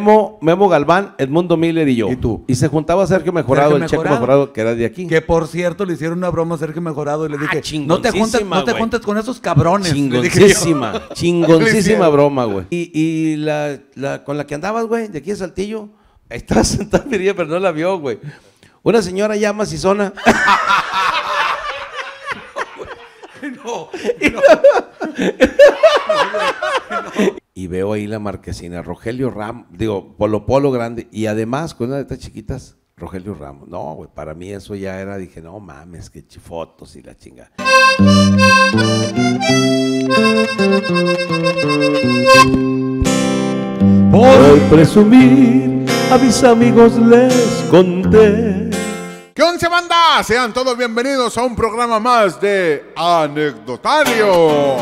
Memo, Galván, Edmundo Miller y yo. Y tú. Y se juntaba Sergio Mejorado, el checo Mejorado, que era de aquí. Que por cierto le hicieron una broma a Sergio Mejorado y le ah, dije, no te juntes, no te con esos cabrones. Chingoncísima, chingoncísima broma, güey. Y, y la, la, con la que andabas, güey, de aquí de Saltillo, estaba sentada, pero no la vio, güey. Una señora llama Sisona. no, no. no y veo ahí la marquesina, Rogelio Ramos, digo, Polo Polo grande, y además con una de estas chiquitas, Rogelio Ramos. No, güey, para mí eso ya era, dije, no mames, qué chifotos y la chinga. a presumir a mis amigos les conté. ¿Qué once banda? Sean todos bienvenidos a un programa más de Anecdotario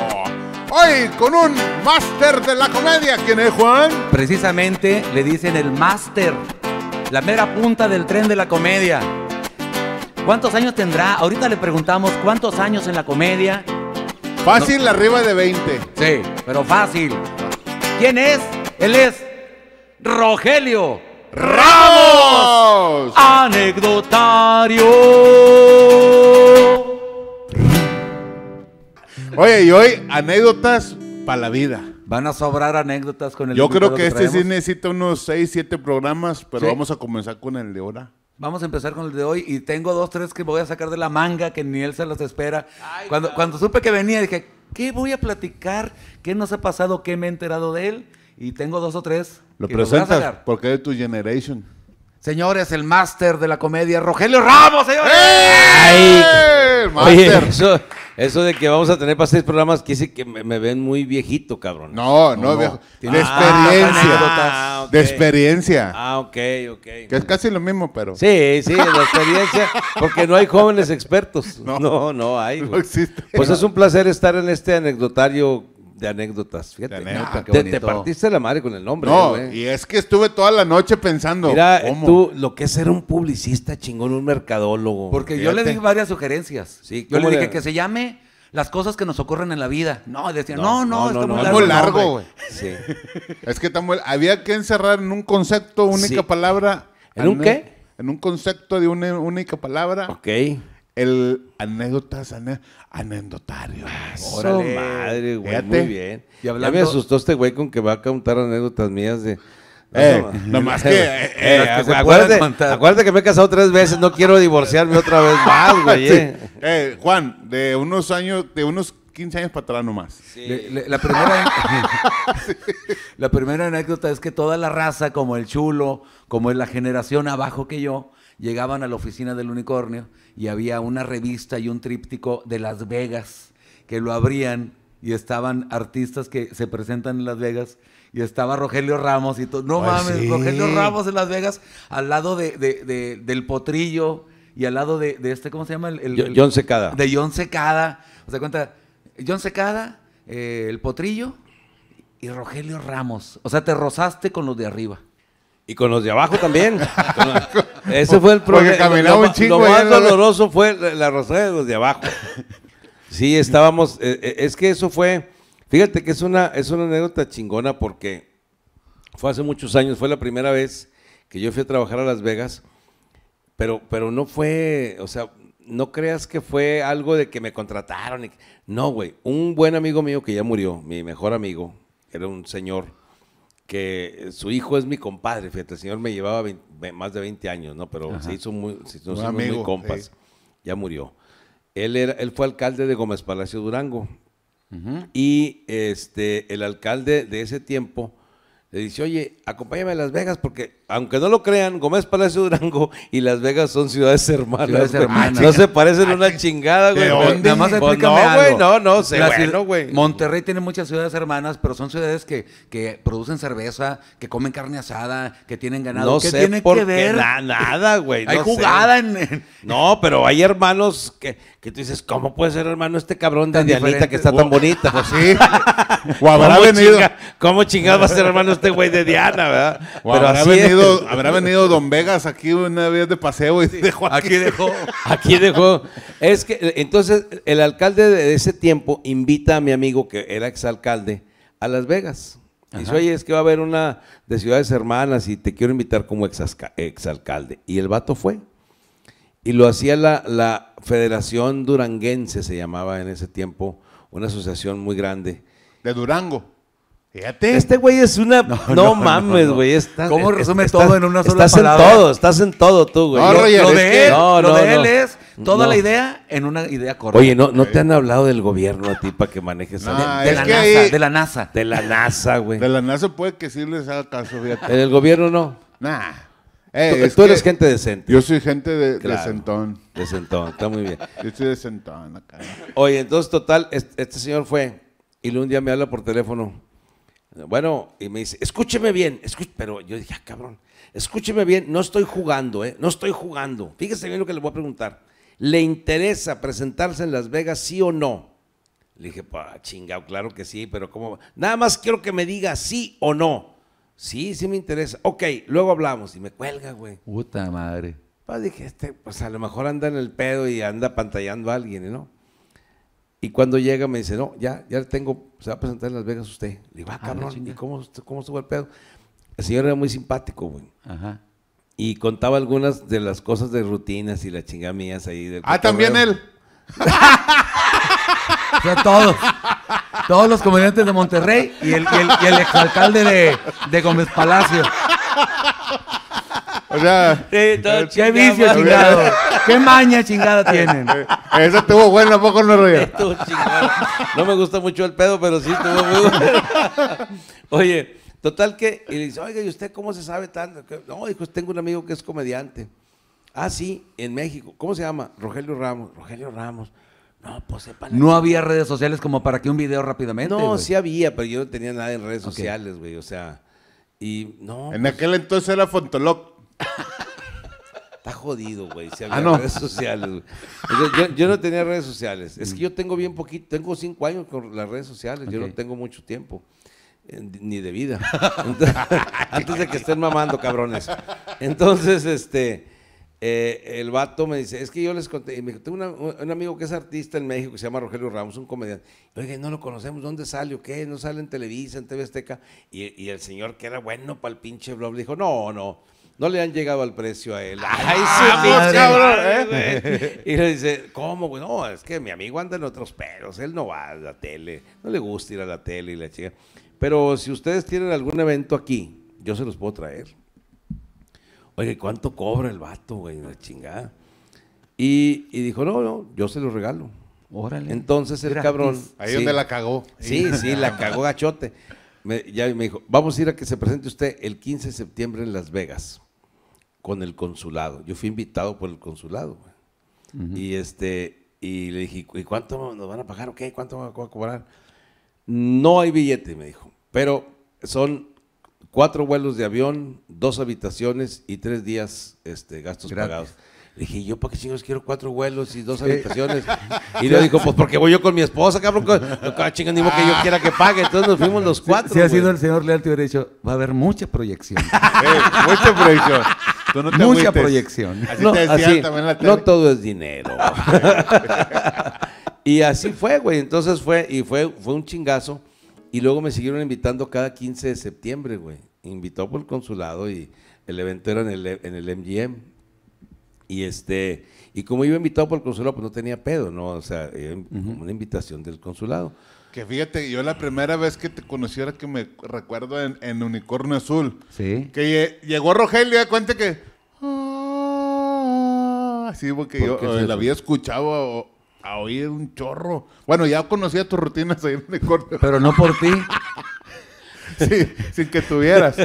Hoy con un máster de la comedia. ¿Quién es Juan? Precisamente le dicen el máster, la mera punta del tren de la comedia. ¿Cuántos años tendrá? Ahorita le preguntamos cuántos años en la comedia. Fácil, arriba de 20. Sí, pero fácil. ¿Quién es? Él es Rogelio Ramos. Ramos. Anecdotario. Oye, y hoy anécdotas para la vida. Van a sobrar anécdotas con el Yo creo que, este sí necesita unos 6, 7 programas, pero vamos a comenzar con el de ahora. Vamos a empezar con el de hoy y tengo dos, tres que voy a sacar de la manga que ni él se los espera. cuando, cuando supe que venía dije, ¿qué voy a platicar? ¿Qué nos ha pasado? ¿Qué me he enterado de él? Y tengo dos o tres. Lo presentas porque es de tu generation. Señores, el máster de la comedia, Rogelio Ramos, señores. ¡Eh! Máster, máster. Eso de que vamos a tener para seis programas que decir que me, ven muy viejito, cabrón. No, no, no. viejo. De experiencia. Ah, De experiencia. Ah, ok, ok. Que es casi lo mismo, pero. Sí, sí, de experiencia. Porque no hay jóvenes expertos. No, no, no hay. No existe. Pues es un placer estar en este anecdotario de anécdotas, fíjate. De anécdota, ah, te, partiste la madre con el nombre. No, y es que estuve toda la noche pensando. Mira, tú, lo que es ser un publicista chingón, un mercadólogo. Porque yo le di varias sugerencias. Sí, yo le dije que se llame las cosas que nos ocurren en la vida. No, decía, no, no, no, no, muy, largo, es que había que encerrar en un concepto, única palabra. ¿En un qué? En un concepto de una única palabra. Ok. El anécdotas, anécdotarios. Ah, Órale, madre, güey. Muy bien. Y Ya me asustó este güey con que va a contar anécdotas mías de. Eh, nomás que. Eh, eh, eh, acuérdate, que me he casado tres veces, no quiero divorciarme otra vez más, güey. Juan, de unos años, de unos 15 años para atrás nomás. Sí. la, primera, la primera anécdota es que toda la raza, como el chulo, como es la generación abajo que yo, llegaban a la oficina del unicornio y había una revista y un tríptico de Las Vegas que lo abrían y estaban artistas que se presentan en Las Vegas y estaba Rogelio Ramos y todo. No mames, Rogelio Ramos en Las Vegas al lado de, del potrillo y al lado de, este, ¿cómo se llama? El, John Secada. De John Secada. O sea, cuenta, John Secada, eh, el potrillo y Rogelio Ramos. O sea, te rozaste con los de arriba. Y con los de abajo también. Ese fue el problema. Lo, más doloroso fue la rosada de los de abajo. Sí, estábamos. Eh, eh, es que eso fue. Fíjate que es una, es una anécdota chingona porque fue hace muchos años, fue la primera vez que yo fui a trabajar a Las Vegas, pero, pero no fue, o sea, no creas que fue algo de que me contrataron. no, güey. Un buen amigo mío que ya murió, mi mejor amigo, era un señor que su hijo es mi compadre, fíjate, el señor me llevaba más de 20 años, ¿no? Pero se hizo muy, se hizo muy compas, ya murió. Él, él fue alcalde de Gómez Palacio Durango y este, el alcalde de ese tiempo le dice, oye, acompáñame a Las Vegas, porque aunque no lo crean, Gómez Palacio Durango y Las Vegas son ciudades hermanas. no se parecen una chingada, güey. nada más pues explícame pues no, güey, no, no, Se bueno, güey. Monterrey tiene muchas ciudades hermanas, pero son ciudades que, que producen cerveza, que comen carne asada, que tienen ganado. ¿Qué tiene que ver? nada, güey. Hay jugada en... No, pero hay hermanos que, que tú dices, ¿cómo puede ser hermano este cabrón de Dianita que está tan bonita? Pues sí. ¿Cómo ¿Cómo chingado va a ser hermano este este güey de Diana, ¿verdad? habrá, venido, venido Don Vegas aquí una vez de paseo y aquí. dejó. Aquí dejó. Es que entonces el alcalde de ese tiempo invita a mi amigo que era exalcalde a Las Vegas. y Dice, oye, es que va a haber una de ciudades hermanas y te quiero invitar como exalcalde. Y el vato fue. Y lo hacía la, la, Federación Duranguense, se llamaba en ese tiempo, una asociación muy grande. ¿De Durango? Este güey es una. No, mames, güey. ¿Cómo resume todo en una sola palabra? Estás en todo, estás en todo tú, güey. lo, de él, lo de él es toda la idea en una idea correcta. Oye, no, no te han hablado del gobierno a ti para que manejes a... de, la NASA, de la NASA. De la NASA, güey. De la NASA puede que sí les haga caso, En el gobierno no. Nah. tú, eh, eres gente decente. Yo soy gente de, de, centón. está muy bien. Yo soy de centón acá. Oye, entonces, total, este señor fue y un día me habla por teléfono bueno, y me dice, escúcheme bien, pero yo dije, ah, cabrón, escúcheme bien, no estoy jugando, eh, No estoy jugando. Fíjese bien lo que le voy a preguntar. ¿Le interesa presentarse en Las Vegas, sí o no? Le dije, pa, chingado, claro que sí, pero ¿cómo? Nada más quiero que me diga sí o no. Sí, sí me interesa. Ok, luego hablamos. Y me cuelga, güey. Puta madre. Pues dije, este, pues a lo mejor anda en el pedo y anda pantallando a alguien, ¿no? Y cuando llega me dice, no, ya, ya tengo, se va a presentar en Las Vegas usted. Le va ah, cabrón, ¿y cómo, cómo estuvo el pedo? El señor era muy simpático, güey. Ajá. Y contaba algunas de las cosas de rutinas y las chingamías ahí Ah, también él. o sea, todos. Todos los comediantes de Monterrey y el, el, exalcalde de, de Gómez Palacio. O sea. qué vicio, chingado. qué maña chingada tienen. Eso estuvo bueno, no No me gusta mucho el pedo, pero sí estuvo bueno. Oye, total que. Y le dice, oiga, ¿y usted cómo se sabe tanto? No, dijo, tengo un amigo que es comediante. Ah, sí, en México. ¿Cómo se llama? Rogelio Ramos. Rogelio Ramos. No, pues sepan. No había redes sociales como para que un video rápidamente. No, sí había, pero yo no tenía nada en redes sociales, güey. O sea. Y no. En pues aquel entonces era Fontoloc Está jodido, güey. Si había ah, redes sociales, Yo, no tenía redes sociales. Es que yo tengo bien poquito, tengo cinco años con las redes sociales. Yo no tengo mucho tiempo, eh, ni de vida. antes de que estén mamando, cabrones. Entonces, este, eh, el vato me dice, es que yo les conté, y me, tengo un amigo que es artista en México que se llama Rogelio Ramos, un comediante. Oye, no lo conocemos, ¿dónde sale o qué? No sale en Televisa, en TV Azteca. Y, el señor que era bueno para el pinche blog, le dijo, no, no no le han llegado al precio a él. Ah, ¡Ay, ah, sí. cabrón! ¿eh? Y le dice, ¿cómo, güey? No, es que mi amigo anda en otros perros él no va a la tele, no le gusta ir a la tele y la chica. Pero si ustedes tienen algún evento aquí, yo se los puedo traer. Oye, ¿cuánto cobra el vato, güey? La chingada. Y, dijo, no, no, yo se los regalo. Órale. Entonces el cabrón. Ahí donde la cagó. Sí, sí, la cagó gachote. ya me dijo, vamos a ir a que se presente usted el 15 de septiembre en Las Vegas con el consulado. Yo fui invitado por el consulado. Y este y le dije, ¿y cuánto nos van a pagar? ¿qué? ¿Cuánto van a cobrar? No hay billete, me dijo. Pero son cuatro vuelos de avión, dos habitaciones y tres días este, gastos pagados. Le dije, ¿yo para qué chingos quiero cuatro vuelos y dos habitaciones? y le dijo, pues porque voy yo con mi esposa, cabrón. No, chinga ni que yo ah. quiera que pague. Entonces nos fuimos los cuatro. Si, ha sido el señor Leal, te hubiera dicho, va a haber mucha proyección. mucha proyección. Mucha proyección. no, todo es dinero. y así fue, güey. Entonces fue, y fue, fue un chingazo. Y luego me siguieron invitando cada 15 de septiembre, güey. Invitó por el consulado y el evento era en el, en MGM. Y este, y como iba invitado por el consulado, pues no tenía pedo, ¿no? O sea, una invitación del consulado. Que fíjate, yo la primera vez que te conocí era que me recuerdo en, en Unicornio Azul. Sí. Que llegó Rogelio y cuenta que. Ah", sí, porque yo la había escuchado a, oír un chorro. Bueno, ya conocía tus rutinas ahí en Pero no por ti. sí, sin que tuvieras.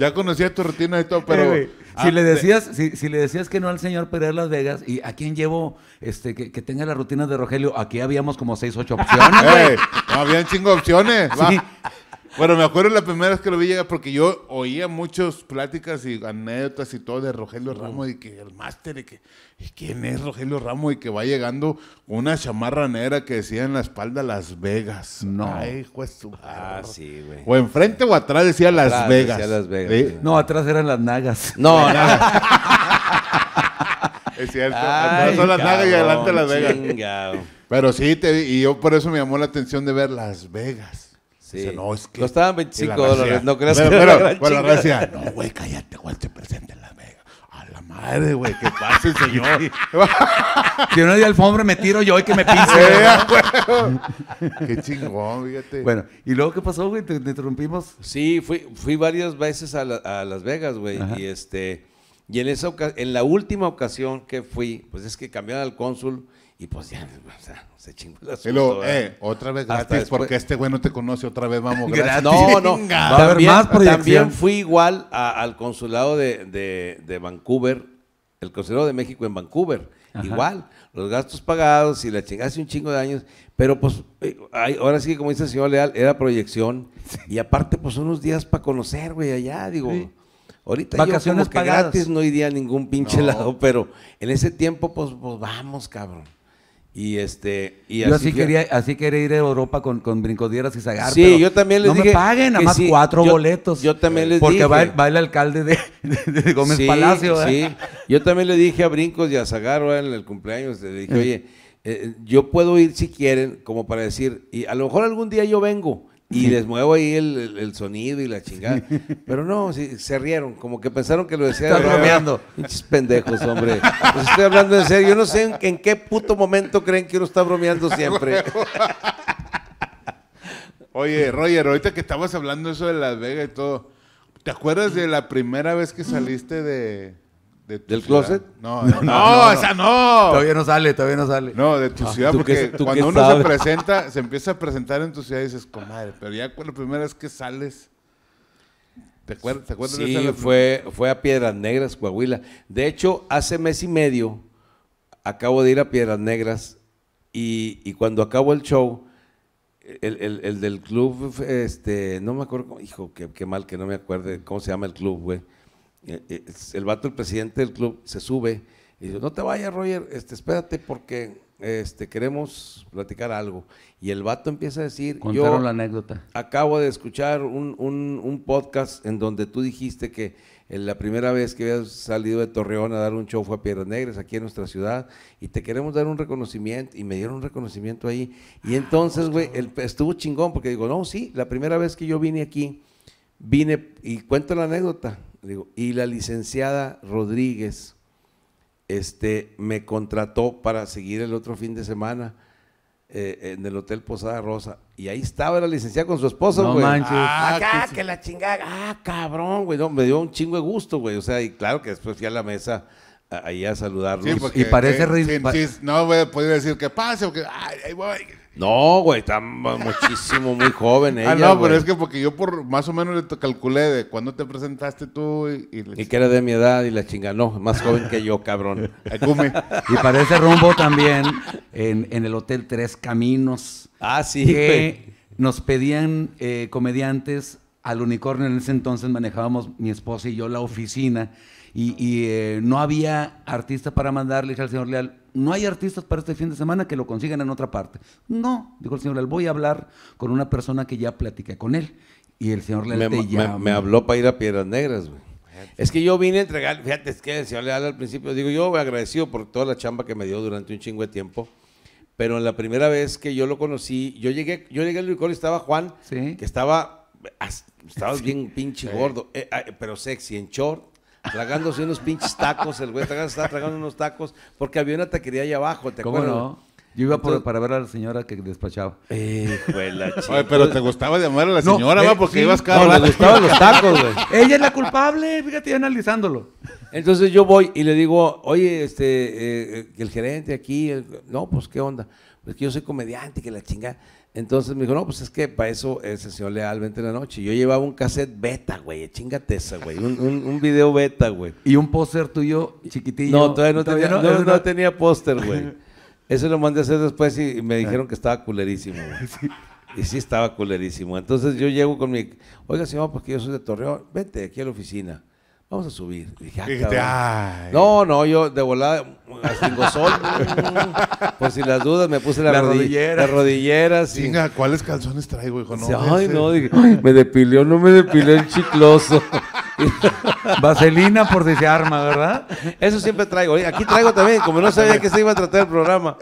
Ya conocía tus rutinas y todo, pero. Si ah, le decías, si, si, le decías que no al señor Pereira Las Vegas, ¿y a quien llevo este, que, que tenga la rutina de Rogelio? Aquí habíamos como seis, ocho opciones. habían cinco opciones. Sí. Bueno, me acuerdo la primera vez que lo vi llegar porque yo oía muchas pláticas y anécdotas y todo de Rogelio Ramos y que el máster y que quién es Rogelio Ramos y que va llegando una chamarra negra que decía en la espalda Las Vegas. No. Ay, juez su Ah, sí, güey. O enfrente o atrás decía Las Vegas. No, atrás eran las nagas. No, nagas. es cierto. Atrás las nagas y adelante Las Vegas. Pero sí, y yo por eso me llamó la atención de ver Las Vegas no, es que. 25 dólares, no creas que. Pero, la no, güey, cállate, güey, te presente en Las Vegas. A la madre, güey, que pase, señor. si no hay alfombra, me tiro yo hoy que me pise. qué chingón, fíjate. Bueno, ¿y luego qué pasó, güey? ¿Te, interrumpimos? Sí, fui, fui varias veces a, Las Vegas, güey, y este. Y en, esa en la última ocasión que fui, pues es que cambiaron al cónsul y pues ya, o sea, se chingó eh, otra vez gratis, porque este güey no te conoce, otra vez vamos gratis. No, no. a También, más también fui igual al consulado de, Vancouver, el consulado de México en Vancouver. Igual, los gastos pagados y la hace un chingo de años. Pero pues, eh, ahora sí que como dice el señor Leal, era proyección. Y aparte, pues unos días para conocer, güey, allá, digo. Ahorita Vacaciones gratis no iría a ningún pinche lado, pero en ese tiempo, pues, pues vamos, cabrón. Y este. Y yo así, quería, así quería ir a Europa con, con brincodieras y zagar. Sí, yo también les no dije. me paguen, nada más cuatro boletos. Yo también les porque dije. Porque va, el alcalde de, Gómez Palacio. sí Sí, yo también le dije a Brincos y a Zagar en el cumpleaños. Le eh. oye, eh, yo puedo ir si quieren, como para decir, y a lo mejor algún día yo vengo, y les muevo ahí el, sonido y la chingada. Pero no, se rieron, como que pensaron que lo decía bromeando. Pinches pendejos, hombre. Pues estoy hablando en serio. Yo no sé en, qué puto momento creen que uno está bromeando siempre. Oye, Roger, ahorita que estabas hablando eso de Las Vegas y todo, ¿te acuerdas de la primera vez que saliste de, ¿Del closet? No, no, esa no. Todavía no sale, todavía no sale. No, de tu ah, ciudad, porque cuando uno se presenta, se empieza a presentar en tu ciudad y dices, comadre, pero ya la primera vez que sales. ¿Te acuerdas, de esa fue, fue a Piedras Negras, Coahuila. De hecho, hace mes y medio acabo de ir a Piedras Negras y, cuando acabo el show, el, del club, este, no me acuerdo, hijo, qué, qué mal que no me acuerde cómo se llama el club, güey eh, eh, el vato, el presidente del club, se sube y dice, no te vayas, Roger, este, espérate porque este, queremos platicar algo. Y el vato empieza a decir, yo la anécdota. acabo de escuchar un, podcast en donde tú dijiste que eh, la primera vez que habías salido de Torreón a dar un show fue a Piedras Negras, aquí en nuestra ciudad, y te queremos dar un reconocimiento, y me dieron un reconocimiento ahí. Y ah, entonces, pues güey, estuvo chingón, porque digo, no, sí, la primera vez que yo vine aquí, vine, y cuento la anécdota, y la licenciada Rodríguez este, me contrató para seguir el otro fin de semana eh, en el Hotel Posada Rosa. Y ahí estaba la licenciada con su esposo, güey. No manches. acá, ah, ah, que, la chingada. Ah, cabrón, güey. No, me dio un chingo de gusto, güey. O sea, y claro que después fui a la mesa ahí a saludarlos. y parece no voy a poder decir que pase, porque ay, ay, voy, no, güey, está muchísimo, muy joven ah, ella. Ah, no, pero es que porque yo por más o menos le calculé de cuándo te presentaste tú y... Y, que era de mi edad y la chinga, no, más joven que yo, cabrón. y para ese rumbo también, en, el Hotel Tres Caminos. Ah, sí. nos pedían eh, comediantes al unicornio, en ese entonces manejábamos mi esposa y yo la oficina y, eh, no había artista para mandarle, al señor Leal, no hay artistas para este fin de semana que lo consigan en otra parte. No, dijo el señor Leal, voy a hablar con una persona que ya platiqué con él. Y el señor Leal me, Me, habló para ir a Piedras Negras, güey. Es que yo vine a entregar, fíjate, es que el señor Leal al principio, digo, yo agradecido por toda la chamba que me dio durante un chingo de tiempo. Pero en la primera vez que yo lo conocí, yo llegué, yo llegué al licor y estaba Juan, que estaba, estaba bien pinche gordo, eh, ah, pero sexy, en short, tragándose unos pinches tacos, el güey estaba tragando unos tacos, porque había una taquería allá abajo, ¿te ¿Cómo acuerdas? no? Yo iba para ver a la señora que despachaba. Oye, pero te gustaba llamar a la señora, eh, porque ibas cada No, le gustaban los tacos, güey. Ella es la culpable, fíjate, analizándolo. Entonces yo voy y le digo, oye, este, eh, eh el gerente aquí, no, pues qué onda. Pues que yo soy comediante, que la chingada. Entonces me dijo, no, pues es que para eso ese señor Leal, vente en la noche. Yo llevaba un cassette beta, güey, chingate esa, güey. Un, un, un, video beta, güey. ¿Y un póster tuyo chiquitillo? No, todavía no, tenía, póster, güey. Eso lo mandé a hacer después y me ah. dijeron que estaba culerísimo, güey. Y sí estaba culerísimo. Entonces yo llego con mi, oiga, señor, pues yo soy de Torreón, vente aquí a la oficina vamos a subir. dije, ah, No, no, yo de volada sol. por si las dudas, me puse la, rodillera. La rodillera, ¿cuáles calzones traigo, hijo? No, ay, no, dije, me depilé, no me depilé el chicloso. Vaselina por si arma, ¿verdad? Eso siempre traigo. Aquí traigo también, como no sabía que se iba a tratar el programa.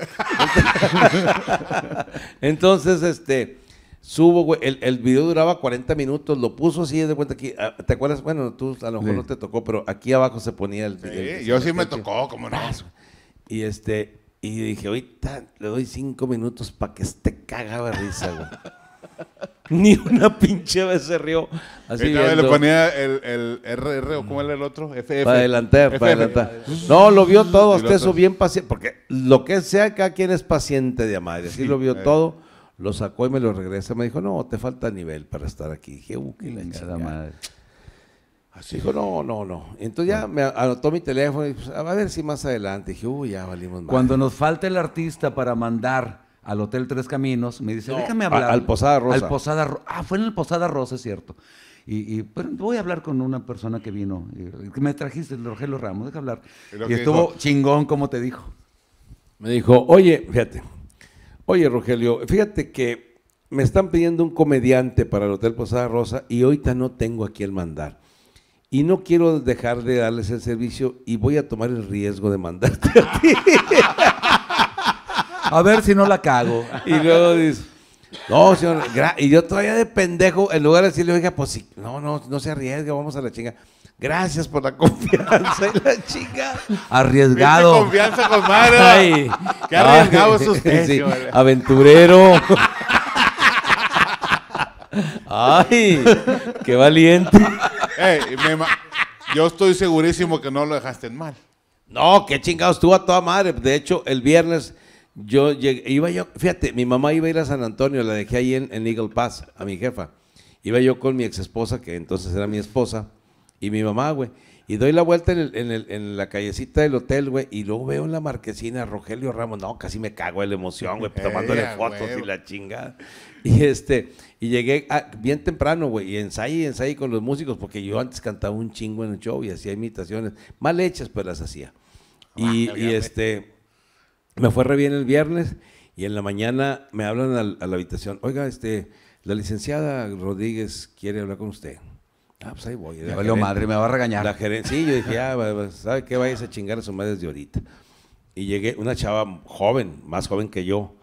Entonces, este, Subo, güey, el, el, video duraba 40 minutos, lo puso así de cuenta aquí. Ah, ¿Te acuerdas? Bueno, tú a lo mejor no te tocó, pero aquí abajo se ponía el. Sí, yo sí me tocó, como no. Y este, y dije, ahorita le doy cinco minutos para que esté cagada risa, güey. Ni una pinche vez se rió. Así le ponía el, RR o cómo era el otro, FF. Para adelantar, para adelantar. No, lo vio todo, usted eso bien paciente, porque lo que sea, cada quien es paciente de madre, así lo vio eh. todo lo sacó y me lo regresa. Me dijo, no, te falta nivel para estar aquí. Dije, uh, qué la Así dijo, no, no, no. Entonces ya ah. me anotó mi teléfono y pues, a ver si más adelante. Dije, uy, ya valimos Cuando nos falta el artista para mandar al Hotel Tres Caminos, me dice, déjame hablar. al Posada Rosa. Al Posada Ah, fue en el Posada Rosa, es cierto. Y, voy a hablar con una persona que vino. me trajiste, el Rogelio Ramos, déjame hablar. y estuvo chingón, como te dijo. Me dijo, oye, fíjate, Oye, Rogelio, fíjate que me están pidiendo un comediante para el Hotel Posada Rosa y ahorita no tengo aquí el mandar. Y no quiero dejar de darles el servicio y voy a tomar el riesgo de mandarte a ti. A ver si no la cago. Y luego dice, no, señor, y yo todavía de pendejo, en lugar de decirle, oiga, pues sí, no, no, no se arriesgue, vamos a la chinga. Gracias por la confianza y la chica. Arriesgado. confianza, Qué arriesgado es usted. Aventurero. Ay, qué valiente. yo estoy segurísimo que no lo dejaste en mal. No, qué chingados, estuvo a toda madre. De hecho, el viernes yo llegué, iba yo, fíjate, mi mamá iba a ir a San Antonio, la dejé ahí en, Eagle Pass, a mi jefa. Iba yo con mi exesposa, que entonces era mi esposa y mi mamá, güey. Y doy la vuelta en, el, en, la callecita del hotel, güey, y luego veo en la marquesina a Rogelio Ramos. No, casi me cago de la emoción, güey, pues, tomándole eh, fotos y la chingada. Y este, y llegué ah, bien temprano, güey, y ensayé ensayé con los músicos, porque yo antes cantaba un chingo en el show y hacía imitaciones. Mal hechas, pues las hacía. Ah, y, este, me fue re bien el viernes, y en la mañana me hablan a la habitación. Oiga, este, la licenciada Rodríguez quiere hablar con usted. Ah, pues ahí voy. Ya valió madre, me va a regañar. La gerencia, sí, yo dije, ah, pues, pues, ¿sabe qué? Vayas a chingar a su madre desde ahorita. Y llegué, una chava joven, más joven que yo.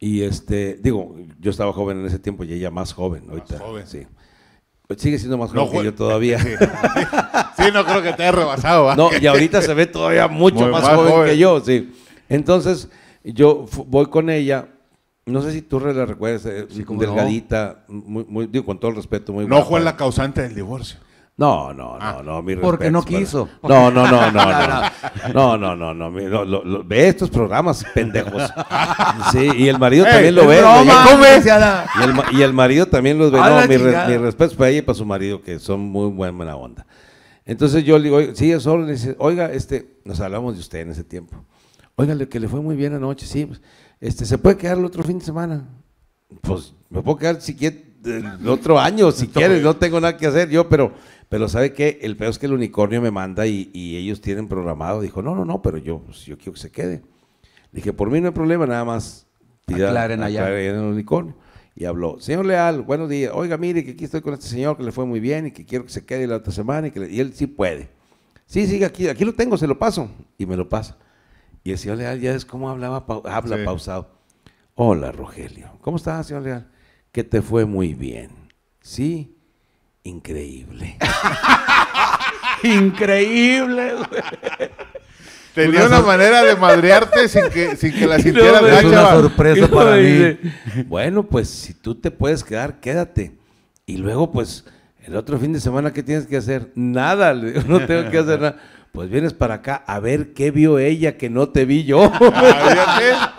Y este, digo, yo estaba joven en ese tiempo y ella más joven. Ahorita, joven. Sí. Pues sigue siendo más joven que yo todavía. Sí, no creo que te haya rebasado. No, y ahorita se ve todavía mucho más, joven, que yo, sí. Entonces, yo voy con ella no sé si tú la recuerdas, eh, delgadita, muy, digo, con todo el respeto, muy No fue la causante del divorcio. No, no, no, ah. no, Porque no quiso. No, no, no, no, no. No, no, no, no. ve estos programas, pendejos. Sí, y el marido también lo ve. y, el, y, el, marido también los ve. no, mi, mi, respeto para ella y para su marido, que son muy buena onda. Entonces yo le digo, sí, solo le dice, oiga, este, nos hablamos de usted en ese tiempo. Óigale, que le fue muy bien anoche, sí. Pues, este, ¿Se puede quedar el otro fin de semana? Pues me puedo quedar si quiere el otro año, si quieres, no tengo nada que hacer yo, pero, pero ¿sabe que El peor es que el unicornio me manda y, ellos tienen programado. Dijo, no, no, no, pero yo, pues, yo quiero que se quede. dije, por mí no hay problema, nada más. aclaren allá. el unicornio. Y habló, señor Leal, buenos días. Oiga, mire, que aquí estoy con este señor que le fue muy bien y que quiero que se quede la otra semana y que él sí puede. Sí, sigue aquí, aquí lo tengo, se lo paso. Y me lo pasa. Y el señor Leal ya es como hablaba, habla pausado. Hola, Rogelio. ¿Cómo estás, señor Leal? Que te fue muy bien. Sí, increíble. increíble. Tenía una, manera de madrearte sin que, la sintieras Es una sorpresa para mí. Bueno, pues si tú te puedes quedar, quédate. Y luego, pues, el otro fin de semana, ¿qué tienes que hacer? Nada, no tengo que hacer nada pues vienes para acá a ver qué vio ella que no te vi yo.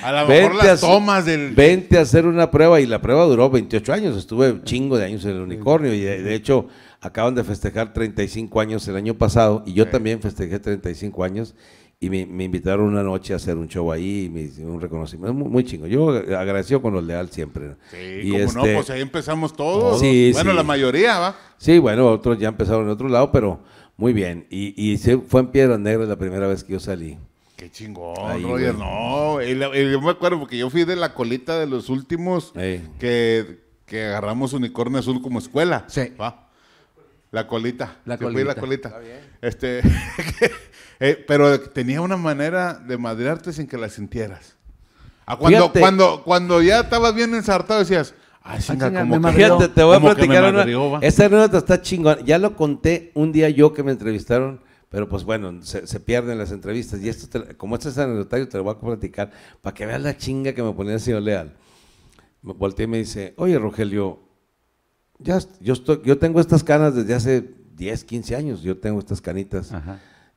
Ah, a lo mejor las tomas del... Vente a hacer una prueba y la prueba duró 28 años, estuve chingo de años en el unicornio y eh, de, hecho acaban de festejar 35 años el año pasado y yo también festejé 35 años y me, invitaron una noche a hacer un show ahí, y me, un reconocimiento, muy, muy, chingo. Yo agradecido con los leal siempre. Sí, como no, este pues ahí empezamos todos. Sí, bueno, la mayoría, ¿va? Sí, bueno, otros ya empezaron en otro lado, pero muy bien, y, y se fue en Piedra Negras la primera vez que yo salí. Qué chingón, Roger. No, y yo me acuerdo porque yo fui de la colita de los últimos que, que agarramos Unicornio Azul como escuela. Sí. La colita. La colita. colita. Este, eh, pero tenía una manera de madrearte sin que la sintieras. Ah, cuando, cuando, cuando ya estabas bien ensartado decías, Ah, como fíjate, te voy a platicar una. esta anécdota está chingona. Ya lo conté un día yo que me entrevistaron, pero pues bueno, se, pierden las entrevistas. Y esto, como este es anecdotario, te lo voy a platicar para que veas la chinga que me ponía el señor Leal. Me volteé y me dice: Oye, Rogelio, ya, yo, estoy, yo tengo estas canas desde hace 10, 15 años. Yo tengo estas canitas.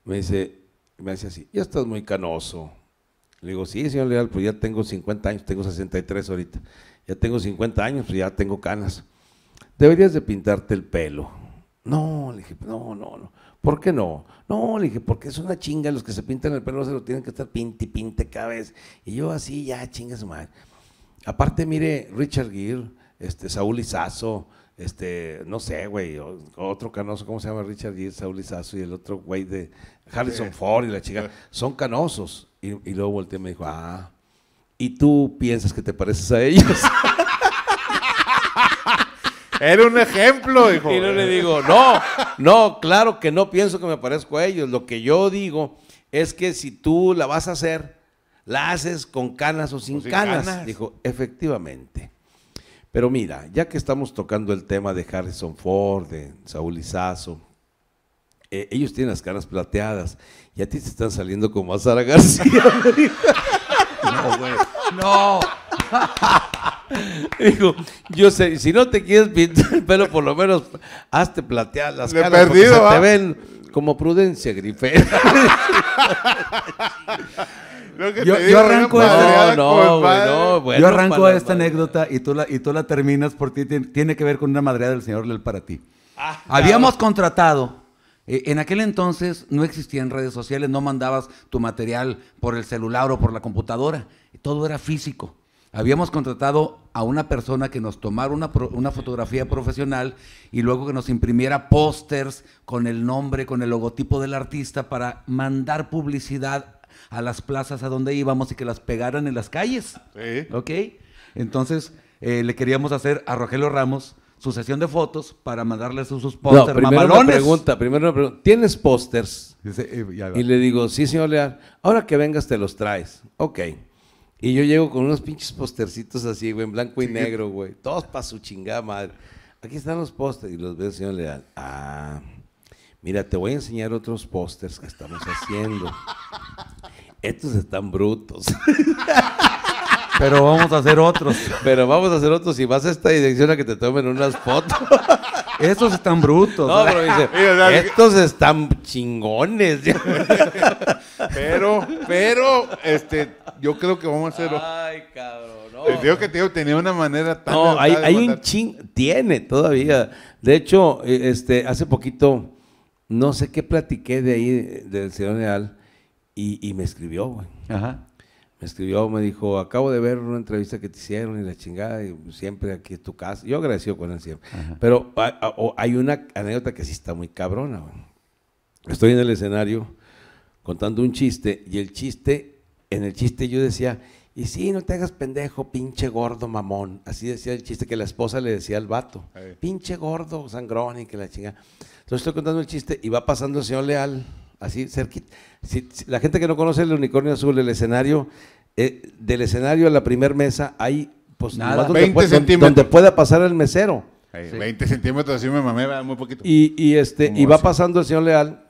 Me dice, me dice así: Ya estás muy canoso. Le digo, sí, señor Leal, pues ya tengo 50 años, tengo 63 ahorita ya tengo 50 años, pues ya tengo canas. Deberías de pintarte el pelo. No, le dije, no, no, no. ¿Por qué no? No, le dije, porque es una chinga, los que se pintan el pelo se lo tienen que estar pinte y pinte cada vez. Y yo así, ya, chingas madre. Aparte, mire, Richard Gere, este, Saúl Izazo, este, no sé, güey, otro canoso, ¿cómo se llama? Richard Gere, Saúl Izazo y el otro güey de Harrison Ford y la chica, son canosos. Y, y luego volteé y me dijo, ah, y tú piensas que te pareces a ellos. Era un ejemplo, hijo. Y no le digo, no, no, claro que no pienso que me parezco a ellos. Lo que yo digo es que si tú la vas a hacer, la haces con canas o sin, canas. Dijo, efectivamente. Pero mira, ya que estamos tocando el tema de Harrison Ford, de Saúl Izazo, eh, ellos tienen las canas plateadas y a ti te están saliendo como a Sara García. No. Dijo, yo sé, si no te quieres pintar el pelo, por lo menos hazte platear las caras te ven como prudencia, grife. Yo, arranco esta, anécdota y tú la y tú la terminas por tiene que ver con una madreada del señor Lel para ti. Ah, Habíamos contratado eh, en aquel entonces no existían redes sociales, no mandabas tu material por el celular o por la computadora, todo era físico. Habíamos contratado a una persona que nos tomara una, fotografía profesional y luego que nos imprimiera pósters con el nombre, con el logotipo del artista para mandar publicidad a las plazas a donde íbamos y que las pegaran en las calles. ¿Ok? Entonces eh, le queríamos hacer a Rogelio Ramos su sesión de fotos para mandarles sus, sus primero pregunta, primero una pregunta. ¿Tienes pósters? Eh, y, le digo, sí, señor Leal. Ahora que vengas te los traes. Ok. Y yo llego con unos pinches postercitos así, güey, en blanco y negro, güey. Todos para su chingada madre. Aquí están los pósters. Y los veo, señor Leal. Ah, mira, te voy a enseñar otros pósters que estamos haciendo. Estos están brutos. Pero vamos a hacer otros. Pero vamos a hacer otros. Si vas a esta dirección a que te tomen unas fotos. Estos están brutos. No, ¿eh? estos están chingones. pero, pero, este, yo creo que vamos a otro. Ay, cabrón. No. digo que tenía una manera tan. No, hay, un ching. Tiene todavía. De hecho, e, este, hace poquito, no sé qué platiqué de ahí, del señor Neal y, y me escribió, güey. Ajá me escribió, me dijo, acabo de ver una entrevista que te hicieron y la chingada, y siempre aquí en tu casa. Yo agradecido con él siempre. Pero ah, ah, oh, hay una anécdota que sí está muy cabrona. Estoy en el escenario contando un chiste y el chiste, en el chiste yo decía, y sí, no te hagas pendejo, pinche gordo mamón. Así decía el chiste que la esposa le decía al vato. Pinche gordo, sangrón y que la chingada. Entonces estoy contando el chiste y va pasando el señor Leal así cerquita. Si, la gente que no conoce el unicornio azul, el escenario, eh, del escenario a la primera mesa hay pues nada, donde, 20 donde, pueda pasar el mesero. 20 centímetros, así me mamé, muy poquito. Y, este, y va pasando el señor Leal,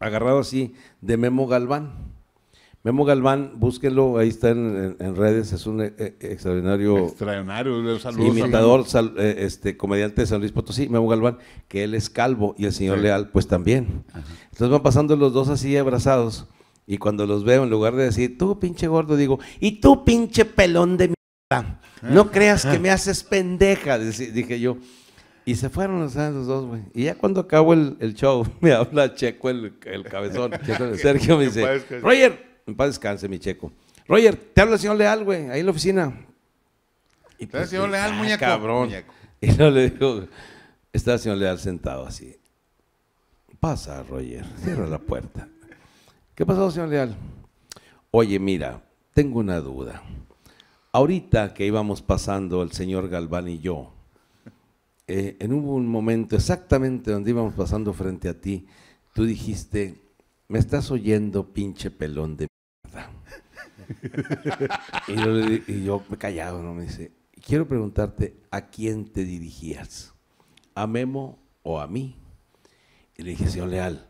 agarrado así, de Memo Galván. Memo Galván, búsquenlo, ahí está en, redes, es un eh, eh, extraordinario, extraordinario imitador, eh, este, comediante de San Luis Potosí, Memo Galván, que él es calvo y el señor Leal pues también. Entonces van pasando los dos así abrazados y cuando los veo, en lugar de decir, tú pinche gordo, digo, y tú pinche pelón de mierda, no creas que me haces pendeja, dije yo. Y se fueron los dos, güey. Y ya cuando acabo el, show, me habla Checo el, el cabezón. Sergio me dice, Roger, en paz descanse, mi checo. Roger, te habla el señor Leal, güey, ahí en la oficina. Y el pues, señor Leal, ah, muñeco. Cabrón. Y no le digo, está el señor Leal sentado así. Pasa, Roger, cierra la puerta. ¿Qué pasó, señor Leal? Oye, mira, tengo una duda. Ahorita que íbamos pasando el señor Galván y yo, eh, en un momento exactamente donde íbamos pasando frente a ti, tú dijiste, me estás oyendo, pinche pelón de y, yo me callaba, ¿no? Me dice, quiero preguntarte a quién te dirigías, a Memo o a mí. Y le dije, señor Leal,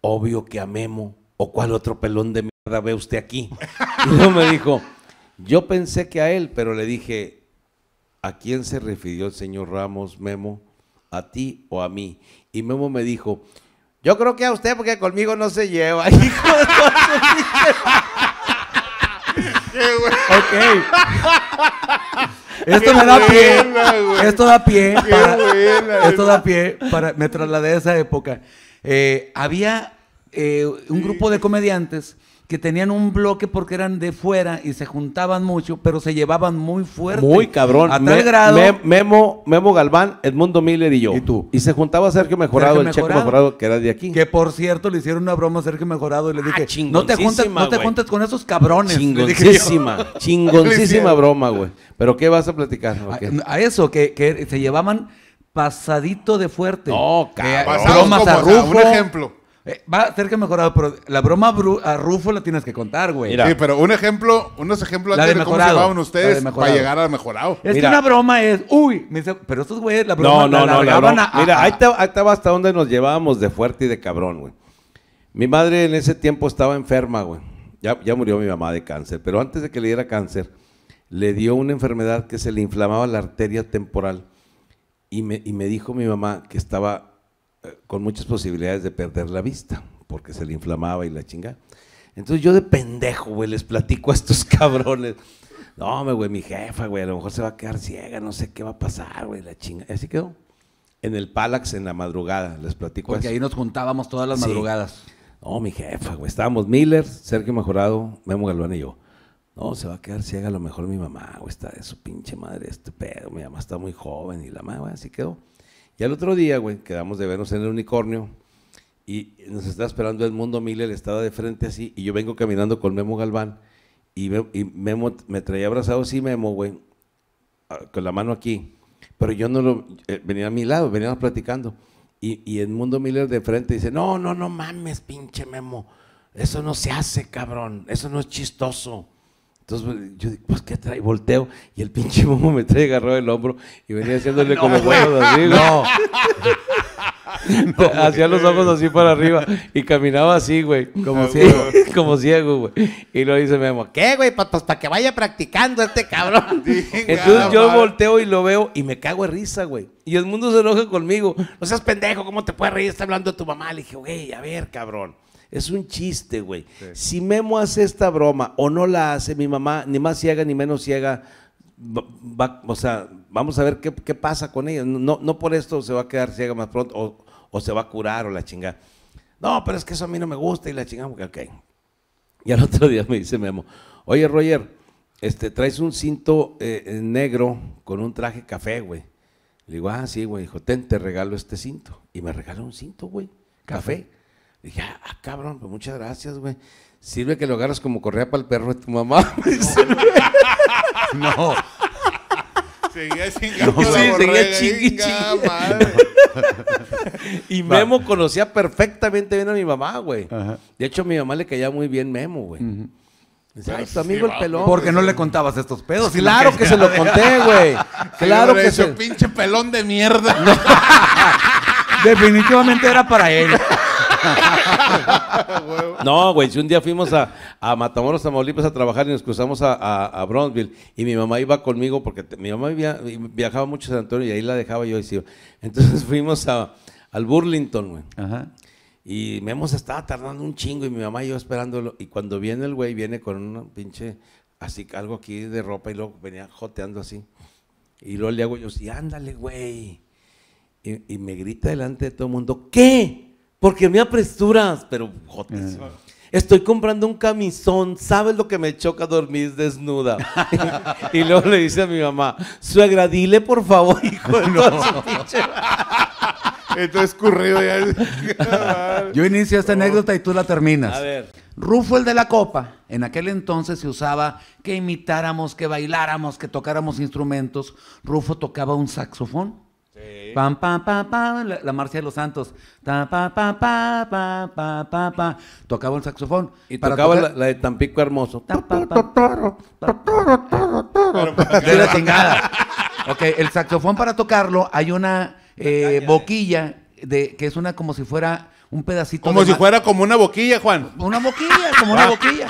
obvio que a Memo o cuál otro pelón de mierda ve usted aquí. Y luego me dijo, yo pensé que a él, pero le dije, ¿a quién se refirió el señor Ramos, Memo? ¿A ti o a mí? Y Memo me dijo, yo creo que a usted porque conmigo no se lleva. ok. Esto me da pie. esto da pie. Para, esto da pie para. Me trasladé a esa época. Eh, había eh, un grupo de comediantes que tenían un bloque porque eran de fuera y se juntaban mucho, pero se llevaban muy fuerte. Muy cabrón. A tal grado. Memo, Memo Galván, Edmundo Miller y yo. Y tú. Y se juntaba Sergio Mejorado, el Checo Mejorado, que era de aquí. Que por cierto le hicieron una broma a Sergio Mejorado y le ah, dije, no te juntas no te juntas con esos cabrones. Chingoncísima, chingoncísima broma, güey. Pero ¿qué vas a platicar? A, eso, que, que se llevaban pasadito de fuerte. No, cabrón. Bromas a Rufo, un ejemplo. Eh, va a ser que mejorado, pero la broma a Rufo la tienes que contar, güey. Sí, pero un ejemplo, unos ejemplos de, cómo llevaban ustedes para llegar a mejorado. Es que una broma es, uy, me dice, pero estos güeyes la broma no, no, no, Mira, ahí estaba, hasta donde nos llevábamos de fuerte y de cabrón, güey. Mi madre en ese tiempo estaba enferma, güey. Ya, ya murió mi mamá de cáncer, pero antes de que le diera cáncer, le dio una enfermedad que se le inflamaba la arteria temporal. Y me, y me dijo mi mamá que estaba con muchas posibilidades de perder la vista, porque se le inflamaba y la chinga Entonces yo de pendejo, güey, les platico a estos cabrones. No, güey, mi jefa, güey, a lo mejor se va a quedar ciega, no sé qué va a pasar, güey, la chinga. Así quedó. En el Palax en la madrugada, les platico Porque ahí nos juntábamos todas las madrugadas. No, mi jefa, güey, estábamos Miller, Sergio Mejorado, Memo Galván y yo. No, se va a quedar ciega a lo mejor mi mamá, güey, está de su pinche madre este pedo, mi mamá está muy joven y la madre, güey, así quedó. Y al otro día, güey, quedamos de vernos en el unicornio y nos está esperando el Mundo Miller, estaba de frente así, y yo vengo caminando con Memo Galván y, me, Memo me traía abrazado así, Memo, güey, con la mano aquí, pero yo no lo, eh, venía a mi lado, veníamos platicando. Y, el Mundo Miller de frente dice, no, no, no mames, pinche Memo, eso no se hace, cabrón, eso no es chistoso. Entonces pues, yo digo, pues qué trae, volteo y el pinche momo me trae agarró el hombro y venía haciéndole como huevos así, No. Hacía los ojos así para arriba y caminaba así, güey, como ah, ciego, como ciego, güey. Y lo dice amo, ¿qué, güey? para pues, que vaya practicando este cabrón. Entonces yo volteo y lo veo y me cago de risa, güey. Y el mundo se enoja conmigo. No seas pendejo, ¿cómo te puedes reír? Está hablando de tu mamá. Le dije, güey, a ver, cabrón. Es un chiste, güey. Si Memo hace esta broma o no la hace, mi mamá, ni más ciega ni menos ciega, o sea, vamos a ver qué, pasa con ella. No, no por esto se va a quedar ciega más pronto o, se va a curar o la chingada. No, pero es que eso a mí no me gusta y la chingada, ok. Y al otro día me dice Memo, oye Roger, este, traes un cinto eh, negro con un traje café, güey. Le digo, ah, sí, güey. Dijo, te regalo este cinto. Y me regaló un cinto, güey. café dije, ah, cabrón, pues muchas gracias, güey. Sirve que lo agarras como correa para el perro de tu mamá. No. Seguía sin sí, seguía y Memo conocía perfectamente bien a mi mamá, güey. De hecho, a mi mamá le caía muy bien Memo, güey. Uh Ay, tu amigo el pelón. Porque no le contabas estos pedos. claro que, se lo conté, güey. Claro sí, que ese pinche pelón de mierda. Definitivamente era para él. no, güey, si un día fuimos a, a Matamoros, Tamaulipas a trabajar y nos cruzamos a, a, Brownsville y mi mamá iba conmigo porque mi mamá viajaba mucho a San Antonio y ahí la dejaba yo. Y Entonces fuimos al Burlington, güey. Ajá. Y me hemos estado tardando un chingo y mi mamá y yo esperándolo. Y cuando viene el güey, viene con un pinche, así, algo aquí de ropa y luego venía joteando así. Y luego le hago yo, sí, ándale, güey. Y, y me grita delante de todo el mundo, ¿qué? Porque me apresuras, pero eh. Estoy comprando un camisón, ¿sabes lo que me choca dormir desnuda? y luego le dice a mi mamá, suegra, dile por favor, hijo de Entonces currido. ya. Yo inicio esta anécdota y tú la terminas. A ver. Rufo el de la copa. En aquel entonces se usaba que imitáramos, que bailáramos, que tocáramos instrumentos. Rufo tocaba un saxofón la, Marcia de los santos. Tocaba el saxofón. Y tocaba la, de Tampico Hermoso. el saxofón para tocarlo hay una boquilla de, que es una como si fuera un pedacito. Como si fuera como una boquilla, Juan. Una boquilla, como una boquilla.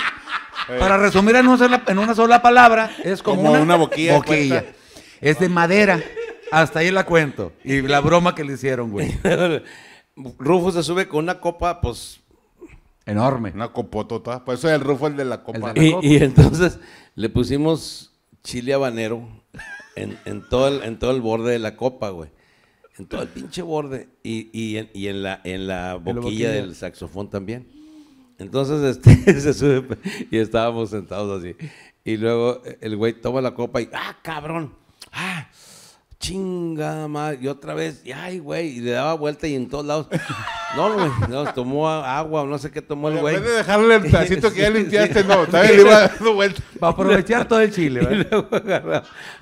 Para resumir en una sola, en una sola palabra, es como, una, boquilla. Es de madera hasta ahí la cuento. Y la broma que le hicieron, güey. Rufo se sube con una copa, pues. Enorme. Una copotota. Pues eso el Rufo el de la copa. y, y, entonces le pusimos chile habanero en, todo el, borde de la copa, güey. En todo el pinche borde. Y, en, la, en la boquilla, del saxofón también. Entonces este, se sube y estábamos sentados así. Y luego el güey toma la copa y, ah, cabrón, ah, chinga madre, y otra vez, y ay, güey, y le daba vuelta y en todos lados. No, güey, no, tomó agua, o no sé qué tomó el güey. En vez de dejarle el pedacito que ya limpiaste, no, también le iba dando vuelta. Para aprovechar todo el chile, güey.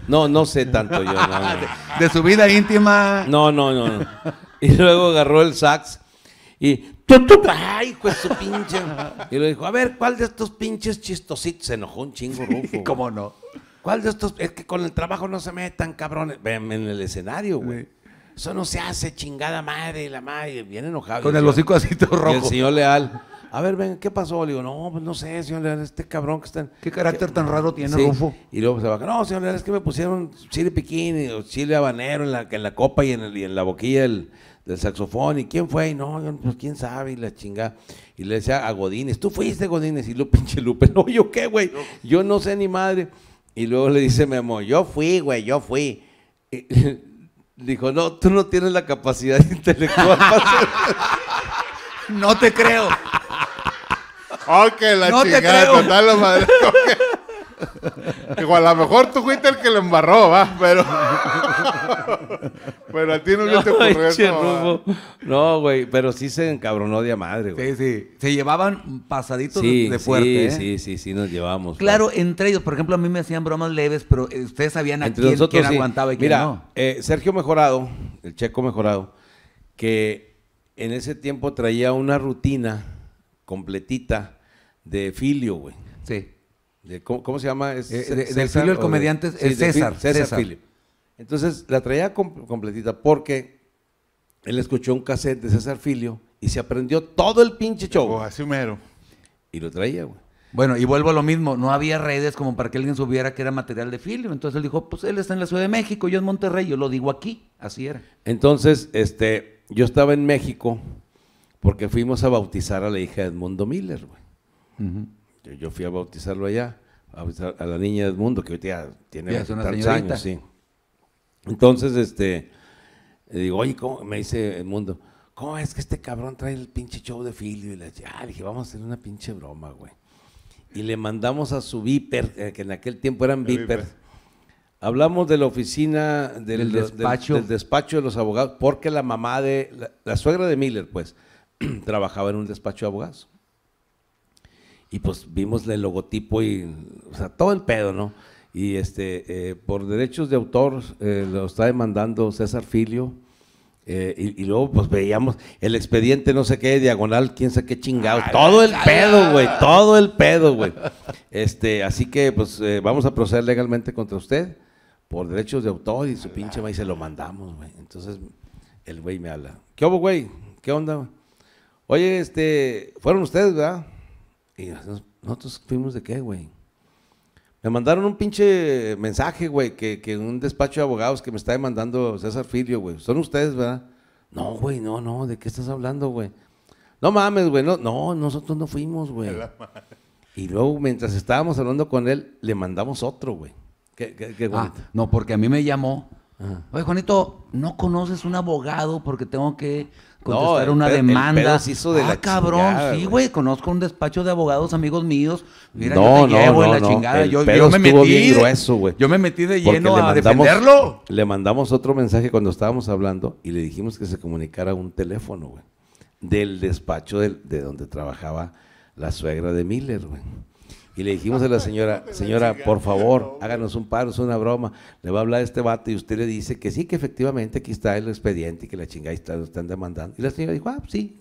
No, no sé tanto yo. no. De, su vida íntima. No, no, no, no. Y luego agarró el sax y. ¡Ay, pues su pinche! Y le dijo, a ver, ¿cuál de estos pinches chistositos? Se enojó un chingo, Rufo. Sí, ¿Cómo no? ¿Cuál de estos? Es que con el trabajo no se metan, cabrones. Ven en el escenario, güey. Eso no se hace, chingada madre, la madre, bien enojado. Con el hocico así todo rojo. el señor Leal. A ver, ven, ¿qué pasó? Le digo, no, pues no sé, señor Leal, este cabrón que está. ¿Qué carácter tan raro tiene sí. Rufo? Y luego se va, no, señor Leal, es que me pusieron chile piquín y chile habanero en la, en la copa y en, la boquilla del, saxofón. ¿Y quién fue? Y no, pues quién sabe, y la chinga. Y le decía a Godínez, tú fuiste Godínez. Y lo pinche Lupe, no, yo qué, güey, yo no sé ni madre. Y luego le dice mi amor yo fui, güey, yo fui. dijo, no, tú no tienes la capacidad intelectual. no te creo. Ok, la chingada, Total, madre. Okay. a lo mejor tú fuiste el que lo embarró, va, pero. pero a ti no, yo te No, güey, pero sí se encabronó de madre, güey. Sí, sí. Se llevaban pasaditos de fuerte. Sí, ¿eh? sí, sí, sí, nos llevamos. Claro, entre ellos, por ejemplo, a mí me hacían bromas leves, pero eh, ustedes sabían a quién, aguantaba y quién Mira, no. Eh, Sergio Mejorado, el checo Mejorado, que en ese tiempo traía una rutina completita de filio, güey. Sí. ¿cómo, se llama? ¿Es eh, del Filio del Comediante César. César, Filio. Entonces la traía completita porque él escuchó un cassette de César Filio y se aprendió todo el pinche show. Oh, así mero. Y lo traía, güey. Bueno, y vuelvo a lo mismo, no había redes como para que alguien supiera que era material de Filio. Entonces él dijo, pues él está en la Ciudad de México, yo en Monterrey, yo lo digo aquí, así era. Entonces, este, yo estaba en México porque fuimos a bautizar a la hija de Edmundo Miller, güey. Ajá yo fui a bautizarlo allá, a, la niña del mundo, que hoy tiene años, sí. Entonces, este, digo, oye, ¿cómo? me dice el mundo, ¿cómo es que este cabrón trae el pinche show de Filio? Y ah, le dije, vamos a hacer una pinche broma, güey. Y le mandamos a su Viper, eh, que en aquel tiempo eran Viper. Hablamos de la oficina del, despacho. despacho. de los abogados, porque la mamá de, la suegra de Miller, pues, trabajaba en un despacho de abogados y pues vimos el logotipo y, o sea, todo el pedo, ¿no? Y este, eh, por derechos de autor eh, lo está demandando César Filio. Eh, y, luego pues veíamos el expediente no sé qué, diagonal, quién sabe qué chingado. Ah, todo el pedo, güey, todo el pedo, güey. Este, así que pues vamos a proceder legalmente contra usted por derechos de autor y su pinche maíz se lo mandamos, güey. Entonces el güey me habla. ¿Qué hubo, güey? ¿Qué onda? Oye, este, fueron ustedes, ¿verdad? Y nosotros fuimos de qué, güey. Me mandaron un pinche mensaje, güey, que, que, un despacho de abogados que me está demandando César Filio, güey. Son ustedes, ¿verdad? No, güey, no, no, ¿de qué estás hablando, güey? No mames, güey, no, nosotros no fuimos, güey. Y luego, mientras estábamos hablando con él, le mandamos otro, güey. Qué, qué, ah, no, porque a mí me llamó. Oye, Juanito, ¿no conoces un abogado? Porque tengo que contestar no, una demanda. de ah, cabrón, sí, güey. Conozco un despacho de abogados, amigos míos. Mira, no, no, llevo no, la chingada. Yo, me metí bien grueso, güey. Yo me metí de lleno a defenderlo. Le mandamos otro mensaje cuando estábamos hablando y le dijimos que se comunicara un teléfono, güey. Del despacho de, de donde trabajaba la suegra de Miller, güey. Y le dijimos a la señora, señora, por favor, háganos un paro, es una broma. Le va a hablar este vato y usted le dice que sí, que efectivamente aquí está el expediente y que la chingada está, lo están demandando. Y la señora dijo, ah, pues sí,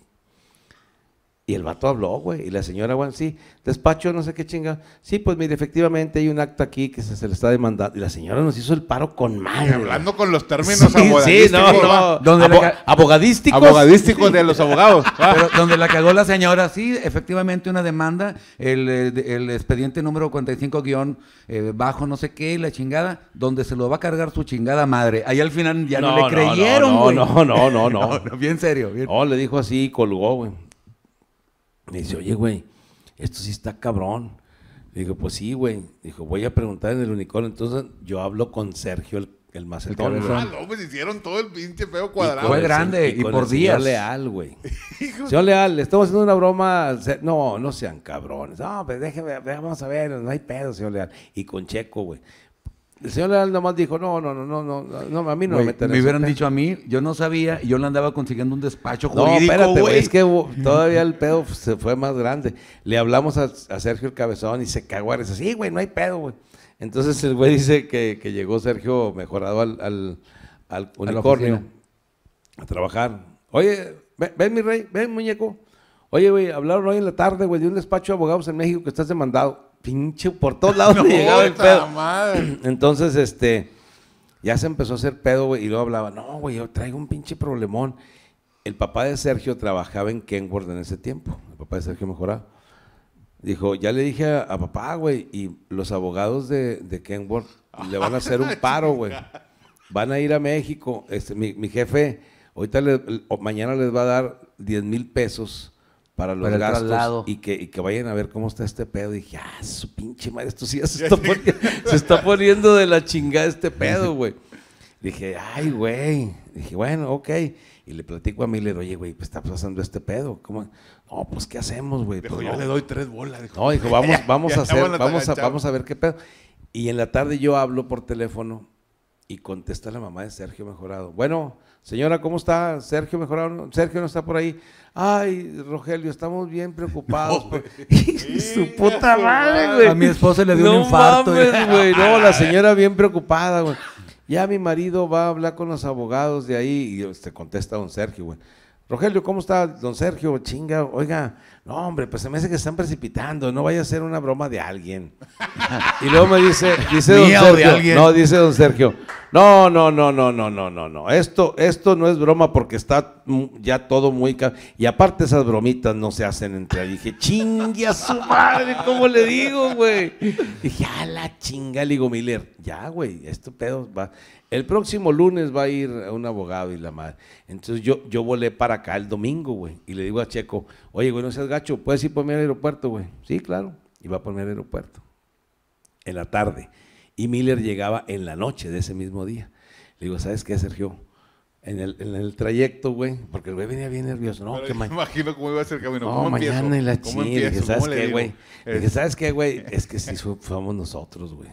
y el vato habló, güey. Y la señora, güey, sí, despacho, no sé qué chinga. Sí, pues mire, efectivamente hay un acto aquí que se, le está demandando. Y la señora nos hizo el paro con madre. Hablando con los términos sí, abogadísticos. Sí, no, no. Donde la abogadísticos. de los abogados. Pero donde la cagó la señora, sí, efectivamente una demanda, el, eh, expediente número 45 guión eh, bajo no sé qué, la chingada, donde se lo va a cargar su chingada madre. Ahí al final ya no, le creyeron, güey. No, no, no, no, no, Bien serio. Bien. No, le dijo así y colgó, güey. Me dice, oye, güey, esto sí está cabrón. Digo, pues sí, güey. Dijo, voy a preguntar en el unicornio. Entonces yo hablo con Sergio, el, el más el ah, No, pues hicieron todo el pinche feo cuadrado. Fue grande y, por días. Señor Leal, güey. señor Leal, le estamos haciendo una broma. No, no sean cabrones. No, pues déjeme, vamos a ver, no hay pedo, señor Leal. Y con Checo, güey. El señor Leal nomás dijo, no, no, no, no, no, a mí no me meten Me hubieran dicho a mí, yo no sabía, y yo le andaba consiguiendo un despacho no, espérate, güey. Es que todavía el pedo se fue más grande. Le hablamos a, Sergio el Cabezón y se cagó a sí, güey, no hay pedo, güey. Entonces el güey dice que, llegó Sergio mejorado al, unicornio a, trabajar. Oye, ven, mi rey, ven muñeco. Oye, güey, hablaron hoy en la tarde, güey, de un despacho de abogados en México que estás demandado pinche, por todos lados llegaba el pedo. Entonces, este, ya se empezó a hacer pedo, güey, y luego hablaba, no, güey, yo traigo un pinche problemón. El papá de Sergio trabajaba en Kenworth en ese tiempo, el papá de Sergio Mejorado. Dijo, ya le dije a, papá, güey, y los abogados de, de Kenworth le van a hacer un paro, güey. Van a ir a México. Este, mi, jefe, ahorita, le, mañana les va a dar 10 mil pesos para los gastos y que, que, vayan a ver cómo está este pedo. Y dije, ah, su pinche madre, esto sí se está, poniendo, se está poniendo de la chingada este pedo, güey. Dije, ay, güey. Dije, bueno, ok. Y le platico a Miller, oye, güey, pues está pasando este pedo. ¿Cómo? No, pues, ¿qué hacemos, güey? Pues, yo le doy tres bolas. No, dijo, vamos, vamos a hacer, vamos a, vamos a ver qué pedo. Y en la tarde yo hablo por teléfono y contesta la mamá de Sergio Mejorado. Bueno, Señora, ¿cómo está? Sergio Mejoraron Sergio no está por ahí. Ay, Rogelio, estamos bien preocupados. su puta madre, güey. A mi esposa le dio un infarto. No, la señora bien preocupada, güey. Ya mi marido va a hablar con los abogados de ahí y te este, contesta don Sergio, güey. Rogelio, ¿cómo está don Sergio? Chinga, oiga, no hombre, pues se me hace que están precipitando, no vaya a ser una broma de alguien. y luego me dice, dice don Sergio, no, dice don Sergio, no, no, no, no, no, no, no, no, esto, esto no es broma porque está ya todo muy, y aparte esas bromitas no se hacen entre ahí. Dije, chingue a su madre, ¿cómo le digo, güey? Dije, a la chinga, le digo, Miller, ya, güey, esto pedo va, el próximo lunes va a ir un abogado y la madre. Entonces yo, yo volé para acá el domingo, güey. Y le digo a Checo, oye, güey, no seas gacho, ¿puedes ir por mí al aeropuerto, güey? Sí, claro. Y va por mí al aeropuerto. En la tarde. Y Miller llegaba en la noche de ese mismo día. Le digo, ¿sabes qué, Sergio? En el, en trayecto, güey, porque el güey venía bien nervioso, ¿no? Que imagino cómo iba a ser camino. No, mañana en la chile. ¿Sabes qué, güey? ¿Sabes qué, güey? Es que si fuimos nosotros, güey.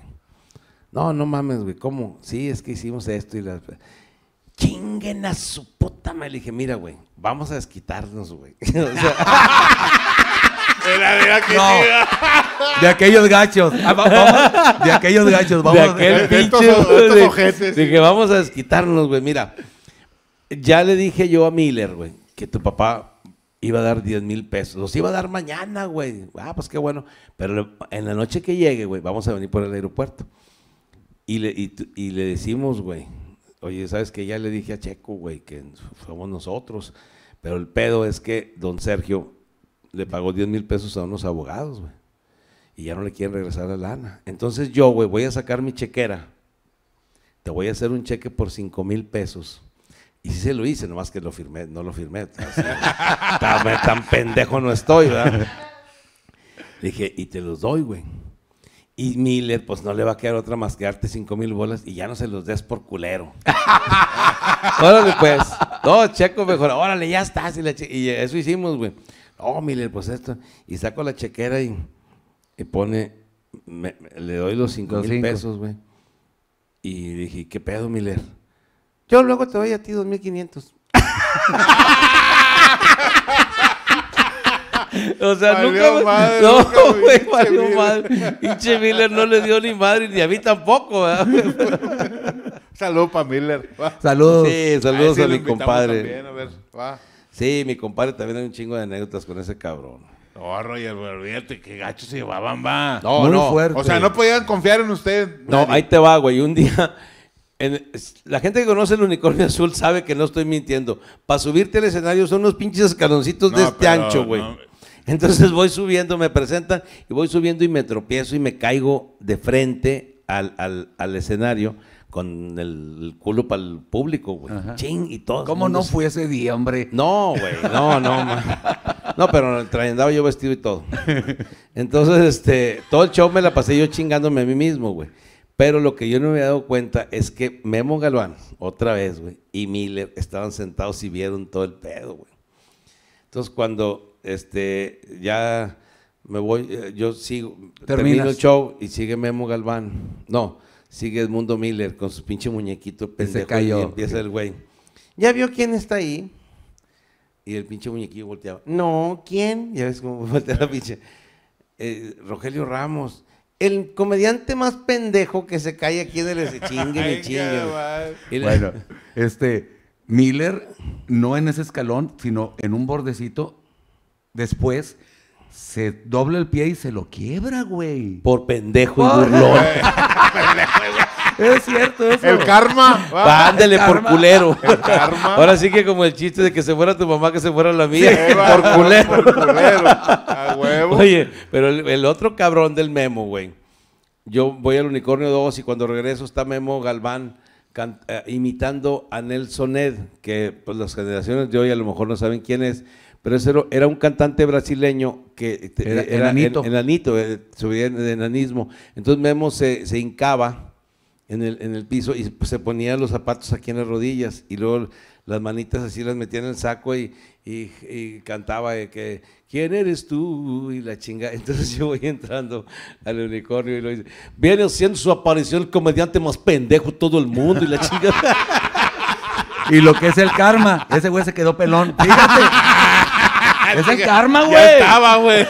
No, no mames, güey, ¿cómo? Sí, es que hicimos esto y las... Chinguen a su puta me Le dije, mira, güey, vamos a desquitarnos, güey. o sea... De, ah, de aquellos gachos. de aquellos gachos. Vamos de aquel pinche. De, Dije, vamos a desquitarnos, güey. Mira, ya le dije yo a Miller, güey, que tu papá iba a dar 10 mil pesos. Los iba a dar mañana, güey. Ah, pues qué bueno. Pero en la noche que llegue, güey, vamos a venir por el aeropuerto. Y le, y, le decimos, güey, oye, ¿sabes que Ya le dije a Checo, güey, que fuimos nosotros. Pero el pedo es que don Sergio le pagó 10 mil pesos a unos abogados, güey. Y ya no le quieren regresar la lana. Entonces yo, güey, voy a sacar mi chequera. Te voy a hacer un cheque por 5 mil pesos. Y sí se lo hice, nomás que lo firmé, no lo firmé. tan, pendejo no estoy, ¿verdad? dije, y te los doy, güey. Y Miller, pues no le va a quedar otra más que darte cinco mil bolas y ya no se los des por culero. órale, pues. No, Checo mejor. Órale, ya estás. Y, eso hicimos, güey. Oh, Miller, pues esto. Y saco la chequera y, pone. le doy los cinco mil pesos, güey. Y dije, ¿qué pedo, Miller? Yo luego te doy a ti dos mil quinientos. O sea, valió nunca. Madre, no, güey, valió Miller. madre. Miller no le dio ni madre, ni a mí tampoco. Saludos para Miller. Saludos. Sí, saludos a, mi compadre. Sí, mi compadre también hay un chingo de anécdotas con ese cabrón. No, Roger, olvídate, qué gacho se llevaban, va. No, no. Fuerte. O sea, no podían confiar en usted. No, ahí te va, güey. Un día. la gente que conoce el unicornio azul sabe que no estoy mintiendo. Para subirte al escenario son unos pinches escaloncitos de este ancho, güey. Entonces voy subiendo, me presentan y voy subiendo y me tropiezo y me caigo de frente al, escenario con el culo para el público, güey. Ching y todo. ¿Cómo no fue ese día, hombre? No, güey, no, no. no, pero andaba yo vestido y todo. Entonces, este, todo el show me la pasé yo chingándome a mí mismo, güey. Pero lo que yo no me había dado cuenta es que Memo Galván, otra vez, güey, y Miller estaban sentados y vieron todo el pedo, güey. Entonces, cuando este, ya me voy, eh, yo sigo, termino el show y sigue Memo Galván. No, sigue Edmundo Miller con su pinche muñequito pendejo se cayó. empieza el güey. ¿Ya vio quién está ahí? Y el pinche muñequito volteaba. No, ¿quién? Ya ves cómo voltea la pinche. Eh, Rogelio Ramos. El comediante más pendejo que se cae aquí en el chingue. Bueno, este, Miller, no en ese escalón, sino en un bordecito, después se dobla el pie y se lo quiebra, güey. Por pendejo y burlón. Es cierto eso. El karma. Ah, ándale por culero. Ahora sí que como el chiste de que se fuera tu mamá, que se fuera la mía. por, culero. Oye, pero el, otro cabrón del Memo, güey. Yo voy al Unicornio 2 y cuando regreso está Memo Galván eh, imitando a Nelson Ed, que pues, las generaciones de hoy a lo mejor no saben quién es, pero ese era un cantante brasileño que este, era, enanito, enanito eh, subía de enanismo. Entonces Memo se, se hincaba en el, en el, piso y se ponía los zapatos aquí en las rodillas y luego las manitas así las metía en el saco y, y, cantaba que ¿Quién eres tú? Y la chinga. Entonces yo voy entrando al unicornio y lo dice, viene haciendo su aparición el comediante más pendejo todo el mundo y la chinga. Y lo que es el karma, ese güey se quedó pelón. Fíjate. es el karma, güey. estaba, güey.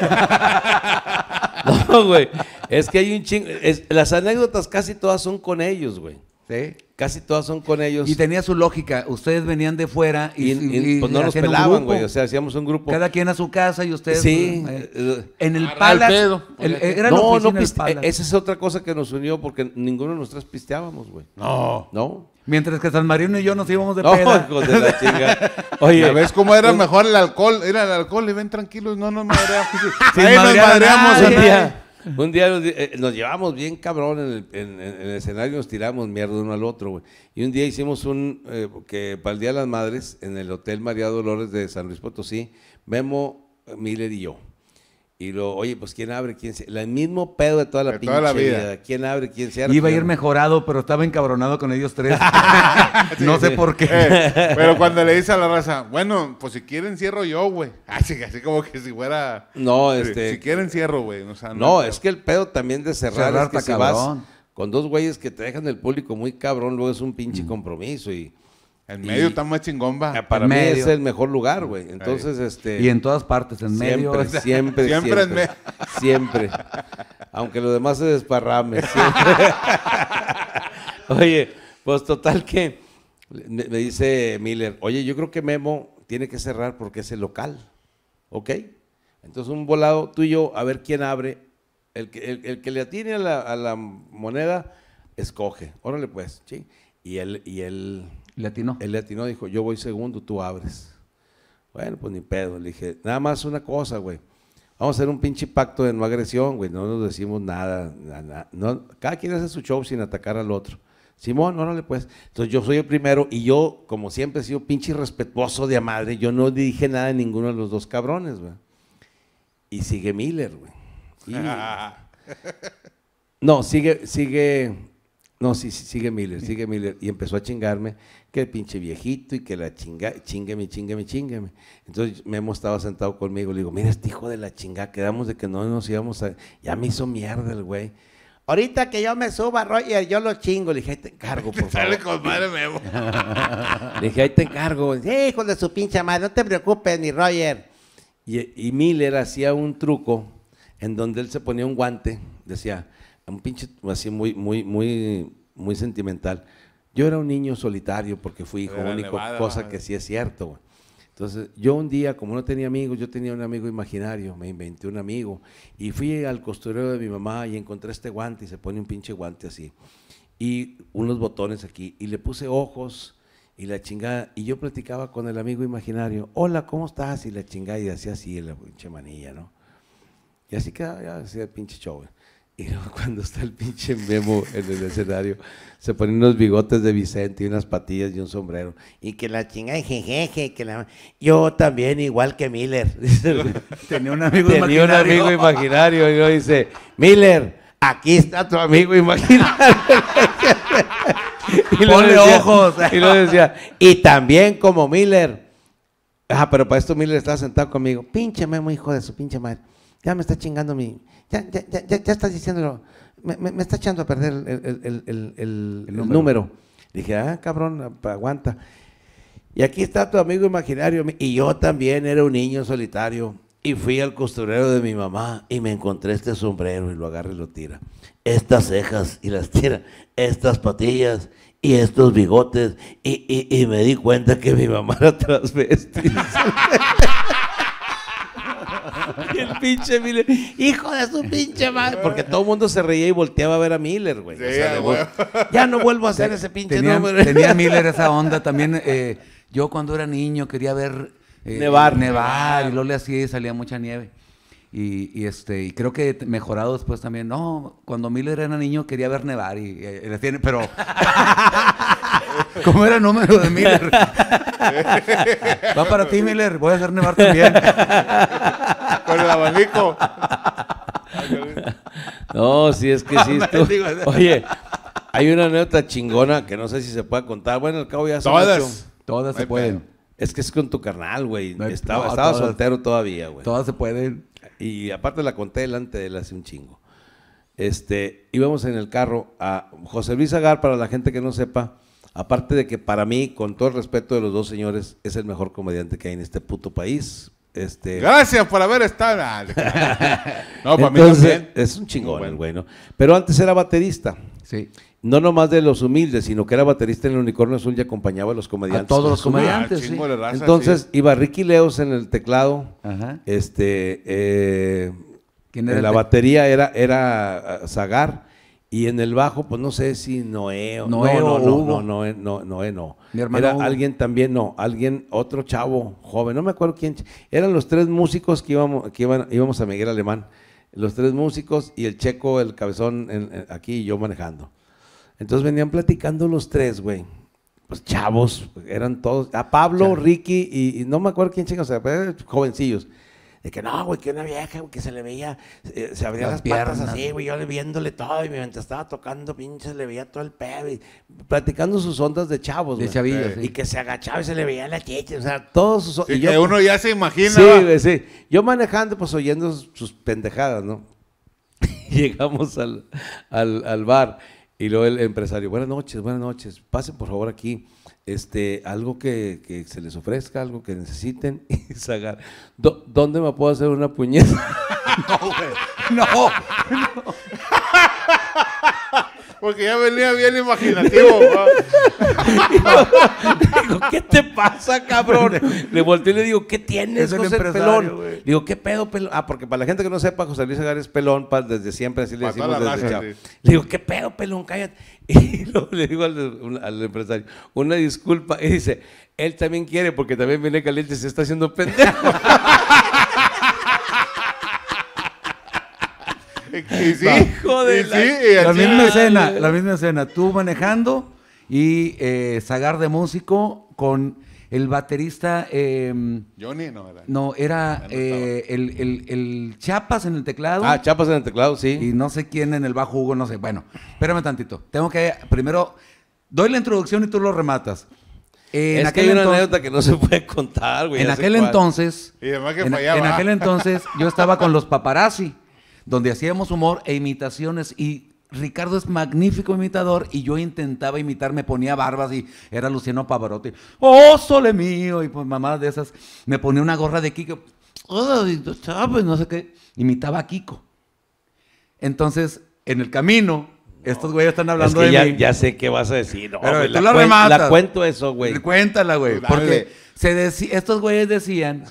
no, güey. Es que hay un chingo. las anécdotas casi todas son con ellos, güey. Sí. Casi todas son con ellos. Y tenía su lógica. Ustedes venían de fuera y, pues no nos pelaban, güey. O sea, hacíamos un grupo. Cada quien a su casa y ustedes. Sí. Pues, eh, en el palacio. El, eh, era no, no eh, Esa es otra cosa que nos unió porque ninguno de nosotros pisteábamos, güey. No. No. Mientras que San Marino y yo nos íbamos de oh, peda. de la Oye, ¿ves cómo era pues, mejor el alcohol? Era el alcohol y ven tranquilos, no nos madreamos. Ahí nos madreamos un día. Un día eh, nos, llevamos bien cabrón en el, en, el, escenario, nos tiramos mierda uno al otro, güey. Y un día hicimos un, eh, que para el Día de las Madres, en el Hotel María Dolores de San Luis Potosí, Memo eh, Miller y yo y lo, oye, pues quién abre, quién cierra. El mismo pedo de toda la vida. ¿Quién abre, quién se Iba a ir mejorado, pero estaba encabronado con ellos tres. no sé por qué. Eh, pero cuando le dice a la raza, bueno, pues si quieren cierro yo, güey. Así, así como que si fuera. No, este. Si, quieren cierro, güey. no, es que el pedo también de cerrar, es que vas con dos güeyes que te dejan el público muy cabrón, luego es un pinche mm. compromiso y. En medio está más chingón, Para mí es el mejor lugar, güey. Entonces, este... Y en todas partes, en medio. Siempre, siempre, siempre. En medio. siempre. Aunque lo demás se desparrame. oye, pues total que me, dice Miller, oye, yo creo que Memo tiene que cerrar porque es el local. ¿Ok? Entonces un volado, tú y yo, a ver quién abre. El que, le atiene a la, a la, moneda, escoge. Órale pues, ¿sí? Y él... Y él le atinó. Él le dijo, yo voy segundo, tú abres. Bueno, pues ni pedo. Le dije, nada más una cosa, güey. Vamos a hacer un pinche pacto de no agresión, güey. No nos decimos nada. cada quien hace su show sin atacar al otro. Simón, no, no le puedes. Entonces yo soy el primero y yo, como siempre, he sido pinche respetuoso de a madre. Yo no dije nada a ninguno de los dos cabrones, güey. Y sigue Miller, güey. no, sigue, sigue, no, sí, sigue Miller, sigue Miller. Y empezó a chingarme que el pinche viejito y que la chinga, chingame chingue mi... Entonces Memo estaba sentado conmigo, le digo, mira este hijo de la chinga, quedamos de que no nos íbamos a... Ya me hizo mierda el güey. Ahorita que yo me suba, Roger, yo lo chingo. Le dije, ahí te encargo, por favor. le dije, ahí te encargo. hijo de su pinche madre, no te preocupes, ni Roger. Y, y Miller hacía un truco en donde él se ponía un guante, decía, un pinche así muy, muy, muy, muy sentimental yo era un niño solitario porque fui hijo único, cosa que sí es cierto. Entonces, yo un día, como no tenía amigos, yo tenía un amigo imaginario, me inventé un amigo y fui al costurero de mi mamá y encontré este guante y se pone un pinche guante así y unos botones aquí y le puse ojos y la chingada y yo platicaba con el amigo imaginario, hola, ¿cómo estás? Y la chingada y hacía así la pinche manilla, ¿no? Y así quedaba, hacía el pinche show. cuando está el pinche Memo en el escenario, se ponen unos bigotes de Vicente y unas patillas y un sombrero. Y que la chinga jejeje, que la... Yo también, igual que Miller. Tenía un amigo imaginario. Y yo dice, Miller, aquí está tu amigo imaginario. y Ponle ojos. y lo decía, y también como Miller. Ah, pero para esto Miller estaba sentado conmigo. Pinche Memo, hijo de su pinche madre ya me está chingando mi, ya, estás diciéndolo, me, me, está echando a perder el, número. Dije, ah, cabrón, aguanta. Y aquí está tu amigo imaginario. Y yo también era un niño solitario. Y fui al costurero de mi mamá y me encontré este sombrero y lo agarra y lo tira. Estas cejas y las tira. Estas patillas y estos bigotes. Y, me di cuenta que mi mamá era transvestida. el pinche Miller, hijo de su pinche madre. Porque todo el mundo se reía y volteaba a ver a Miller, güey. ya no vuelvo a hacer ese pinche tenía, Tenía Miller esa onda también. Eh, yo cuando era niño quería ver eh, nevar. y lo le hacía y salía mucha nieve. Y, este y creo que mejorado después también. No, cuando Miller era niño quería ver nevar y, eh, pero ¿Cómo era el número de Miller? Va para ti Miller, voy a hacer nevar también no, si es que sí. Oye, hay una anécdota chingona que no sé si se puede contar. Bueno, al cabo ya se Todas. Todas se pueden. Es que es con tu carnal, güey. estaba, soltero todavía, güey. Todas se pueden. Y aparte la conté delante de él hace un chingo. Este, íbamos en el carro a José Luis Agar, para la gente que no sepa, aparte de que para mí, con todo el respeto de los dos señores, es el mejor comediante que hay en este puto país, este, Gracias por haber estado. Ah, no, es un chingón el Pero antes era baterista. Sí. No nomás de los humildes, sino que era baterista en el Unicornio Azul y acompañaba a los comediantes. A todos los ah, comediantes. Entonces iba Ricky Leos en el teclado. Ajá. Este, eh, la batería era, era ah, Zagar y en el bajo, pues no sé si Noé o Noé, no, no, no, no, no, no. era alguien también, no, alguien, otro chavo, joven, no me acuerdo quién. Eran los tres músicos que íbamos, que íbamos a Miguel Alemán. Los tres músicos y el checo, el cabezón aquí y yo manejando. Entonces venían platicando los tres, güey. Pues chavos, eran todos. A Pablo, Ricky y, no me acuerdo quién chicos, o sea, pues, jovencillos. De que no, güey, que una vieja, que se le veía, eh, se abría las, perras así, güey, yo le viéndole todo, y mientras estaba tocando, pinche, le veía todo el pedo, y platicando sus ondas de chavos, De Y que se agachaba y se le veía la chicha, o sea, todos sus ondas. uno ya se imagina. Sí, güey, sí. Yo manejando, pues oyendo sus pendejadas, ¿no? Llegamos al, al, al bar. Y luego el empresario, buenas noches, buenas noches, pasen por favor aquí, este, algo que, se les ofrezca, algo que necesiten, y sacar, ¿dónde me puedo hacer una puñeta? no, güey, no, no. Porque ya venía bien imaginativo, digo, ¿qué te pasa, cabrón? Le volteé y le digo, ¿qué tienes, José Pelón? Le Digo, ¿qué pedo, Pelón? Ah, porque para la gente que no sepa, José Luis Agar es Pelón, desde siempre así le decimos desde Le digo, ¿qué pedo, Pelón? Cállate. Y luego le digo al, al empresario, una disculpa. Y dice, él también quiere porque también viene caliente y se está haciendo pendejo. hijo de la, misma escena, la misma escena. Tú manejando y eh, Zagar de músico con el baterista. Em, Johnny, no era. No, era eh, el, el, Chapas en el teclado. Ah, Chapas en el teclado, sí. Y no sé quién en el bajo no sé. Bueno, espérame tantito. Tengo que. Primero, doy la introducción y tú lo rematas. que hay una anécdota que no se puede contar, güey. En aquel entonces. en aquel entonces yo estaba con los paparazzi donde hacíamos humor e imitaciones y Ricardo es magnífico imitador y yo intentaba imitar, me ponía barbas y era Luciano Pavarotti. ¡Oh, sole mío! Y pues mamá de esas, me ponía una gorra de Kiko. ¡Oh, no sé qué! Imitaba a Kiko. Entonces, en el camino, estos güeyes están hablando de ya, Ya sé qué vas a decir. No, la, cuento eso, güey. Cuéntala, güey. Porque se estos güeyes decían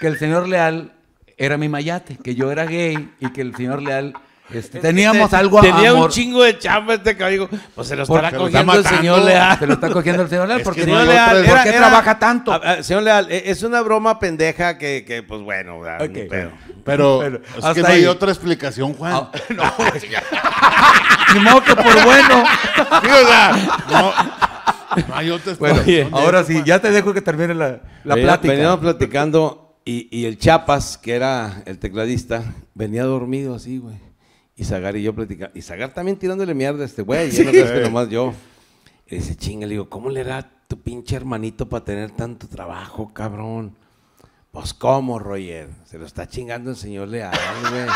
que el señor Leal era mi mayate, que yo era gay y que el señor Leal... Este, teníamos algo Tenía amor. un chingo de chamba este cabrón. Pues se lo estará cogiendo el señor Leal. Se lo está cogiendo el señor Leal. porque señor Leal, ¿Por qué trabaja tanto? señor Leal, es una broma pendeja que, que pues bueno. Pero, es que no hay otra explicación, Juan. Ah, no, pues modo que por bueno. Sí, o sea, no, hay otra explicación. ahora sí, ya te dejo que termine la, plática. Veníamos platicando y, el Chapas, que era el tecladista, venía dormido así, güey. Y Zagar y yo platicando. Y Zagar también tirándole mierda a este güey. y Yo no que nomás yo. Y dice, chinga, le digo, ¿cómo le da tu pinche hermanito para tener tanto trabajo, cabrón? Pues, ¿cómo, Roger? Se lo está chingando el señor Leal, güey.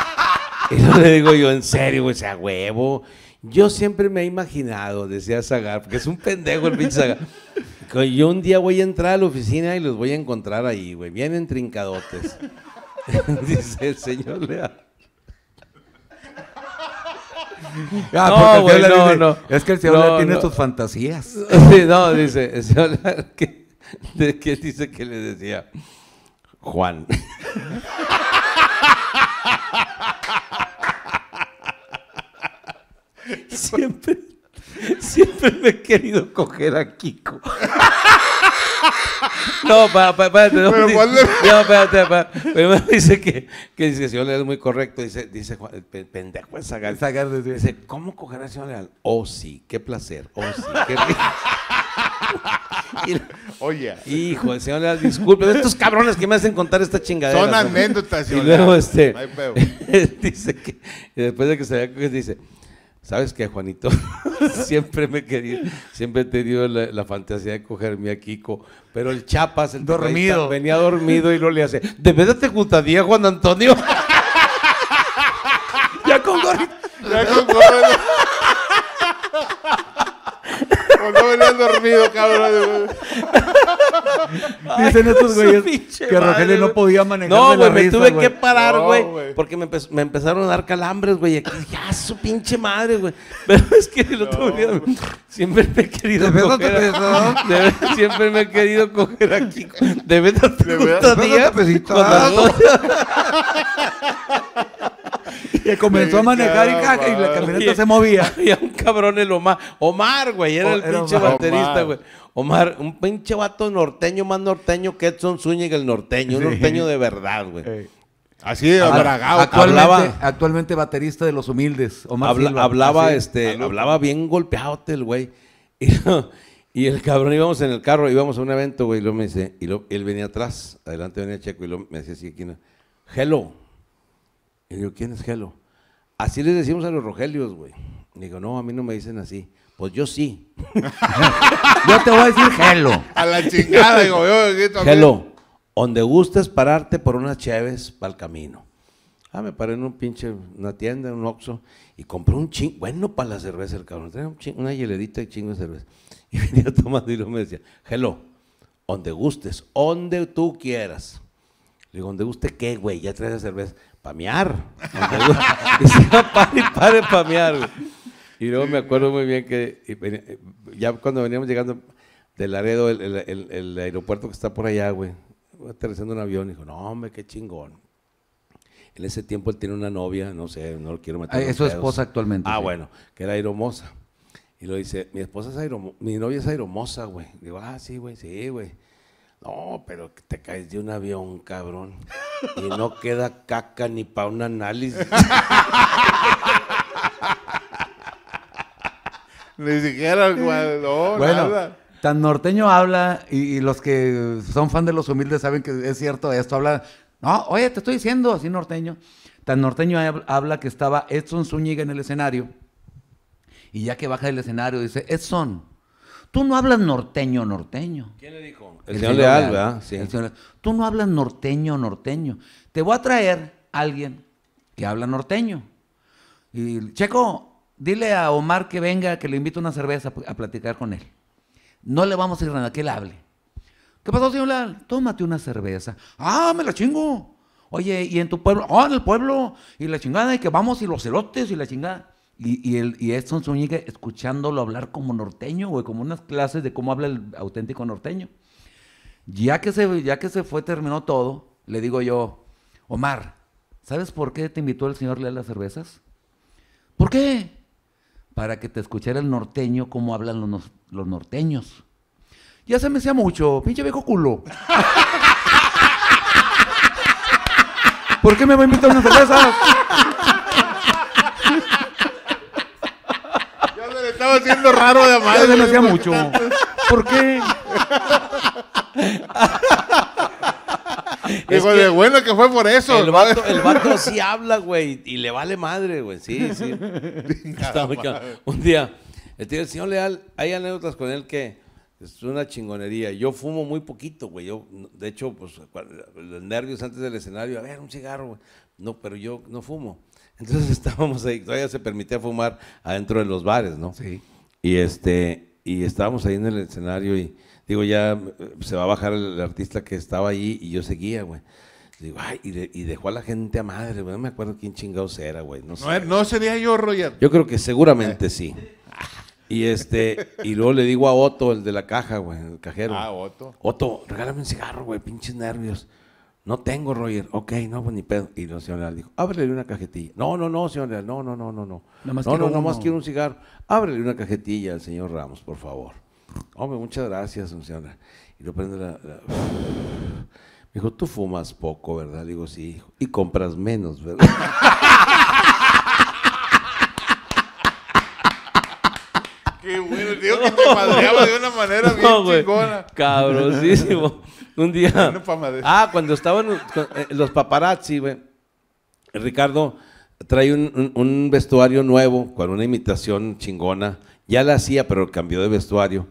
Y no le digo yo, en serio, güey, sea huevo. Yo siempre me he imaginado, decía Zagar, porque es un pendejo el pinche Zagar. Yo un día voy a entrar a la oficina y los voy a encontrar ahí, güey. Vienen trincadotes. Dice el señor lea ah, no, güey, no, no. Es que el señor tiene tus sus fantasías. Sí, no, dice, el señor Leal, que, que dice que le decía? Juan. Siempre. Siempre me he querido coger a Kiko. No, para no, pero no, espérate, dice que, que dice, señor Leal es muy correcto. Dice, dice pendejo esa Dice, ¿cómo coger al señor Leal? Oh, sí, qué placer. Oh, sí, qué rico. Oye. Hijo el señor Leal, disculpe. Estos cabrones que me hacen contar esta chingadera. Son anécdotas, señor Y luego, este. dice que, después de que se vea, dice. ¿Sabes qué, Juanito? siempre me quería, siempre he tenido la, fantasía de cogerme a Kiko, pero el Chapas, el dormido, venía dormido y lo le hace, ¿de verdad te gustaría, Juan Antonio? ya con Ya dormido, cabrón. Dicen estos güeyes que Rogelio no podía manejar. No, güey, me tuve que parar, güey. porque me, empezaron a dar calambres, güey. Aquí, ya, ah, su pinche madre, güey. Pero es que el otro día siempre me he querido coger. siempre me he querido coger aquí. De verdad, de verdad. y comenzó a manejar y la camioneta se movía. y un cabrón, el Omar. Omar, güey, era oh, el pinche baterista, güey. Omar, un pinche vato norteño, más norteño que Edson Zúñiga, el norteño. Un norteño de verdad, güey. Así abragado Actualmente, actualmente baterista de los humildes. Omar hablaba, ah, este, hablaba bien golpeado el güey. Y, el cabrón íbamos en el carro, íbamos a un evento, güey, y me dice, y él venía atrás, adelante venía Checo, y luego me decía así, aquí, hello. Y digo, ¿quién es Helo Así les decimos a los Rogelios, güey. Digo, no, a mí no me dicen así. Pues yo sí. yo te voy a decir Helo A la chingada, digo, yo Gelo, donde gustes pararte por unas cheves para el camino. Ah, me paré en un pinche, una tienda, un Oxxo, y compré un ching, bueno, para la cerveza el cabrón. Tenía una hieledita y chingo de cerveza. Y venía tomando y lo me decía, Hello, donde gustes, donde tú quieras. Le digo, ¿donde guste qué, güey? Ya traes la cerveza pamear. pamear. Y luego me acuerdo muy bien que ya cuando veníamos llegando del Laredo, el, aeropuerto que está por allá, güey, aterrizando un avión, dijo, no, hombre, qué chingón. En ese tiempo él tiene una novia, no sé, no lo quiero meter. Ah, es su esposa actualmente. Ah, bueno, que era aeromosa. Y lo dice, mi esposa es aeromosa, mi novia es aeromosa, güey. Digo, ah, sí, güey, sí, güey. No, pero te caes de un avión, cabrón. Y no queda caca ni para un análisis. Ni siquiera, no, bueno, nada. Tan norteño habla, y, los que son fan de los humildes saben que es cierto esto. Habla, no, oye, te estoy diciendo, así norteño. Tan norteño habla que estaba Edson Zúñiga en el escenario. Y ya que baja del escenario, dice: Edson, Tú no hablas norteño, norteño. ¿Quién le dijo? El, señor, Leal, ¿verdad? Sí. tú no hablas norteño, norteño. Te voy a traer alguien que habla norteño. Y Checo, dile a Omar que venga, que le invite una cerveza a platicar con él. No le vamos a ir nada, que él hable. ¿Qué pasó, señor Leal? Tómate una cerveza. Ah, me la chingo. Oye, ¿y en tu pueblo? Ah, en el pueblo. Y la chingada, y que vamos, y los celotes, y la chingada. Y, y, el, y Edson Zúñiga escuchándolo hablar como norteño, güey, como unas clases de cómo habla el auténtico norteño. Ya que se, ya que se fue, terminó todo, le digo yo, Omar, ¿sabes por qué te invitó el señor Leal las cervezas? ¿Por qué? Para que te escuchara el norteño cómo hablan los, norteños. Ya se me hacía mucho, pinche viejo culo. ¿Por qué me va a invitar una cervezas? siendo raro de madre. se hacía mucho. ¿Por qué? Digo, bueno que fue por eso. El vato, el sí habla, güey, y le vale madre, güey. Sí, sí. Un día, el, tío, el señor Leal, hay anécdotas con él que es una chingonería. Yo fumo muy poquito, güey. Yo, de hecho, pues, los nervios antes del escenario, a ver, un cigarro, güey. No, pero yo no fumo. Entonces estábamos ahí, todavía se permitía fumar adentro de los bares, ¿no? Sí. Y, este, y estábamos ahí en el escenario y digo, ya eh, se va a bajar el, artista que estaba ahí y yo seguía, güey. Digo, ay, y, dejó a la gente a madre, güey. No me acuerdo quién chingados era, güey. No, sería yo, Roger. Yo creo que seguramente sí. Y este, y luego le digo a Otto, el de la caja, güey, el cajero. Ah, Otto. Otto, regálame un cigarro, güey, pinches nervios. No tengo, Roger. Ok, no, pues ni pedo. Y el señor Leal dijo, ábrele una cajetilla. No, no, no, señor Leal, no, no, no, no, no. más no, no, más quiero un cigarro. Ábrele una cajetilla al señor Ramos, por favor. Hombre, muchas gracias, señor Y lo prende la... Me dijo, tú fumas poco, ¿verdad? Le digo, sí, hijo. Y compras menos, ¿verdad? Qué bueno. Digo que te madreaba de una manera bien chingona. Cabrosísimo. Un día. ah, cuando estaban eh, los paparazzi, güey. Ricardo trae un, vestuario nuevo con una imitación chingona. Ya la hacía, pero cambió de vestuario.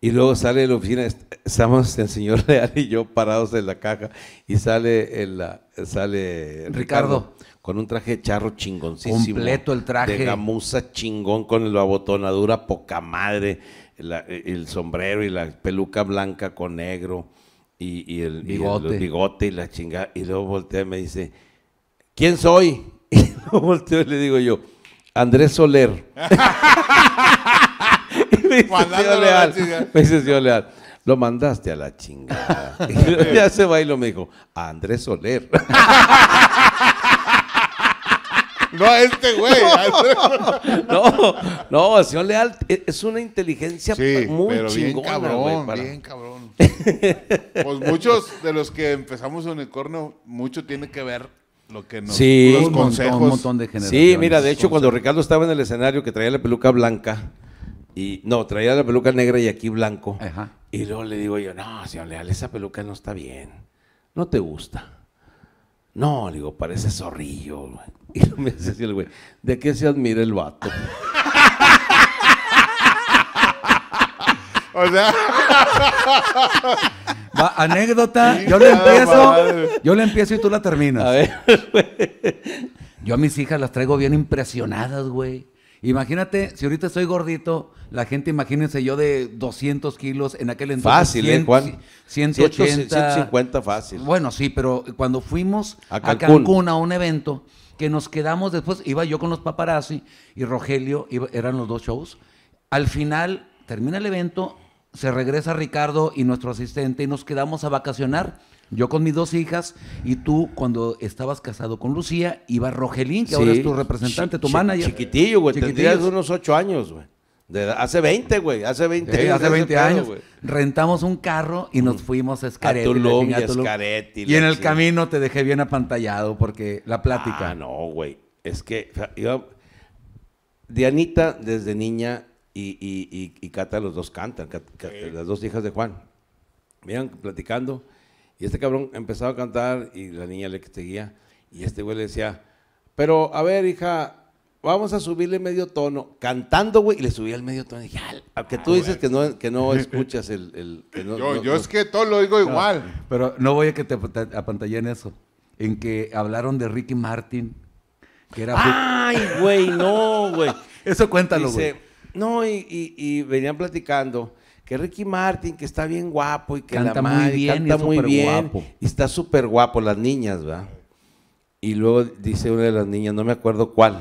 Y luego sale de la oficina, estamos el señor Leal y yo parados en la caja y sale el, sale Ricardo con un traje de charro chingoncísimo. Completo el traje. De gamuza chingón con la abotonadura poca madre, el sombrero y la peluca blanca con negro y, el, bigote. y bigote. y la chingada. Y luego voltea y me dice, ¿quién soy? Y luego volteo y le digo yo, Andrés Soler. me dice, señor Leal, lo mandaste a la chingada. y ya se me dijo, a Andrés Soler. No a este güey. No, no, señor Leal e, es una inteligencia muy pero chingona, Bien cabrón, bien cabrón. pues muchos de los que empezamos en Unicorno, mucho tiene que ver lo que nos sí, los consejos. de Sí, mira, de hecho, cuando Ricardo estaba en el escenario que traía la peluca blanca, y no, traía la peluca negra y aquí blanco. Y luego le digo yo, no, señor Leal, esa peluca no está bien. No te gusta. No, le digo, parece zorrillo. Y me dice güey, ¿de qué se admira el vato? o sea... anécdota, yo le empiezo, yo le empiezo y tú la terminas. A ver, Yo a mis hijas las traigo bien impresionadas, güey. Imagínate, si ahorita estoy gordito, la gente, imagínense yo de 200 kilos en aquel entonces. Fácil, ¿eh, Juan? 180. 150 fácil. Bueno, sí, pero cuando fuimos a Cancún a, un evento, que nos quedamos después, iba yo con los paparazzi y Rogelio, eran los dos shows. Al final termina el evento, se regresa Ricardo y nuestro asistente y nos quedamos a vacacionar. Yo con mis dos hijas y tú cuando estabas casado con Lucía, iba Rogelín, que ahora es tu representante, tu manager. Chiquitillo, güey, tendrías unos ocho años, güey hace 20, güey. Hace 20, hace 20 años. rentamos un carro y nos mm. fuimos a Escaret. y, y en el camino te dejé bien apantallado porque la plática. Ah, no, güey. Es que Dianita desde niña y, y, Cata, los dos cantan. Las dos hijas de Juan. Miran platicando. Y este cabrón empezaba a cantar y la niña le seguía. Y este güey le decía, pero a ver, hija, vamos a subirle medio tono, cantando, güey, y le subí al medio tono. Y dije, aunque tú ah, dices que no, escuchas el... no, yo, es que todo lo digo igual. pero no voy a que te en eso, en que hablaron de Ricky Martin, que era... Ay, güey, no, güey. eso cuéntalo, güey. No, y, y, venían platicando que Ricky Martin, que está bien guapo y que canta la muy bien, guapo. y está súper guapo, las niñas, ¿verdad? Y luego dice una de las niñas, no me acuerdo cuál,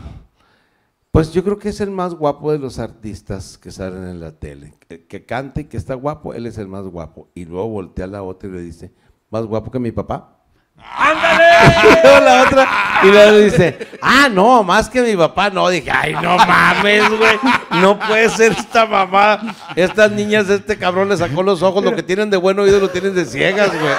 pues yo creo que es el más guapo de los artistas que salen en la tele. Que, canta cante y que está guapo, él es el más guapo. Y luego voltea a la otra y le dice, ¿más guapo que mi papá? ¡Ándale! Y luego la otra, y luego dice, ah, no, más que mi papá, no. Dije, ay, no mames, güey. No puede ser esta mamá. Estas niñas, este cabrón le sacó los ojos, lo que tienen de buen oído lo tienen de ciegas, güey.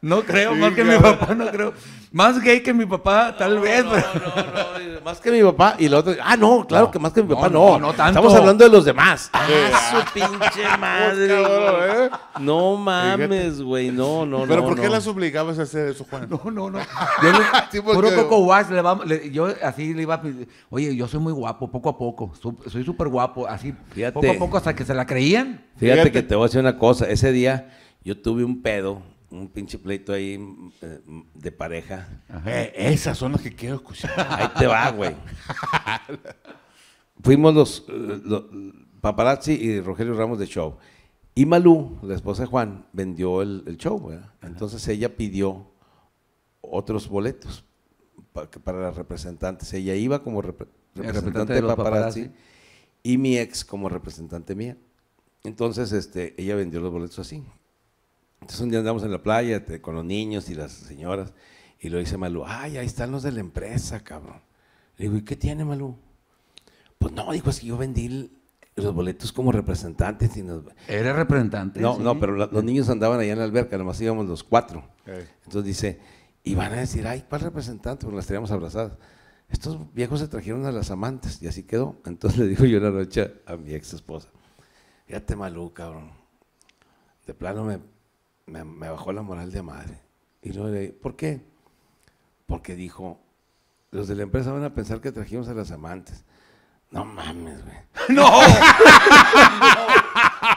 No creo, más que mi papá, no creo. Más gay que mi papá, tal vez. No, no, no, más que mi papá. Y lo otro, ah, no, claro que más que mi papá, no. No, tanto. Estamos hablando de los demás. Ah, su pinche madre. ¿eh? No mames, güey, no, no, no ¿Pero por qué las obligabas a hacer eso, Juan? No, no, no. Yo le, puro le, vamos, yo así le iba a pedir, oye, yo soy muy guapo, poco a poco. soy súper guapo, así, poco a poco, hasta que se la creían. Fíjate que te voy a decir una cosa. Ese día yo tuve un pedo un pinche pleito ahí mm, eh, de pareja. Eh, esas son las que quiero escuchar. Ahí te va, güey. Fuimos los, eh, paparazzi y Rogelio Ramos de show. Y Malú, la esposa de Juan, vendió el, show, Entonces ella pidió otros boletos para, para las representantes. Ella iba como representante, de, paparazzi, paparazzi, y mi ex como representante mía. Entonces, este, ella vendió los boletos así. Entonces un día andamos en la playa con los niños y las señoras y lo dice Malú, ay, ahí están los de la empresa, cabrón. Le digo, ¿y qué tiene Malú? Pues no, dijo, es que yo vendí los boletos como representantes. Y ¿Era representante? No, no, pero los niños andaban allá en la alberca, nomás íbamos los cuatro. Entonces dice, y van a decir, ay, ¿cuál representante? Porque las teníamos abrazadas. Estos viejos se trajeron a las amantes y así quedó. Entonces le digo yo una noche a mi ex esposa, fíjate Malú, cabrón. De plano me me, bajó la moral de madre. Y no le ¿por qué? Porque dijo, los de la empresa van a pensar que trajimos a las amantes. No mames, güey. ¡No!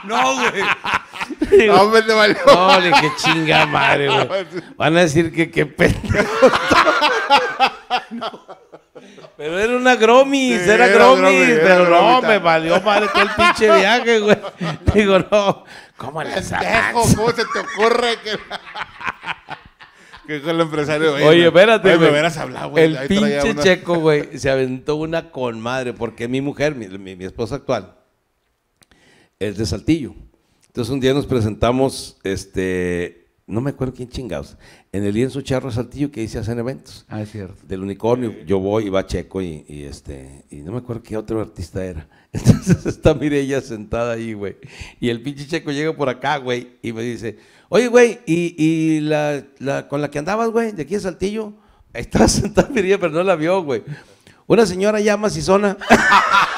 ¡No, güey! no, me te valió. No, chinga madre, güey. Van a decir que qué pendejo. Pero era una gromis, era, gromis, pero no, me valió madre todo el pinche viaje, güey. Digo, no, ¿cómo le sacas? ¿Cómo se te ocurre que... que con el empresario, Oye, espérate, güey. Me hablado, güey. El pinche checo, güey, se aventó una con madre, porque mi mujer, mi, mi esposa actual, es de Saltillo. Entonces un día nos presentamos, este, no me acuerdo quién chingados en el lienzo Charro Saltillo que dice se hacen eventos. Ah, es cierto. Del unicornio, yo voy y va Checo y, este, y no me acuerdo qué otro artista era. Entonces está Mireya sentada ahí, güey. Y el pinche Checo llega por acá, güey, y me dice, oye, güey, y, la, con la que andabas, güey, de aquí a Saltillo, estaba sentada Mireya, pero no la vio, güey. Una señora llama Sisona.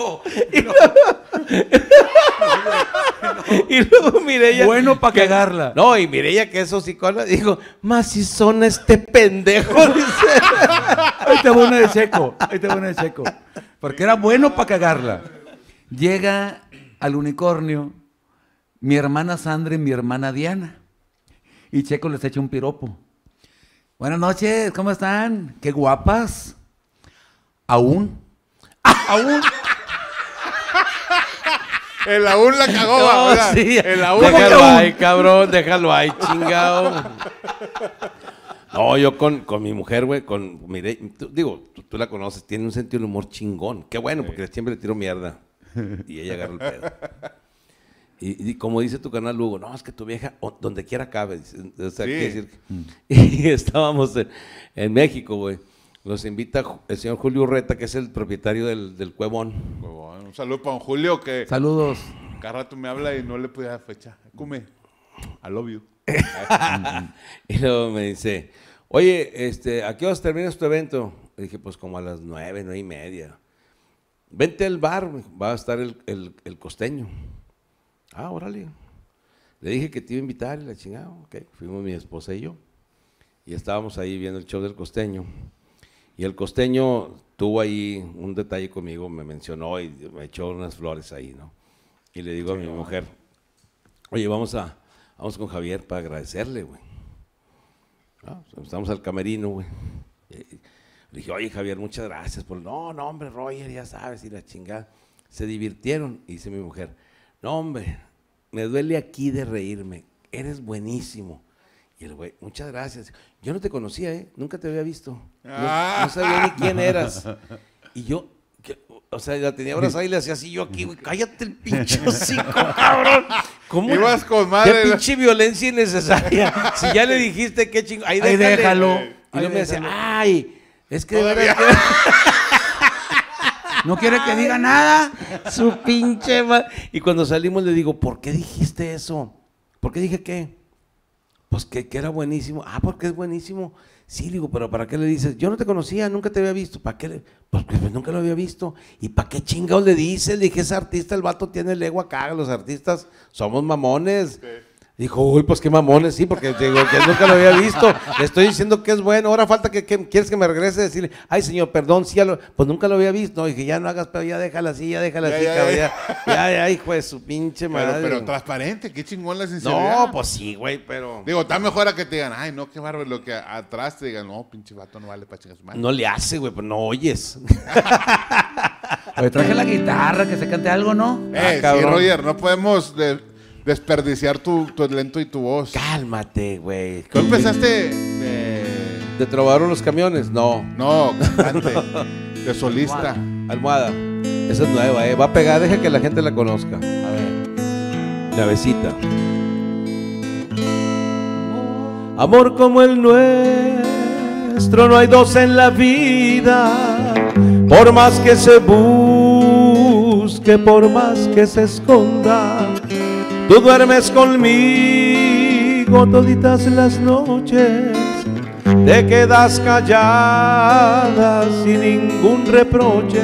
y luego ella. Bueno para cagarla. No, y ella que es psicóloga, dijo: Más si son este pendejo. Dice. ahí te de seco. Ahí te de Checo Porque era bueno para cagarla. Llega al unicornio mi hermana Sandra y mi hermana Diana. Y Checo les echa un piropo. Buenas noches, ¿cómo están? Qué guapas. Aún. Aún. El aún la cagó, no, Sí. El aún Déjalo ahí, cabrón, déjalo ahí, chingado. No, yo con, mi mujer, güey, con mire, digo, tú, la conoces, tiene un sentido de humor chingón. Qué bueno, porque siempre le tiro mierda. Y ella agarra el pedo. Y, como dice tu canal, Hugo. no, es que tu vieja, donde quiera cabe. O sea, sí. decir. Y estábamos en México, güey. Los invita el señor Julio Urreta, que es el propietario del, del Cuevón. Un saludo para don Julio, que. Saludos. Cada rato me habla y no le dar fecha. Come. I love you. y luego me dice, oye, este, ¿a qué hora terminas tu evento? dije, pues como a las nueve, nueve y media. Vente al bar, va a estar el, costeño. Ah, órale. Le dije que te iba a invitar y la chingada. Ok, fuimos mi esposa y yo. Y estábamos ahí viendo el show del costeño. Y el costeño tuvo ahí un detalle conmigo, me mencionó y me echó unas flores ahí, ¿no? Y le digo a mi mujer, oye, vamos a, vamos con Javier para agradecerle, güey. Ah, pues, estamos al camerino, güey. Le dije, oye, Javier, muchas gracias por... No, no, hombre, Roger, ya sabes, y la chingada. Se divirtieron, y dice mi mujer. No, hombre, me duele aquí de reírme. Eres buenísimo. Y el güey, muchas gracias. Yo no te conocía, ¿eh? Nunca te había visto. No, ah. sabía ni quién eras. Y yo, o sea, la tenía abrazada y le hacía así yo aquí, güey. Cállate el pinche hocico, cabrón. ¿Cómo? con madre. Qué pinche violencia innecesaria. Si ya le dijiste qué chingo. Ahí, déjalo. Y yo me decía, ay, es que No quiere que diga nada. Su pinche madre. Y cuando salimos le digo, ¿por qué dijiste eso? ¿Por qué dije qué? Pues que, que, era buenísimo. Ah, porque es buenísimo. Sí, digo, pero ¿para qué le dices? Yo no te conocía, nunca te había visto. ¿Para qué? Le? Pues, pues, pues nunca lo había visto. ¿Y para qué chingados le dices? Le dije, ese artista, el vato tiene el ego acá. Los artistas somos mamones. Dijo, uy, pues qué mamones, sí, porque digo, que nunca lo había visto. Le estoy diciendo que es bueno. Ahora falta que, quieres que me regrese a decirle, ay, señor, perdón, sí, pues nunca lo había visto. No, dije, ya no hagas, pero ya déjala así, ya déjala así, ya, cabrón. Ya, ya, hijo de su pinche madre. Pero, transparente, qué chingón la sinceridad. No, pues sí, güey, pero. Digo, está mejor a que te digan, ay, no, qué bárbaro, lo que atrás te digan, no, pinche vato no vale para chingar su madre. No le hace, güey, pues no oyes. Oye, traje la guitarra, que se cante algo, ¿no? Eh, ah, sí, Roger, no podemos desperdiciar tu, tu talento y tu voz. Cálmate, güey. ¿Cómo empezaste ¿De ¿De trobaron los camiones? No. no, cantante, de solista? Almohada. Esa es nueva, eh. Va a pegar, deja que la gente la conozca. A ver. La Amor como el nuestro, no hay dos en la vida. Por más que se busque, por más que se esconda Tú duermes conmigo toditas las noches, te quedas callada sin ningún reproche.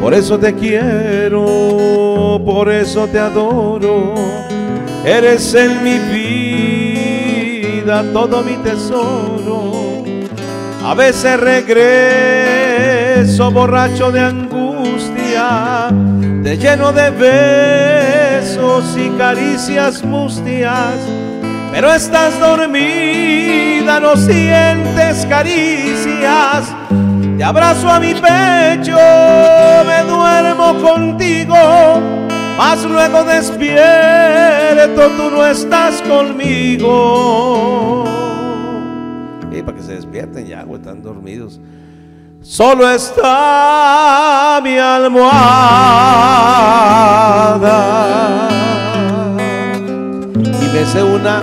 Por eso te quiero, por eso te adoro, eres en mi vida todo mi tesoro. A veces regreso borracho de angustia, te lleno de ver besos y caricias mustias, pero estás dormida, no sientes caricias. Te abrazo a mi pecho, me duermo contigo, mas luego despierto, tú no estás conmigo. Y para que se despierten ya, están dormidos. Solo está mi almohada. Y me sé una,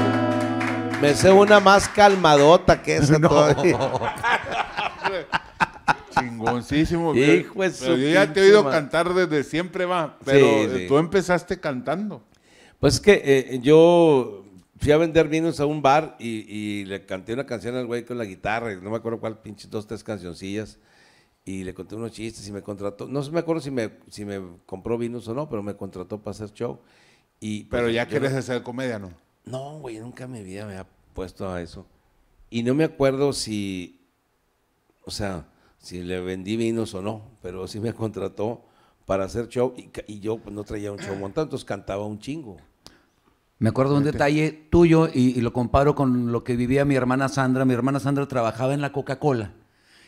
me sé una más calmadota que esa no. todavía. Chingoncísimo. Hijo yo ya te he oído cantar desde siempre, va. Pero tú empezaste cantando. Pues que eh, yo fui a vender vinos a un bar y, le canté una canción al güey con la guitarra, no me acuerdo cuál, pinche dos, tres cancioncillas, y le conté unos chistes y me contrató, no sé, me acuerdo si me, si me compró vinos o no, pero me contrató para hacer show. Y, pues, pero ya quieres hacer comedia, ¿no? No, güey, nunca en mi vida me ha puesto a eso. Y no me acuerdo si, o sea, si le vendí vinos o no, pero sí me contrató para hacer show y, y yo pues, no traía un show montado, entonces cantaba un chingo. Me acuerdo de un detalle tuyo y, lo comparo con lo que vivía mi hermana Sandra. Mi hermana Sandra trabajaba en la Coca-Cola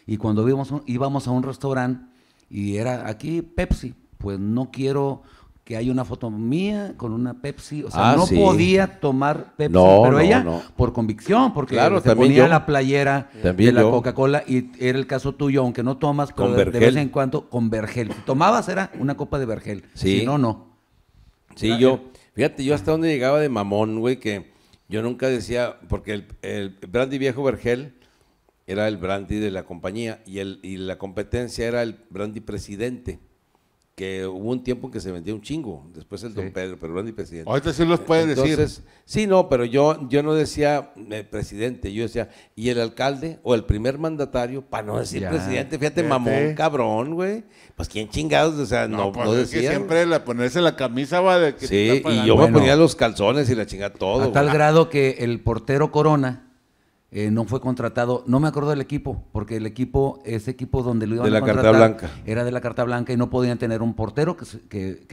y cuando íbamos, íbamos a un restaurante y era aquí Pepsi, pues no quiero que haya una foto mía con una Pepsi. O sea, ah, no podía tomar Pepsi, pero ella por convicción, porque claro, se la playera de la Coca-Cola y era el caso tuyo, aunque no tomas, pero de, vez en cuando con vergel. Si tomabas era una copa de vergel, sí. si no, no. Sí, yo... Fíjate, yo hasta donde llegaba de mamón, güey, que yo nunca decía, porque el, brandy viejo Vergel era el brandy de la compañía y, el, y la competencia era el brandy presidente que hubo un tiempo que se vendía un chingo, después el don Pedro, pero ni presidente. Ahorita sí los pueden decir. Sí, no, pero yo, yo no decía eh, presidente, yo decía, y el alcalde o el primer mandatario, para no decir presidente, fíjate, mamón, cabrón, güey. Pues quién chingados, o sea, no, no, pues siempre la, ponerse la camisa va de que Sí, y yo me ponía los calzones y la chinga todo. A tal grado que el portero Corona eh, no fue contratado, no me acuerdo del equipo, porque el equipo, ese equipo donde lo iban a contratar, era de la carta blanca y no podían tener un portero que se, que,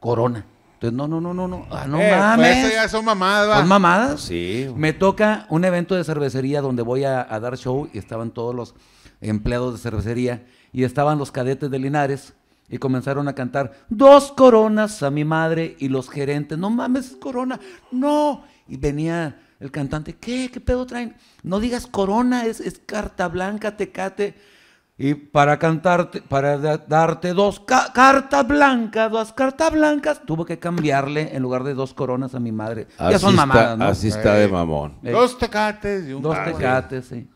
Corona. Entonces, no, no, no, no, no, ah, no eh, pues, mames. eso ya son mamadas. ¿Son mamadas? Pues sí. Me toca un evento de cervecería donde voy a, a dar show y estaban todos los empleados de cervecería y estaban los cadetes de Linares y comenzaron a cantar dos coronas a mi madre y los gerentes, no mames, es corona, no. Y venía el cantante, ¿qué? ¿Qué pedo traen? No digas corona, es, es carta blanca, tecate. Y para cantarte, para darte dos carta cartas blancas, dos cartas blancas, tuve que cambiarle en lugar de dos coronas a mi madre. ya son mamadas, Así está de mamón. dos tecates y un Dos tecates, sí.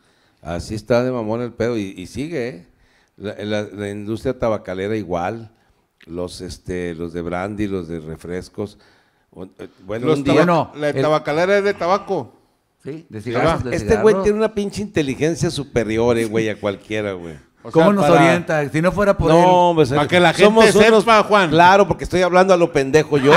Así está de mamón el pedo. Y, sigue, ¿eh? La, la, industria tabacalera igual. Los, este, los de brandy, los de refrescos eh, bueno, un día, la tabacalera es de tabaco. Sí, de Este güey tiene una pinche inteligencia superior, güey, a cualquiera, güey. ¿Cómo nos orienta? Si no fuera por no, él. para que la gente somos sepa, Juan. Claro, porque estoy hablando a lo pendejo yo.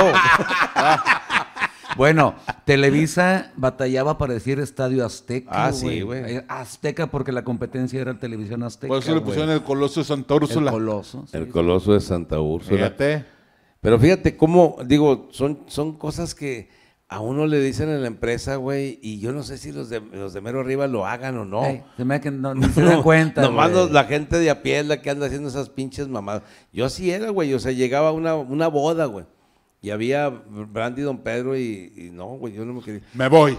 bueno, Televisa batallaba para decir Estadio Azteca. Ah, sí, güey. Eh, Azteca, porque la competencia era Televisión Azteca. Por eso le pusieron el Coloso de Santa Úrsula. El Coloso. el Coloso de Santa Úrsula. Fíjate. Pero fíjate cómo, digo, son, son cosas que a uno le dicen en la empresa, güey, y yo no sé si los de, los de mero arriba lo hagan o no. se me que no, se dan cuenta. Nomás la gente de a pie es la que anda haciendo esas pinches mamadas. Yo así era, güey, o sea, llegaba una, una boda, güey. Y había Brandy, Don Pedro y, y no, güey, yo no me quería. Me voy.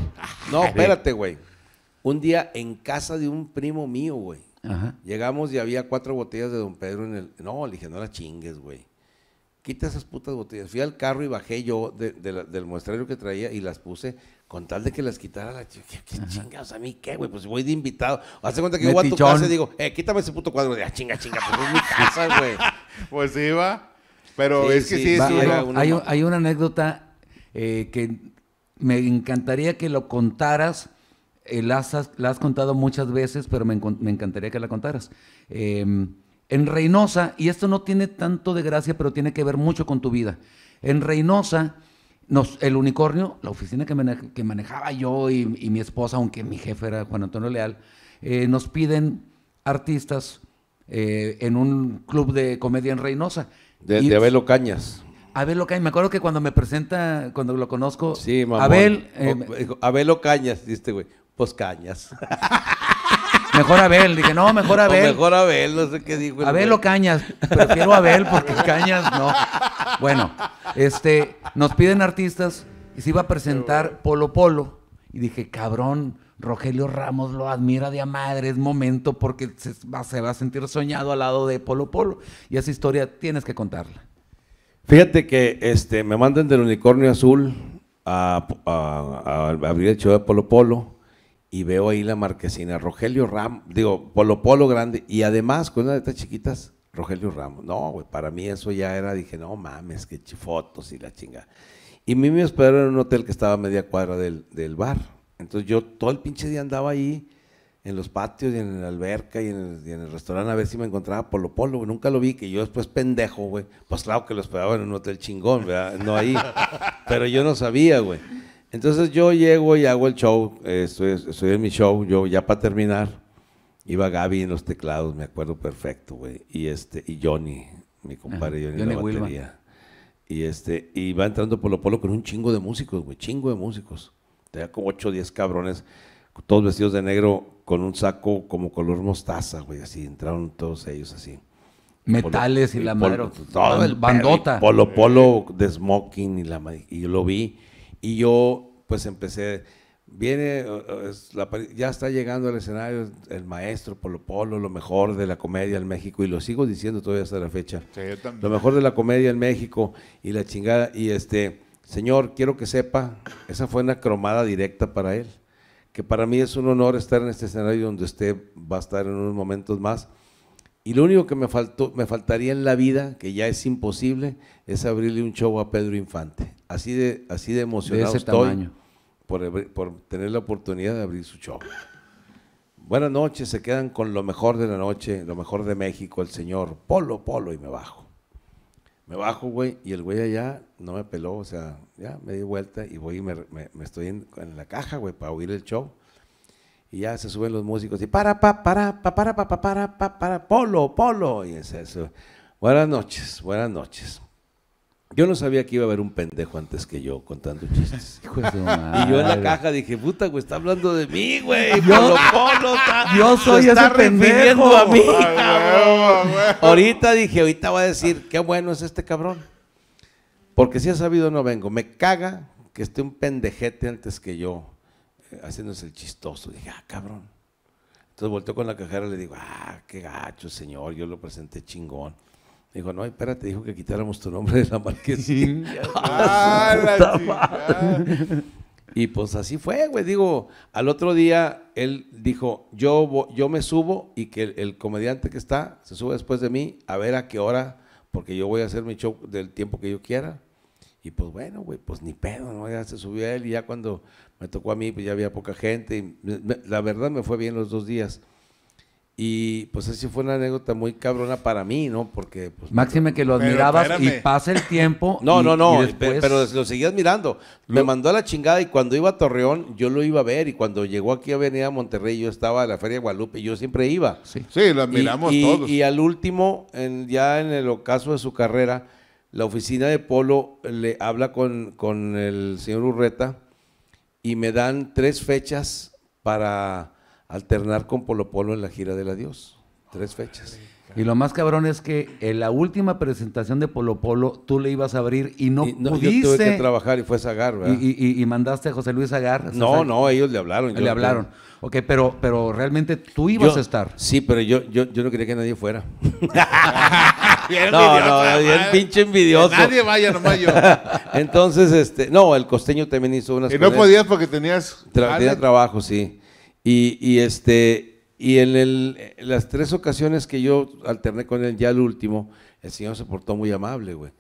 No, espérate, güey. Un día en casa de un primo mío, güey. Llegamos y había cuatro botellas de Don Pedro en el. No, le dije, no la chingues, güey quita esas putas botellas. Fui al carro y bajé yo del muestrario que traía y las puse con tal de que las quitara la chica. ¿Qué chingados a mí qué, güey? Pues voy de invitado. Hace cuenta que yo voy a tu casa y digo, eh, quítame ese puto cuadro. De, ah, chinga, chinga, pues es mi casa, güey. pues sí, va. Pero es que sí, sí es hay, hay, una anécdota eh, que me encantaría que lo contaras. Eh, la, has, contado muchas veces, pero me, me encantaría que la contaras. Eh, en Reynosa, y esto no tiene tanto de gracia, pero tiene que ver mucho con tu vida. En Reynosa, nos, el unicornio, la oficina que, manejaba yo y, mi esposa, aunque mi jefe era Juan Antonio Leal, eh, nos piden artistas eh, en un club de comedia en Reynosa. De, Abel de Abelo Cañas. Abel Ocañas, me acuerdo que cuando me presenta, cuando lo conozco, sí, Abel, eh, Abel Ocañas, güey, pues Cañas. Mejor Abel. Dije, no, mejor Abel. mejor Abel, no sé qué dijo. Abel o Cañas. Prefiero Abel porque Cañas no. Bueno, este, nos piden artistas y se iba a presentar Polo Polo. Y dije, cabrón, Rogelio Ramos lo admira de a madre, es momento porque se va, a sentir soñado al lado de Polo Polo. Y esa historia tienes que contarla. Fíjate que este, me mandan del unicornio azul a, a abrir el show de Polo Polo y veo ahí la marquesina, Rogelio Ramos, digo, Polo Polo grande, y además con una de estas chiquitas, Rogelio Ramos. No, güey, para mí eso ya era, dije, no mames, que chifotos y la chinga. Y mí me esperaron en un hotel que estaba a media cuadra del, bar. Entonces yo todo el pinche día andaba ahí, en los patios y en la alberca y en el, restaurante a ver si me encontraba Polo Polo, Nunca lo vi, que yo después pendejo, güey. Pues claro que lo esperaba en un hotel chingón, ¿verdad? No ahí. Pero yo no sabía, güey. Entonces yo llego y hago el show, eh, estoy, en mi show, yo ya para terminar, iba Gaby en los teclados, me acuerdo perfecto, güey, y, este, y Johnny, mi compadre Johnny, en la batería. Y, este, y va entrando Polo Polo con un chingo de músicos, güey, chingo de músicos. Tenía como 8 o 10 cabrones, todos vestidos de negro, con un saco como color mostaza, güey, así, entraron todos ellos así. Metales y la madre. Todo el bandota. Polo Polo de smoking y la y yo lo vi y yo pues empecé, viene, ya está llegando al escenario el maestro Polo Polo, lo mejor de la comedia en México, y lo sigo diciendo todavía hasta la fecha. Lo mejor de la comedia en México y la chingada. Y este, señor, quiero que sepa, esa fue una cromada directa para él, que para mí es un honor estar en este escenario donde usted va a estar en unos momentos más y lo único que me, faltó, me faltaría en la vida, que ya es imposible, es abrirle un show a Pedro Infante. Así de, así de emocionado Por, tener la oportunidad de abrir su show. Buenas noches, se quedan con lo mejor de la noche, lo mejor de México, el señor Polo, Polo, y me bajo. Me bajo, güey, y el güey allá no me peló, o sea, ya me di vuelta y voy y me, estoy en, en la caja, güey, para oír el show. Y ya se suben los músicos y para, pa, para, pa, para, pa, para, para, para, para, polo, polo. Y es eso. Buenas noches, buenas noches. Yo no sabía que iba a haber un pendejo antes que yo contando chistes. Y yo en la caja dije, puta, güey, está hablando de mí, güey. Polo, polo, está, yo soy ese pendejo. a mí, Ahorita dije, ahorita voy a decir, qué bueno es este cabrón. Porque si ha sabido no vengo. Me caga que esté un pendejete antes que yo haciéndose el chistoso. Dije, ah, cabrón. Entonces volteó con la cajera y le digo, ah, qué gacho, señor, yo lo presenté chingón. Dijo, no, espérate, dijo que quitáramos tu nombre de la marquesina. ah, ah y pues así fue, güey. Digo, al otro día él dijo, yo, yo me subo y que el, comediante que está se sube después de mí a ver a qué hora, porque yo voy a hacer mi show del tiempo que yo quiera. Y pues bueno, güey, pues ni pedo, ¿no? Ya se subió él y ya cuando me tocó a mí, pues ya había poca gente, y la verdad me fue bien los dos días. Y pues así fue una anécdota muy cabrona para mí, ¿no? Porque... Pues, Máxime que lo admirabas y pasa el tiempo. No, no, no, pero lo seguías mirando. Me mandó a la chingada y cuando iba a Torreón yo lo iba a ver y cuando llegó aquí a Avenida Monterrey yo estaba en la Feria de Guadalupe y yo siempre iba. Sí, sí lo admiramos todos. Y al último, ya en el ocaso de su carrera, la oficina de Polo le habla con, con el señor Urreta y me dan tres fechas para alternar con Polo Polo en la gira del adiós. Tres fechas. Y lo más cabrón es que en la última presentación de Polo Polo tú le ibas a abrir y no, pudiste. Yo tuve que trabajar y fue Zagar, ¿verdad? Y, mandaste a José Luis Zagar. No, no, ellos le hablaron. Le hablaron. Ok, pero, pero realmente tú ibas a estar. Sí, pero yo, yo, yo no quería que nadie fuera. no, no, el pinche envidioso. nadie vaya, nomás yo. Entonces, este, no, el costeño también hizo unas. Y no podías porque tenías. Tra trabajo, sí. Y, y este, y en las tres ocasiones que yo alterné con él, ya el último, el señor se portó muy amable, güey.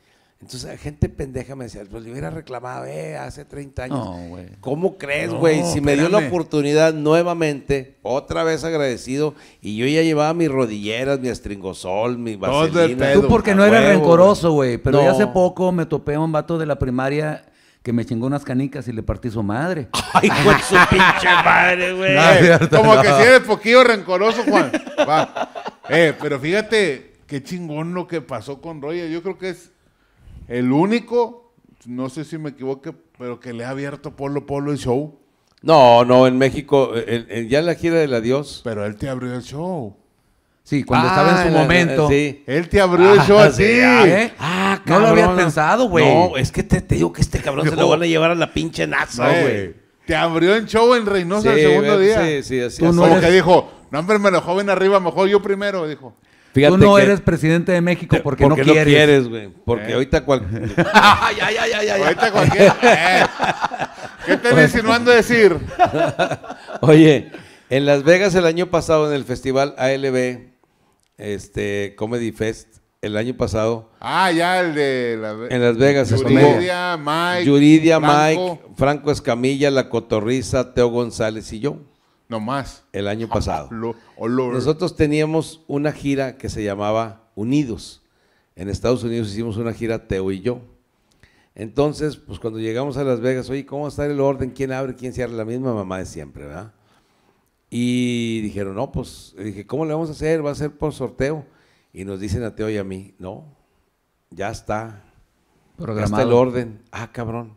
Entonces, gente pendeja me decía, pues le hubiera reclamado, eh, hace 30 años. No, güey. ¿Cómo crees, güey? si me dio la oportunidad nuevamente, otra vez agradecido, y yo ya llevaba mis rodilleras, mi estringosol, mi vaselina. Tú porque no eres rencoroso, güey. Pero hace poco me topé a un vato de la primaria que me chingó unas canicas y le partí su madre. Ay, con su pinche madre, güey. Como que si eres poquillo rencoroso, Juan. Va. Eh, pero fíjate qué chingón lo que pasó con Roya. Yo creo que es el único, no sé si me equivoque, pero que le ha abierto Polo Polo el show. No, no, en México, ya en la gira del adiós. Pero él te abrió el show. Sí, cuando ah, estaba en su momento. Él te abrió el ah, show así. Ah, cabrón. ¿eh? Ah, no lo había pensado, güey. No, es que te, digo que este cabrón se lo van a llevar a la pinche NASA, güey. te abrió el show en Reynosa el segundo día. Sí, sí, así. Tú Como que dijo, no, hombre, me lo joven arriba, mejor yo primero, dijo. Tú no eres presidente de México porque, no, no quieres. güey. Porque eh. ahorita cual... ahorita cualquiera. Eh. ¿Qué te a decir? Oye, en Las Vegas el año pasado en el festival ALB, este Comedy Fest, el año pasado. Ah, ya el de en Las Vegas. Yuridia, Mike, Yuridia, Mike, Franco Escamilla, La Cotorriza, Teo González y yo. No más. El año pasado. Nosotros teníamos una gira que se llamaba Unidos. En Estados Unidos hicimos una gira Teo y yo. Entonces, pues cuando llegamos a Las Vegas, oye, ¿cómo estar el orden? ¿Quién abre? ¿Quién cierra? La misma mamá de siempre, ¿verdad? Y dijeron, no, pues, dije, ¿cómo le vamos a hacer? Va a ser por sorteo. Y nos dicen a Teo y a mí, no, ya está. Programado. Ya está el orden. Ah, cabrón.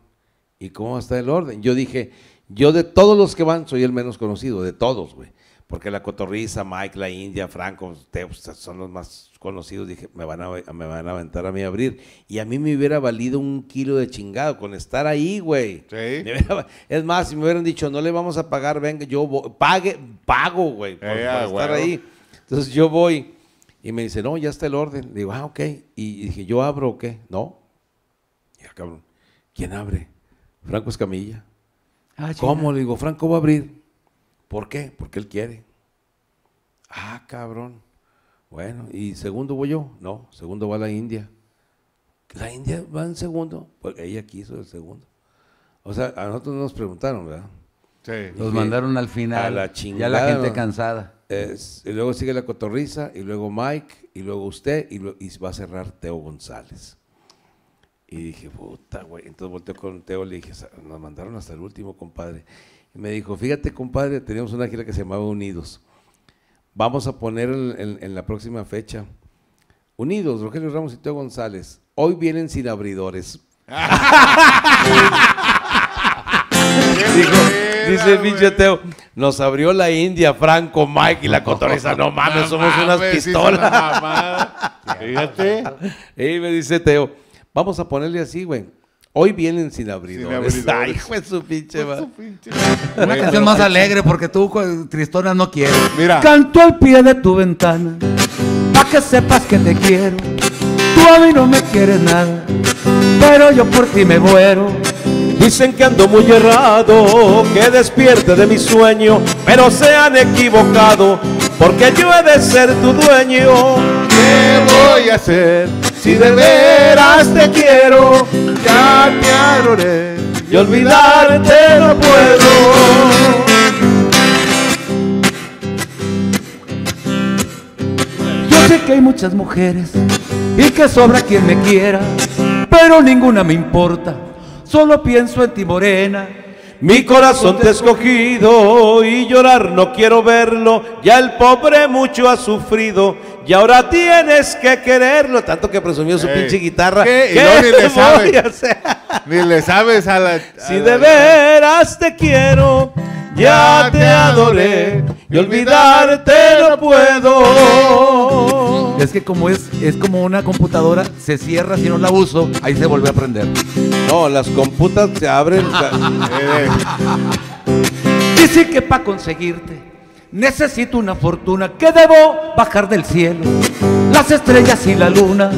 ¿Y cómo está el orden? Yo dije, yo de todos los que van, soy el menos conocido, de todos, güey. Porque la Cotorriza, Mike, la India, Franco, ustedes pues, son los más conocidos. Dije, me van, a, me van a aventar a mí a abrir. Y a mí me hubiera valido un kilo de chingado con estar ahí, güey. Sí. es más, si me hubieran dicho, no le vamos a pagar, venga, yo pague, pago, güey, por, eh, estar ahí. Entonces yo voy y me dice, no, ya está el orden. digo, ah, ok. Y dije, ¿yo abro o qué? No. Y el cabrón. ¿Quién abre? Franco Escamilla. Ah, ¿Cómo? Le digo, Franco va a abrir. ¿Por qué? Porque él quiere. Ah, cabrón. Bueno, ¿y segundo voy yo? No, segundo va la India. La India va en segundo, porque ella quiso el segundo. O sea, a nosotros nos preguntaron, ¿verdad? Sí. Nos mandaron al final. A la chingada. Ya la gente cansada. y luego sigue la cotorriza, y luego Mike, y luego usted, y va a cerrar Teo González. Y dije, puta, güey. Entonces volteé con Teo y le dije, nos mandaron hasta el último, compadre. Y me dijo, fíjate, compadre, teníamos una gira que se llamaba Unidos. Vamos a poner en, la próxima fecha. Unidos, Rogelio Ramos y Teo González. Hoy vienen sin abridores. dice dice pinche Teo, nos abrió la India, Franco, Mike y la cotoriza. No mames, somos unas pistolas. Fíjate. y me dice Teo. Vamos a ponerle así, güey. Hoy vienen sin abridores. Sin abridores. Ay, su pinche, Una canción más alegre porque tú, Tristona, no quieres. Mira. Canto al pie de tu ventana, pa' que sepas que te quiero. Tú a mí no me quieres nada, pero yo por ti me muero. Dicen que ando muy errado, que despierte de mi sueño, pero se han equivocado, porque yo he de ser tu dueño. ¿Qué voy a hacer? Si de veras te quiero, ya te adoré y olvidarte no puedo. Yo sé que hay muchas mujeres y que sobra quien me quiera, pero ninguna me importa. Solo pienso en ti, morena mi corazón te ha escogido y llorar no quiero verlo. Ya el pobre mucho ha sufrido y ahora tienes que quererlo. Tanto que presumió su pinche guitarra. ¿Qué? no, ni le sabes. ni le sabes a la. si de veras te quiero, ya, ya te adoré y olvidarte no puedo. Es que como es, es como una computadora, se cierra si no la uso, ahí se vuelve a prender. No, las computas se abren. Y Dice que para conseguirte necesito una fortuna que debo bajar del cielo, las estrellas y la luna.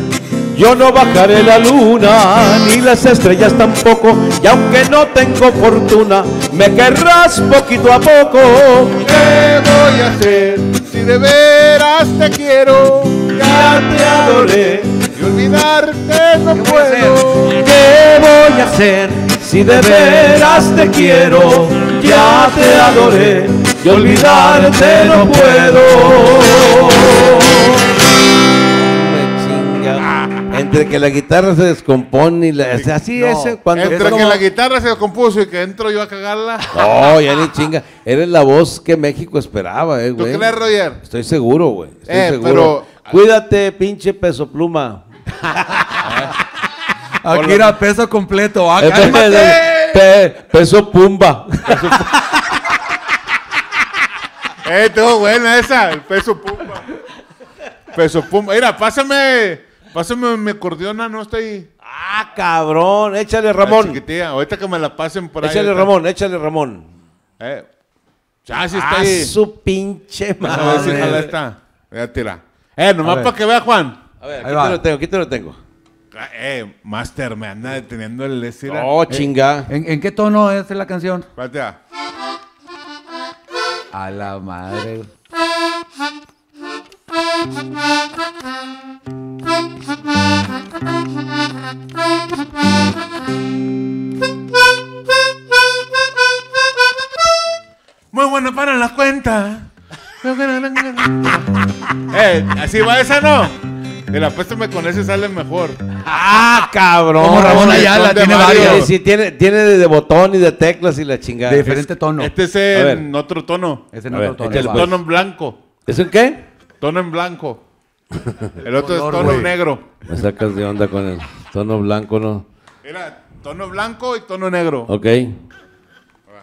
Yo no bajaré la luna, ni las estrellas tampoco, y aunque no tengo fortuna, me querrás poquito a poco. ¿Qué voy a hacer si de veras te quiero? Ya te adoré y olvidarte no puedo. ¿Qué voy a hacer si de veras te quiero? Ya te adoré y olvidarte no puedo. Entre que la guitarra se descompone y la, así es. Eh, cuando entre que la guitarra se descompuso y que entro yo a cagarla. No, ya ni chinga. Eres la voz que México esperaba, eh, güey. ¿Tú crees, Roger? Estoy seguro, güey. Estoy eh, seguro. Pero... Cuídate, pinche peso pluma. Aquí era peso completo. Ah, peso pumba. Peso pumba. eh, todo buena esa. El peso pumba. Peso pumba. Mira, pásame. Pásame me acordeona, no está ahí. Ah, cabrón, échale Ramón. ahorita que me la pasen por ahí. Échale Ramón, échale Ramón. Eh. Ya, sí está ah, su pinche madre. A ver si jala esta. Ya tira. Eh, nomás para que vea, Juan. A ver, aquí te lo tengo, aquí te lo tengo. Ah, eh, Master, me anda deteniendo el decir. Oh, eh, chinga. ¿En, qué tono es la canción? Espérate. A la madre. Muy buena para la cuenta. eh, así va esa, ¿no? El apuéstame con ese sale mejor. ¡Ah, cabrón! Como Ramón Ayala, tiene Sí, tiene, de botón y de teclas y la chingada. De diferente tono. Este es en otro tono. Es en otro tono. Es pues. el tono en blanco. ¿Es en qué? Tono en blanco. El otro es tono negro. Me sacas de onda con el tono blanco, ¿no? Era tono blanco y tono negro. Ok.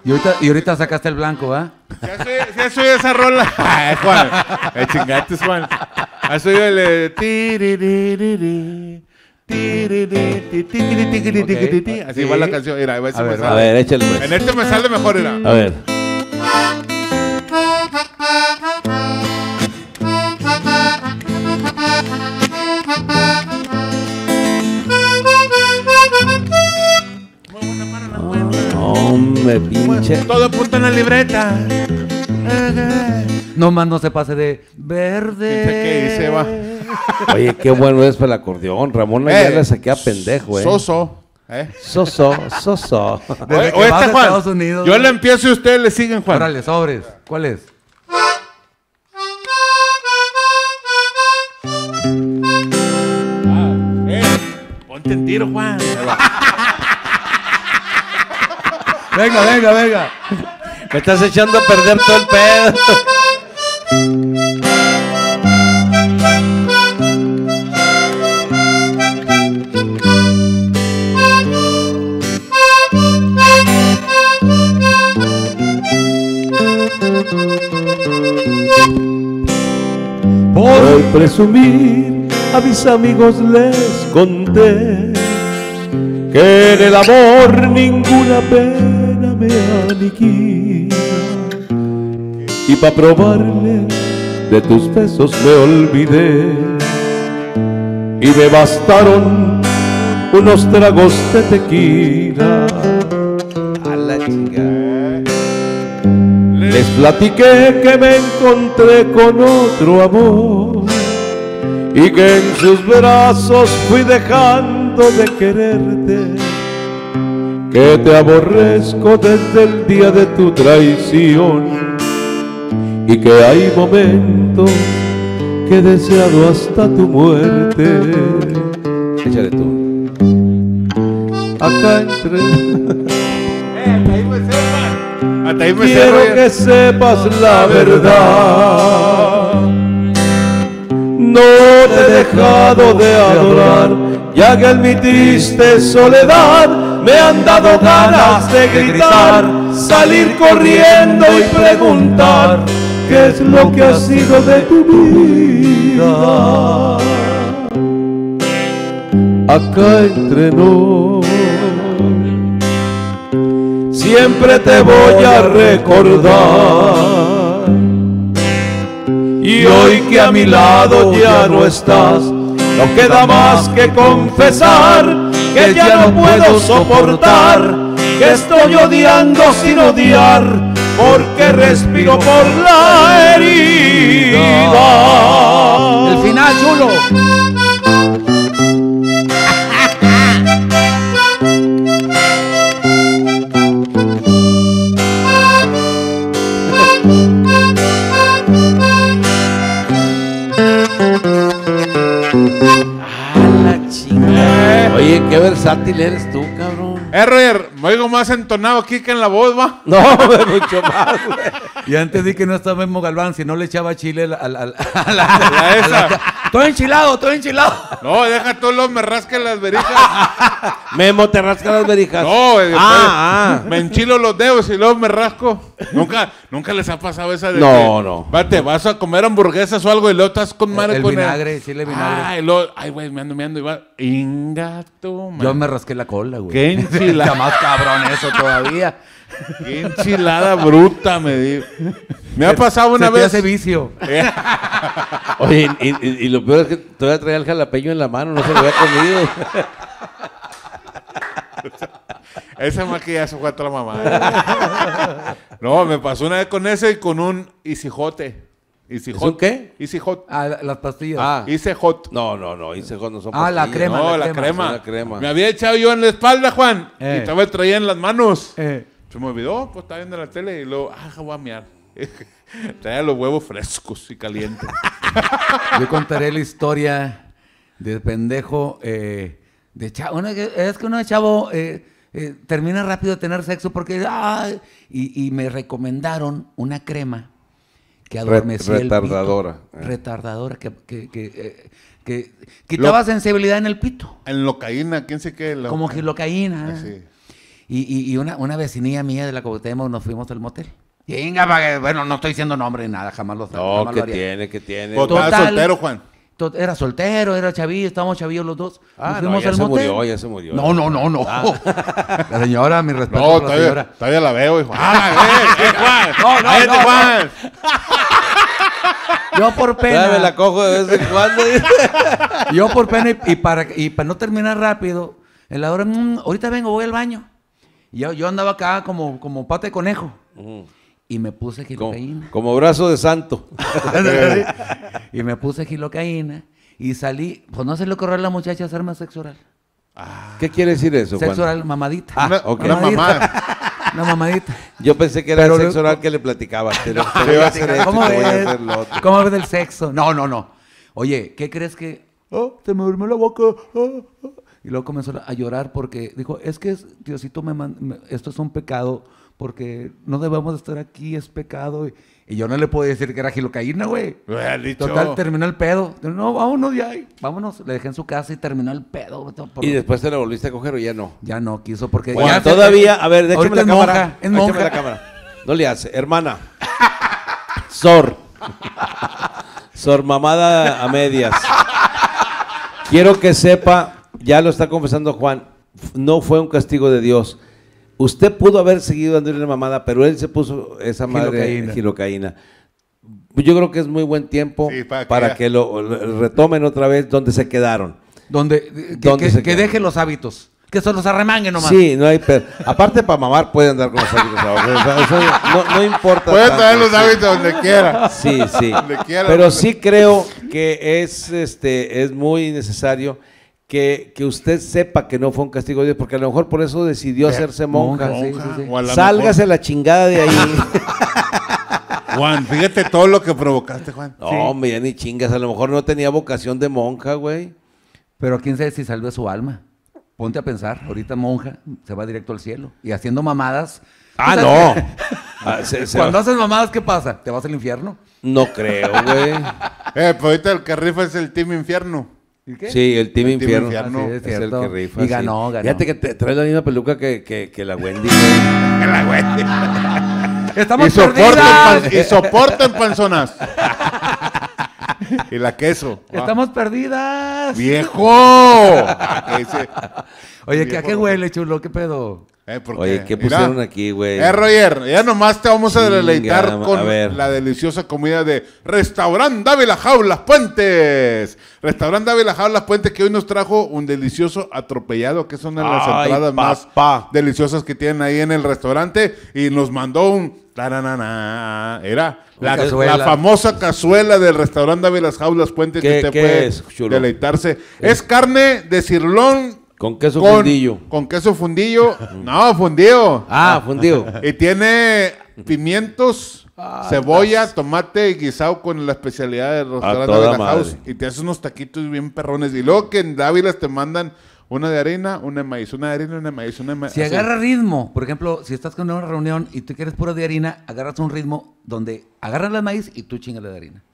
Y ahorita, y ahorita sacaste el blanco, ¿va? ¿eh? Ya soy esa rola. Ay, Juan. Me chingaste, Juan. Ha soy el. Eh, tiri Así va la canción. Mira, a, a, ver, a ver, échale. Pues. En este me sale mejor, era. A ver. Eh, pinche. Todo apunta en la libreta. No más no se pase de verde. ¿Qué dice, va? Oye, qué bueno es para el acordeón. Ramón eh, se queda pendejo, eh. Soso. ¿Eh? Soso, soso. o, este Juan, Yo le empiezo y ustedes le siguen, Juan. Órale, sobres. ¿Cuál es? Ah, eh. Ponte en tiro, Juan. Venga, venga, venga. Me estás echando a perder todo el pedo. Por presumir a mis amigos les conté que en el amor ninguna vez y para probarle de tus besos me olvidé y me bastaron unos tragos de tequila a la chica les platiqué que me encontré con otro amor y que en sus brazos fui dejando de quererte que te aborrezco desde el día de tu traición y que hay momentos que he deseado hasta tu muerte. de tú. Acá entre. Hasta ahí me Quiero que sepas la verdad. No te he dejado de adorar, ya que admitiste soledad me han dado ganas de gritar, salir corriendo y preguntar qué es lo que ha sido de tu vida. Acá entre siempre te voy a recordar. Y hoy que a mi lado ya no estás, no queda más que confesar que ya no puedo soportar, que estoy odiando sin odiar, porque respiro por la herida. El final, chulo. Oye, qué versátil eres tú, cabrón. Herrer, eh, me oigo más entonado aquí que en la voz, va. No, mucho más, Y antes di que no estaba Memo Galván, si no le echaba chile a la. esa. Todo enchilado, todo enchilado. No, deja todos los me rasca las verijas. Memo, te rasca las verijas. No, ah, ah, me enchilo los dedos y luego me rasco. ¿Nunca, nunca les ha pasado esa de. No, no. vas a comer hamburguesas o algo y lo estás con e-, madre el, con vinagre, el... vinagre. Ay, ah, Ay, güey, me ando, me ando y Ingato, Yo me rasqué la cola, güey. Qué enchilada. más cabrón eso todavía. Qué enchilada bruta, me dio. Me ha pasado una se vez. Te hace vicio. Oye, y, y, lo peor es que todavía traía el jalapeño en la mano, no se lo había comido. Ese maquillaje fue a la mamá. no, me pasó una vez con ese y con un isijote. ¿Y qué? Isijot. Ah, las pastillas. Ah. Isijote. No, no, no, Isijote no son pastillas. Ah, la crema. No, la, crema. crema. Me había echado yo en la espalda, Juan. Y eh. estaba traía en las manos. Eh. Se me olvidó, pues estaba viendo la tele y luego, ah, voy a mear. traía los huevos frescos y calientes. yo contaré la historia del pendejo eh, de chavo. es que uno de chavo... Eh, termina rápido de tener sexo porque... ¡ay! Y, me recomendaron una crema que adormecía Retardadora. El eh. Retardadora, que, que, que, eh, quitaba sensibilidad en el pito. En locaína, quién sé qué. La, Como que locaína. Ah, sí. Y, una, una vecinilla mía de la tenemos nos fuimos al motel. Venga, bueno, no estoy diciendo nombre ni nada, jamás lo No, que tiene, que tiene. Pues, Total, soltero, Juan. Era soltero, era chavillo, estábamos chavillos los dos. Ah, no, ya se murió, ya se murió. No, no, no, no. Ah. La señora, mi respeto. No, todavía, todavía la veo, hijo. ¡Ah, eh, Juan! ¡No, no, no! Juan. Yo por pena. la cojo de vez en cuando. yo por pena y, para, y para no terminar rápido, en la hora, mm, ahorita vengo, voy al baño. yo, yo andaba acá como, como pata de conejo y me puse gilocaína. Como, brazo de santo. y me puse gilocaína y salí. Pues no se le ocurrió a la muchacha hacerme sexo oral. Ah, ¿Qué quiere decir eso? Sexo oral, mamadita. Ah, Una mamadita. Una mamadita. Yo pensé que era el sexo oral que le platicaba. pero iba a hacer esto, ¿Cómo, ves ¿Cómo ves el sexo? No, no, no. Oye, ¿qué crees que.? Oh, ah, te me durmió la boca. Ah, ah. Y luego comenzó a llorar porque dijo: Es que Diosito, me, esto es un pecado porque no debemos estar aquí, es pecado. Y, yo no le puedo decir que era gilocaína, güey. Total, terminó el pedo. No, vámonos ya. Vámonos. Le dejé en su casa y terminó el pedo. Y después te la volviste a coger o ya no. Ya no, quiso porque... todavía, a ver, déjame la, cámara. Es la cámara. No le hace. Hermana. Sor. Sor mamada a medias. Quiero que sepa, ya lo está confesando Juan, no fue un castigo de Dios. Usted pudo haber seguido dándole la mamada, pero él se puso esa madre girocaína. Yo creo que es muy buen tiempo para, que, lo, retomen otra vez donde se quedaron. Donde, que, que, dejen los hábitos. Que solo los arremanguen nomás. Sí, no hay Aparte, para mamar pueden andar con los hábitos. no, importa. Pueden traer los hábitos donde quiera. Sí, sí. Pero sí creo que es, este, es muy necesario que, usted sepa que no fue un castigo de Dios, porque a lo mejor por eso decidió hacerse monja. la Sálgase la chingada de ahí. Juan, fíjate todo lo que provocaste, Juan. No, hombre, ni chingas. A lo mejor no tenía vocación de monja, güey. Pero quién sabe si salve su alma. Ponte a pensar, ahorita monja se va directo al cielo. Y haciendo mamadas. Ah, no. Ah, Cuando haces mamadas, ¿qué pasa? ¿Te vas al infierno? No creo, güey. eh, pero pues ahorita el rifa es el Team Infierno. Sí, el Team Infierno, ah, es, el que rifa. Y ganó, ganó. Fíjate que te, traes la misma peluca que, que, la Wendy. que la Wendy. Estamos y y soporten panzonas. y la queso. Estamos perdidas. ¡Viejo! Oye, ¿a qué huele, chulo? ¿Qué pedo? Eh, Oye, ¿qué pusieron aquí, güey? Eh, Roger, ya nomás te vamos a deleitar con la deliciosa comida de Restaurant Dávila Jaulas Puentes. Restaurant las Jaulas Puentes que hoy nos trajo un delicioso atropellado, que son las entradas más deliciosas que tienen ahí en el restaurante. Y nos mandó un... era la, famosa cazuela del restaurante las Jaulas Puentes que te puede deleitarse. Eh. es carne de cirlón con queso fundillo. Con queso fundillo. no, fundido. Ah, fundido. Y tiene pimientos, ah, cebolla, tomate y guisado con la especialidad los de la madre. Y te hace unos taquitos bien perrones. Y luego que en Dávilas te mandan una de harina, una de maíz, una de harina, una de maíz, una de maíz. Si agarra ritmo, por ejemplo, si estás con una reunión y tú quieres puro de harina, agarras un ritmo donde agarras la maíz y tú chingas la de harina.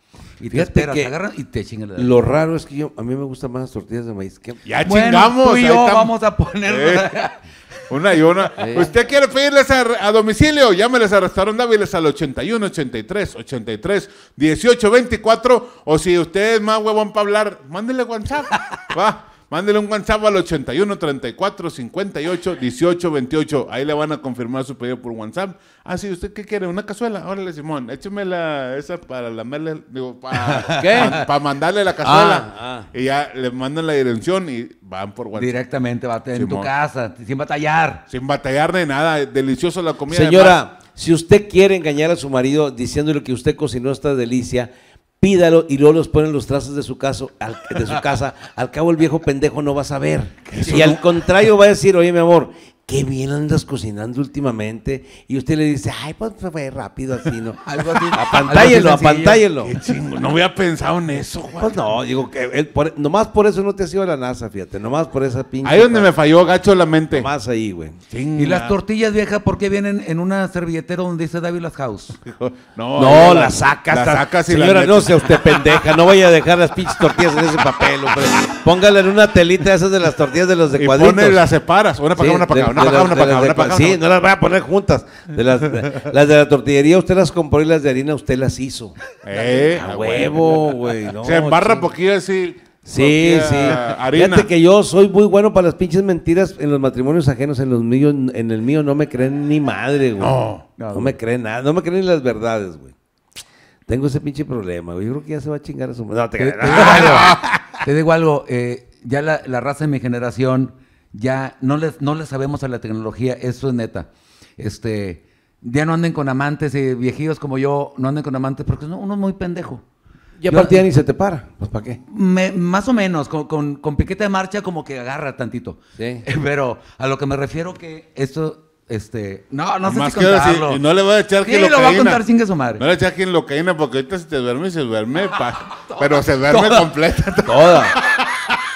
Y agarran y te chingan Lo raro es que a mí me gustan más las tortillas de maíz Ya chingamos. Tú yo vamos a poner... Eh, una y una. ¿Usted quiere pedirles a, domicilio domicilio? Llámeles a Restaurante Dáviles al 81 83 83 18 24. O si ustedes más huevón para hablar, mándele WhatsApp. Va. Mándele un WhatsApp al 81 34 58 18 28. Ahí le van a confirmar su pedido por WhatsApp. Ah, sí, ¿usted qué quiere? ¿Una cazuela? Órale, Simón, écheme la, esa para la digo, ¿Qué? Para, mandarle la cazuela. Ah, ah. Y ya le mandan la dirección y van por WhatsApp. Directamente, va a tener en tu casa, sin batallar. Sin batallar de nada, deliciosa la comida. Señora, si usted quiere engañar a su marido diciéndole que usted cocinó esta delicia, pídalo y luego los ponen los trazos de su, caso, de su casa. Al cabo el viejo pendejo no va a saber. Y al contrario va a decir, oye mi amor, qué bien andas cocinando últimamente. Y usted le dice, ay, pues fue rápido así, ¿no? algo así. Apantállelo, apantállelo. No había pensado en eso, Pues no, digo que nomás por eso no te ha sido la NASA, fíjate, nomás por esa pinche. Ahí donde me falló, gacho la mente. Más ahí, güey. Y las tortillas viejas, ¿por qué vienen en una servilletera donde dice Las House? no, no las sacas. Las sacas y Señora, la no sea usted pendeja, no vaya a dejar las pinches tortillas en ese papel, hombre. en una telita esas de las tortillas de los de y cuadritos. y las separas, una para acá, una para acá. Sí, no las voy a poner juntas. las, de la tortillería usted las compró y las de harina usted las hizo. Eh, a ah, huevo, güey. No, Se embarra poquito decir... Sí, sí. Fíjate que yo soy muy bueno para las pinches mentiras en los matrimonios ajenos, en los míos, en el mío no me creen ni madre, güey. No, no, me creen nada, no me creen las verdades, güey. Tengo ese pinche problema, güey. Yo creo que ya se va a chingar a su madre. No, te, digo algo, te digo algo eh, ya la, raza de mi generación ya no les no les sabemos a la tecnología, eso es neta. Este, ya no anden con amantes, eh, viejillos como yo, no anden con amantes, porque uno es muy pendejo. Ya partían ni se te para, pues ¿para qué? Me, más o menos, con, con, piquete de marcha como que agarra tantito. Sí. Pero a lo que me refiero que esto este, no, no sé si contarlo. y no le voy a echar que lo va a contar sin que su madre. No le voy a echar que locaína porque ahorita si te duerme, se duerme. Pa, pero se duerme completa. Toda.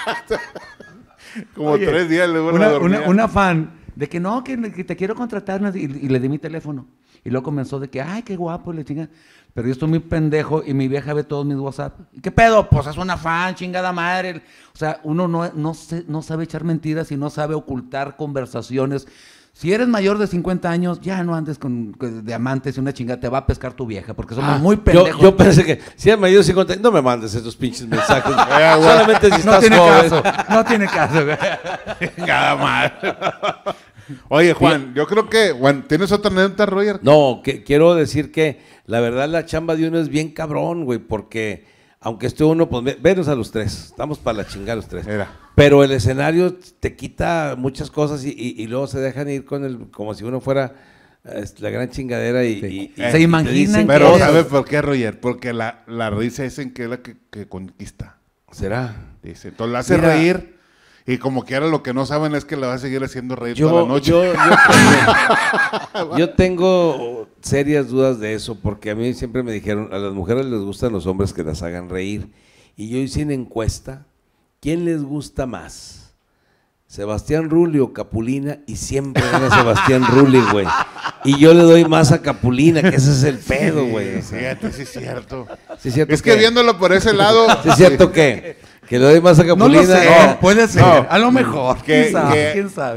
Como tres días le una, una, una, fan de que no, que, te quiero contratar y, le di mi teléfono. Y luego comenzó de que, ay, qué guapo, le chinga. Pero yo estoy muy pendejo y mi vieja ve todos mis WhatsApp. ¿Qué pedo? Pues es una fan, chingada madre. O sea, uno no, no sabe echar mentiras y no sabe ocultar conversaciones. Si eres mayor de 50 años, ya no andes con, diamantes y una chingada, te va a pescar tu vieja, porque somos ah, muy pendejos. Yo, pensé que si eres mayor de 50 años, no me mandes esos pinches mensajes. Ah, Solamente si no tiene Caso, no tiene caso, Nada mal. Oye, Juan, yo creo que, Juan, ¿tienes otra anécdota, Roger? No, quiero decir que la verdad la chamba de uno es bien cabrón, güey, porque aunque esté uno, pues venos a los tres, estamos para la chingada los tres. Mira. Pero el escenario te quita muchas cosas y, luego se dejan ir con el, como si uno fuera la gran chingadera y, se imaginan pero sabes por qué Roger porque la, la risa en que es la que, conquista será dice entonces la hace reír y como que ahora lo que no saben es que la va a seguir haciendo reír toda la noche yo, tengo serias dudas de eso porque a mí siempre me dijeron a las mujeres les gustan los hombres que las hagan reír y yo hice una encuesta ¿Quién les gusta más? Sebastián Rulli o Capulina y siempre gana Sebastián Rulli, güey. Y yo le doy más a Capulina, que ese es el pedo, güey. Sí, sí, es cierto. Sí, cierto es que, viéndolo por ese lado. Sí, es cierto que. Que le doy más a Capulina. No, puede ser. a lo mejor. Que,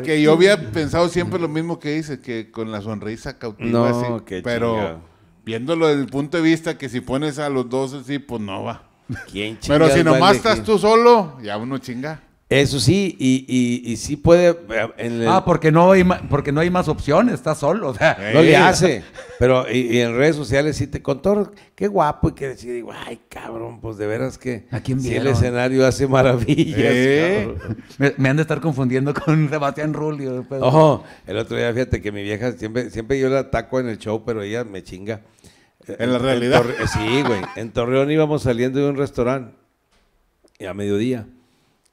Que, yo había pensado siempre lo mismo que dice, que con la sonrisa cautiva. No, así, pero viéndolo desde el punto de vista que si pones a los dos así, pues no va. Pero si nomás estás tú solo, ya uno chinga. Eso sí, y, y, sí puede. Eh, ah, porque no, hay porque no hay más opciones, estás solo. O sea, No le hace. Pero y, en redes sociales sí te contó, qué guapo, y que decir, ay, cabrón, pues de veras que. ¿A el escenario hace maravillas. Me, han de estar confundiendo con Sebastián Rulio pues. Ojo, el otro día, fíjate que mi vieja siempre, siempre yo la ataco en el show, pero ella me chinga. En la realidad. Eh, sí, güey. En Torreón íbamos saliendo de un restaurante a mediodía.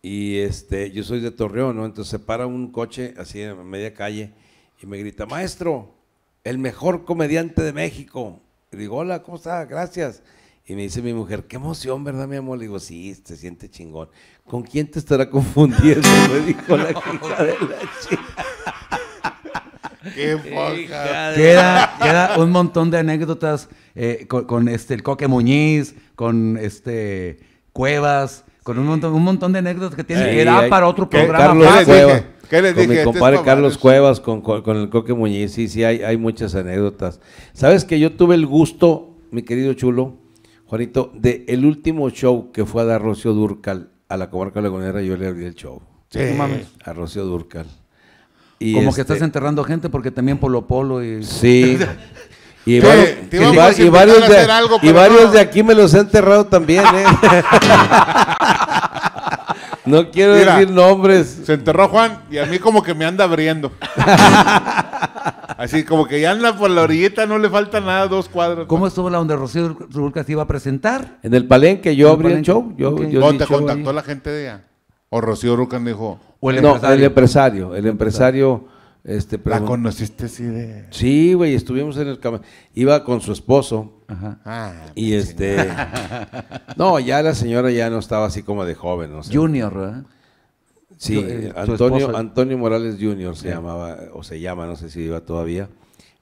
Y este, yo soy de Torreón, ¿no? Entonces se para un coche así en media calle y me grita, maestro, el mejor comediante de México. Y digo, hola, ¿cómo está? Gracias. Y me dice mi mujer, qué emoción, ¿verdad, mi amor? Le digo, sí, te siente chingón. ¿Con quién te estará confundiendo? Me dijo la hija de la chica. Queda, un montón de anécdotas eh, con, este, el Coque Muñiz, con este Cuevas, con un montón, un montón de anécdotas que tiene que para otro programa. Carlos Cuevas. ¿Qué le dije? Con mi este compadre Carlos Cuevas, con, el Coque Muñiz, sí, sí, hay, hay muchas anécdotas. ¿Sabes que yo tuve el gusto, mi querido chulo, Juanito, de el último show que fue a dar Rocío Durcal a la comarca lagunera, yo le abrí el show. Sí. A Rocío Durcal. Como que este estás enterrando gente porque también Polo Polo y... Sí. Y, varios, de, aquí me los he enterrado también, ¿eh? No quiero decir nombres. Se enterró Juan y a mí como que me anda abriendo. Así como que ya anda por la orillita, no le falta nada, dos cuadros. ¿Cómo estuvo la donde Rocío se iba a presentar? En el palenque, yo abrí el show. Yo, te contactó la gente de allá? O Rocío me dijo, no, el empresario. El empresario. Este, ¿La conociste sí de.? Sí, güey, estuvimos en el Iba con su esposo. y este. no, ya la señora ya no estaba así como de joven. No Junior, Sí, eh, Antonio, Antonio Morales Junior se llamaba, o se llama, no sé si iba todavía.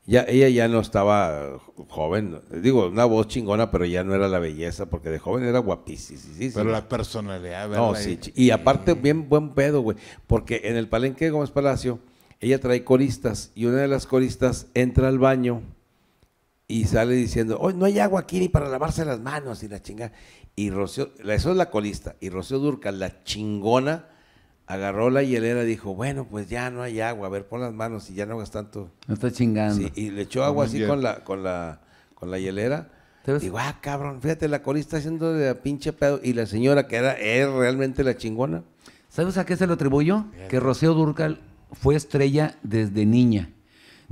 Ya, ella ya no estaba joven, digo, una voz chingona, pero ya no era la belleza, porque de joven era guapísima. pero la personalidad, ¿verdad? y aparte bien buen pedo, güey, porque en el palenque de Gómez Palacio, ella trae coristas, y una de las coristas entra al baño y sale diciendo, hoy no hay agua aquí ni para lavarse las manos y la chingada. Y Rocío, eso es la colista, y Rocío Durca, la chingona, agarró la hielera y dijo, bueno, pues ya no hay agua, a ver, pon las manos y ya no hagas tanto. No está chingando. y le echó agua así con la, con la, con la hielera. Digo, ah, cabrón, fíjate, la colista haciendo de pinche pedo. Y la señora, que era, es realmente la chingona. ¿Sabes a qué se lo atribuyo? Que Rocío Durcal fue estrella desde niña.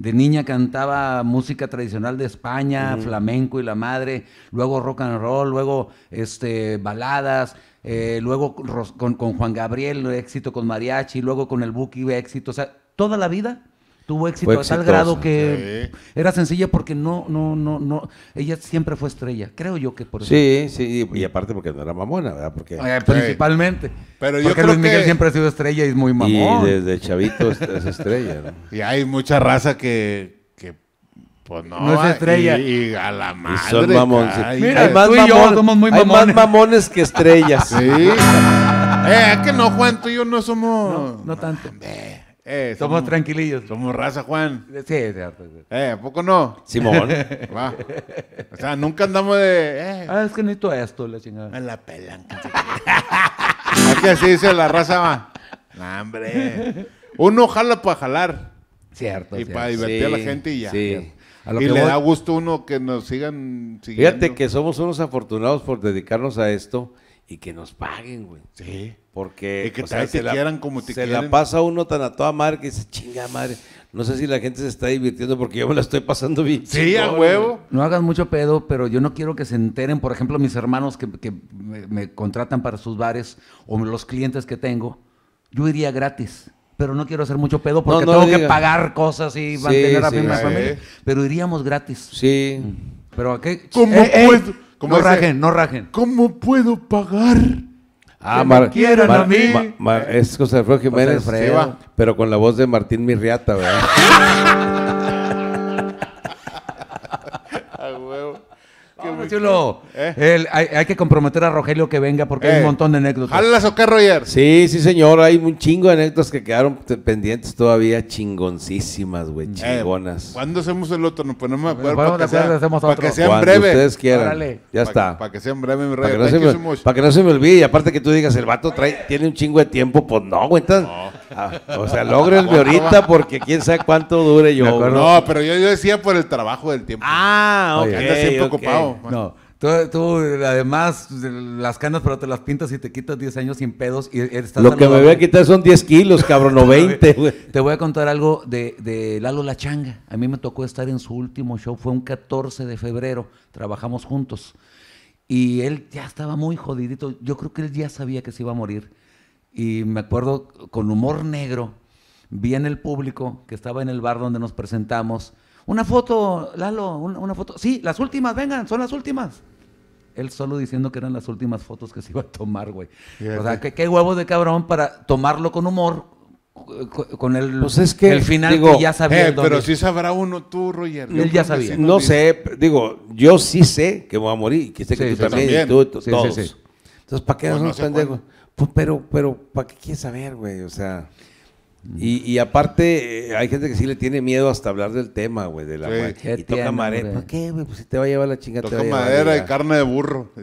De niña cantaba música tradicional de España, flamenco y la madre, luego rock and roll, luego este, baladas, eh, luego con, Juan Gabriel, éxito con mariachi, luego con el Buki, éxito. O sea, toda la vida tuvo éxito a tal grado que era sencilla porque no, no, no, no, ella siempre fue estrella, creo yo que por eso. Sí, sí, y aparte porque no era mamona, ¿verdad? Porque, principalmente. Pero yo porque creo Luis Miguel siempre ha sido estrella y es muy mamón. Y desde chavito es, estrella, ¿no? Y hay mucha raza que, pues no, no, es estrella. Y, a la madre. son mamones. Mira, hay más, tú yo somos muy mamones. más mamones que estrellas. sí. eh, que no, Juan, tú y yo no somos. No, tanto. Eh, somos, tranquilillos. Somos raza, Juan. Sí, sí, Eh, ¿a poco no? Simón. Va. O sea, nunca andamos de. Eh. Ah, es que necesito esto, la chingada. en la pelanca es que así dice la raza, va. hombre. Uno jala para jalar. Cierto. Y para divertir a la gente y ya. Sí. y le da gusto uno que nos sigan siguiendo. Fíjate que somos unos afortunados por dedicarnos a esto y que nos paguen, güey. Sí. Porque te se la, como te se la pasa uno tan a toda madre que dice, chinga madre. No sé si la gente se está divirtiendo porque yo me la estoy pasando bien. Sí, a huevo. No hagas mucho pedo, pero yo no quiero que se enteren, por ejemplo, mis hermanos que, me, contratan para sus bares o los clientes que tengo. Yo iría gratis, pero no quiero hacer mucho pedo porque tengo que pagar cosas y mantener a mi sí. familia. Pero iríamos gratis. Sí. Pero ¿qué? ¿Cómo eh, eh, no rajen, no rajen. ¿Cómo puedo pagar? Ah, que Mar, me quieran a mí. es José Alfredo Jiménez, pero con la voz de Martín Mirriata, ¿verdad? Eh. hay, que comprometer a Rogelio que venga porque hay un eh. montón de anécdotas. ¡Hálalas o qué, Roger! Sí, sí, señor. Hay un chingo de anécdotas que quedaron pendientes todavía chingoncísimas, güey. Eh, chingonas. ¿Cuándo hacemos el otro? pues no me acuerdo para, otro. para que sean breves. ustedes quieran. Ya está. Para que sean breves, Para que, no se me, olvide. Y aparte que tú digas, el vato trae, tiene un chingo de tiempo. Pues no, güey. Entonces, Ah, o sea, logrenme ahorita porque quién sabe cuánto dure yo. No, pero yo, decía por el trabajo del tiempo. Ah, ok. siempre ocupado. No. Tú, además, las canas, pero te las pintas y te quitas 10 años sin pedos. Y, estás Lo que me voy a quitar son 10 kilos, cabrón, o 20, te voy a contar algo de, Lalo La Changa. A mí me tocó estar en su último show, fue un 14 de febrero, trabajamos juntos. Y él ya estaba muy jodidito. Yo creo que él ya sabía que se iba a morir y me acuerdo con humor negro, vi en el público que estaba en el bar donde nos presentamos, una foto, Lalo, una, foto, sí, las últimas, vengan, son las últimas. Él solo diciendo que eran las últimas fotos que se iba a tomar, güey. o sea, qué, huevo de cabrón para tomarlo con humor, con el, pues es que, el final que ya sabía. Eh, pero si sabrá uno tú, Roger. Él ya sabía. No sé, digo, yo sí sé que voy a morir, que sé que tú también, Entonces, ¿para qué pues no pues, pero, pero, ¿para qué quieres saber, güey? O sea. Y, aparte, eh, hay gente que sí le tiene miedo hasta hablar del tema, güey, de la Y toca madera. ¿Para qué, güey? Pues si te va a llevar la chingada. Toca te va madera y carne de burro.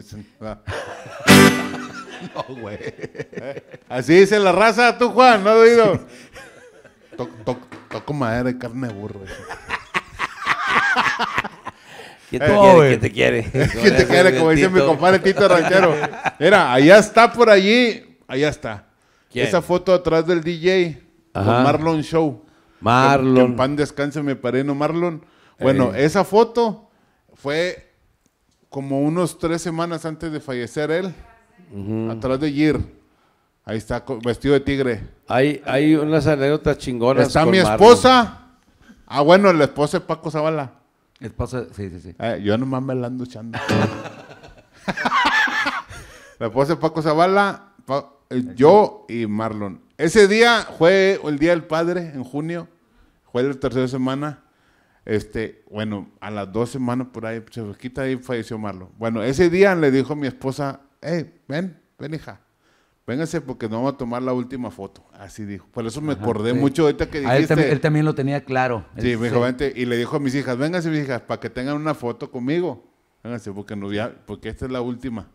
no, güey. Así dice la raza, tú, Juan, ¿no has oído? toco madera y carne de burro. ¿Quién te quiere? ¿Quién te quiere? Como dice mi compadre Tito Ranchero. Mira, allá está por allí. Allá está. Esa foto atrás del DJ Marlon Show. Marlon. Que, en pan descanse mi pareno Marlon. Bueno, eh. esa foto fue como unos tres semanas antes de fallecer él. Atrás de Gir. Ahí está, vestido de tigre. Hay, hay unas anécdotas chingonas. Está mi esposa. Ah, bueno, la esposa de Paco Zavala sí, sí, sí. Ah, yo nomás me la ando echando. la de Paco Zavala, eh, yo y Marlon. Ese día fue el Día del Padre, en junio. Fue el tercera semana. Este, bueno, a las dos semanas por ahí, se quita y falleció Marlon. Bueno, ese día le dijo a mi esposa, hey, ven, ven hija. Véngase porque no vamos a tomar la última foto. Así dijo. Por eso me acordé mucho ahorita que dijiste. Ah, él también, él, también, lo tenía claro. Sí, me dijo, Vente, y le dijo a mis hijas, vénganse mis hijas, para que tengan una foto conmigo. Vénganse, porque, no, porque esta es la última.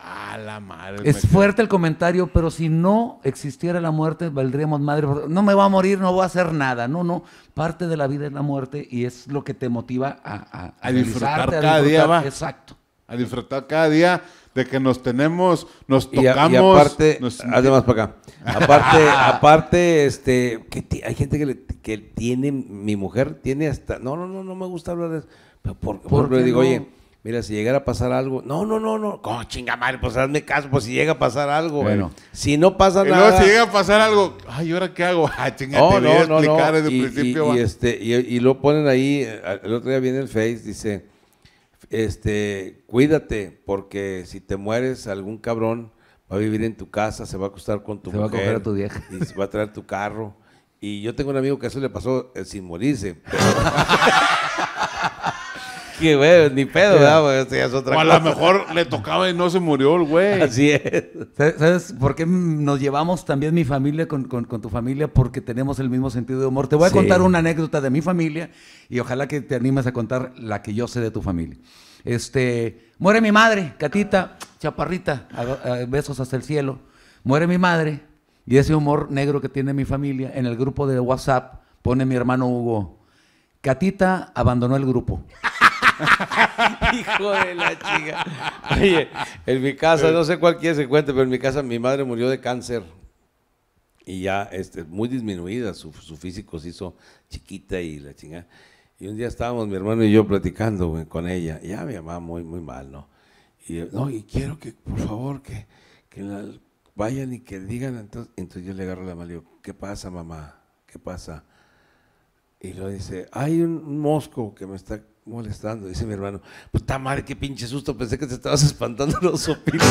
Ah, la madre. Es fuerte el comentario, pero si no existiera la muerte, valdríamos madre. No me va a morir, no voy a hacer nada. No, no. Parte de la vida es la muerte y es lo que te motiva a, disfrutar cada día, Exacto. A disfrutar cada día de que nos tenemos, nos tocamos. aparte, además para acá. Aparte, aparte, este, que hay gente que, que tiene, mi mujer tiene hasta, no, no, no, no me gusta hablar de eso. Pero por, ¿Por, le digo, oye, mira, si llegara a pasar algo, no, no, no, no, oh, chinga madre, pues hazme caso, pues si llega a pasar algo, bueno, si no pasa nada. si llega a pasar algo, ay, ¿ahora qué hago? Ah, chinga, no, te explicar desde y, principio. este, y, y, lo ponen ahí, el otro día viene el Face, dice, este, cuídate, porque si te mueres, algún cabrón va a vivir en tu casa, se va a acostar con tu se Va a coger a tu vieja. Y se va a traer tu carro. Y yo tengo un amigo que eso le pasó eh, sin morirse. güey, ni pedo, ¿verdad? o a lo mejor le tocaba y no se murió el güey. Así es. ¿Sabes por qué nos llevamos también mi familia con, tu familia? Porque tenemos el mismo sentido de humor. Te voy a contar una anécdota de mi familia y ojalá que te animes a contar la que yo sé de tu familia. Este, muere mi madre, Catita, chaparrita, besos hasta el cielo. Muere mi madre y ese humor negro que tiene mi familia en el grupo de WhatsApp pone mi hermano Hugo. Catita abandonó el grupo. Hijo de la chica. Oye, en mi casa, no eh. sé cuál quiere se cuente, pero en mi casa mi madre murió de cáncer. Y ya, este, muy disminuida, su, físico se hizo chiquita y la chinga. Y un día estábamos mi hermano y yo platicando con ella. Ya mi mamá muy, muy mal, ¿no? Y no, y quiero que, por favor, que, que vayan y que digan. Entonces, entonces yo le agarro la mano y digo, ¿qué pasa, mamá? ¿Qué pasa? Y lo dice, hay un mosco que me está molestando, dice mi hermano. Puta madre, qué pinche susto, pensé que te estabas espantando los sopitos.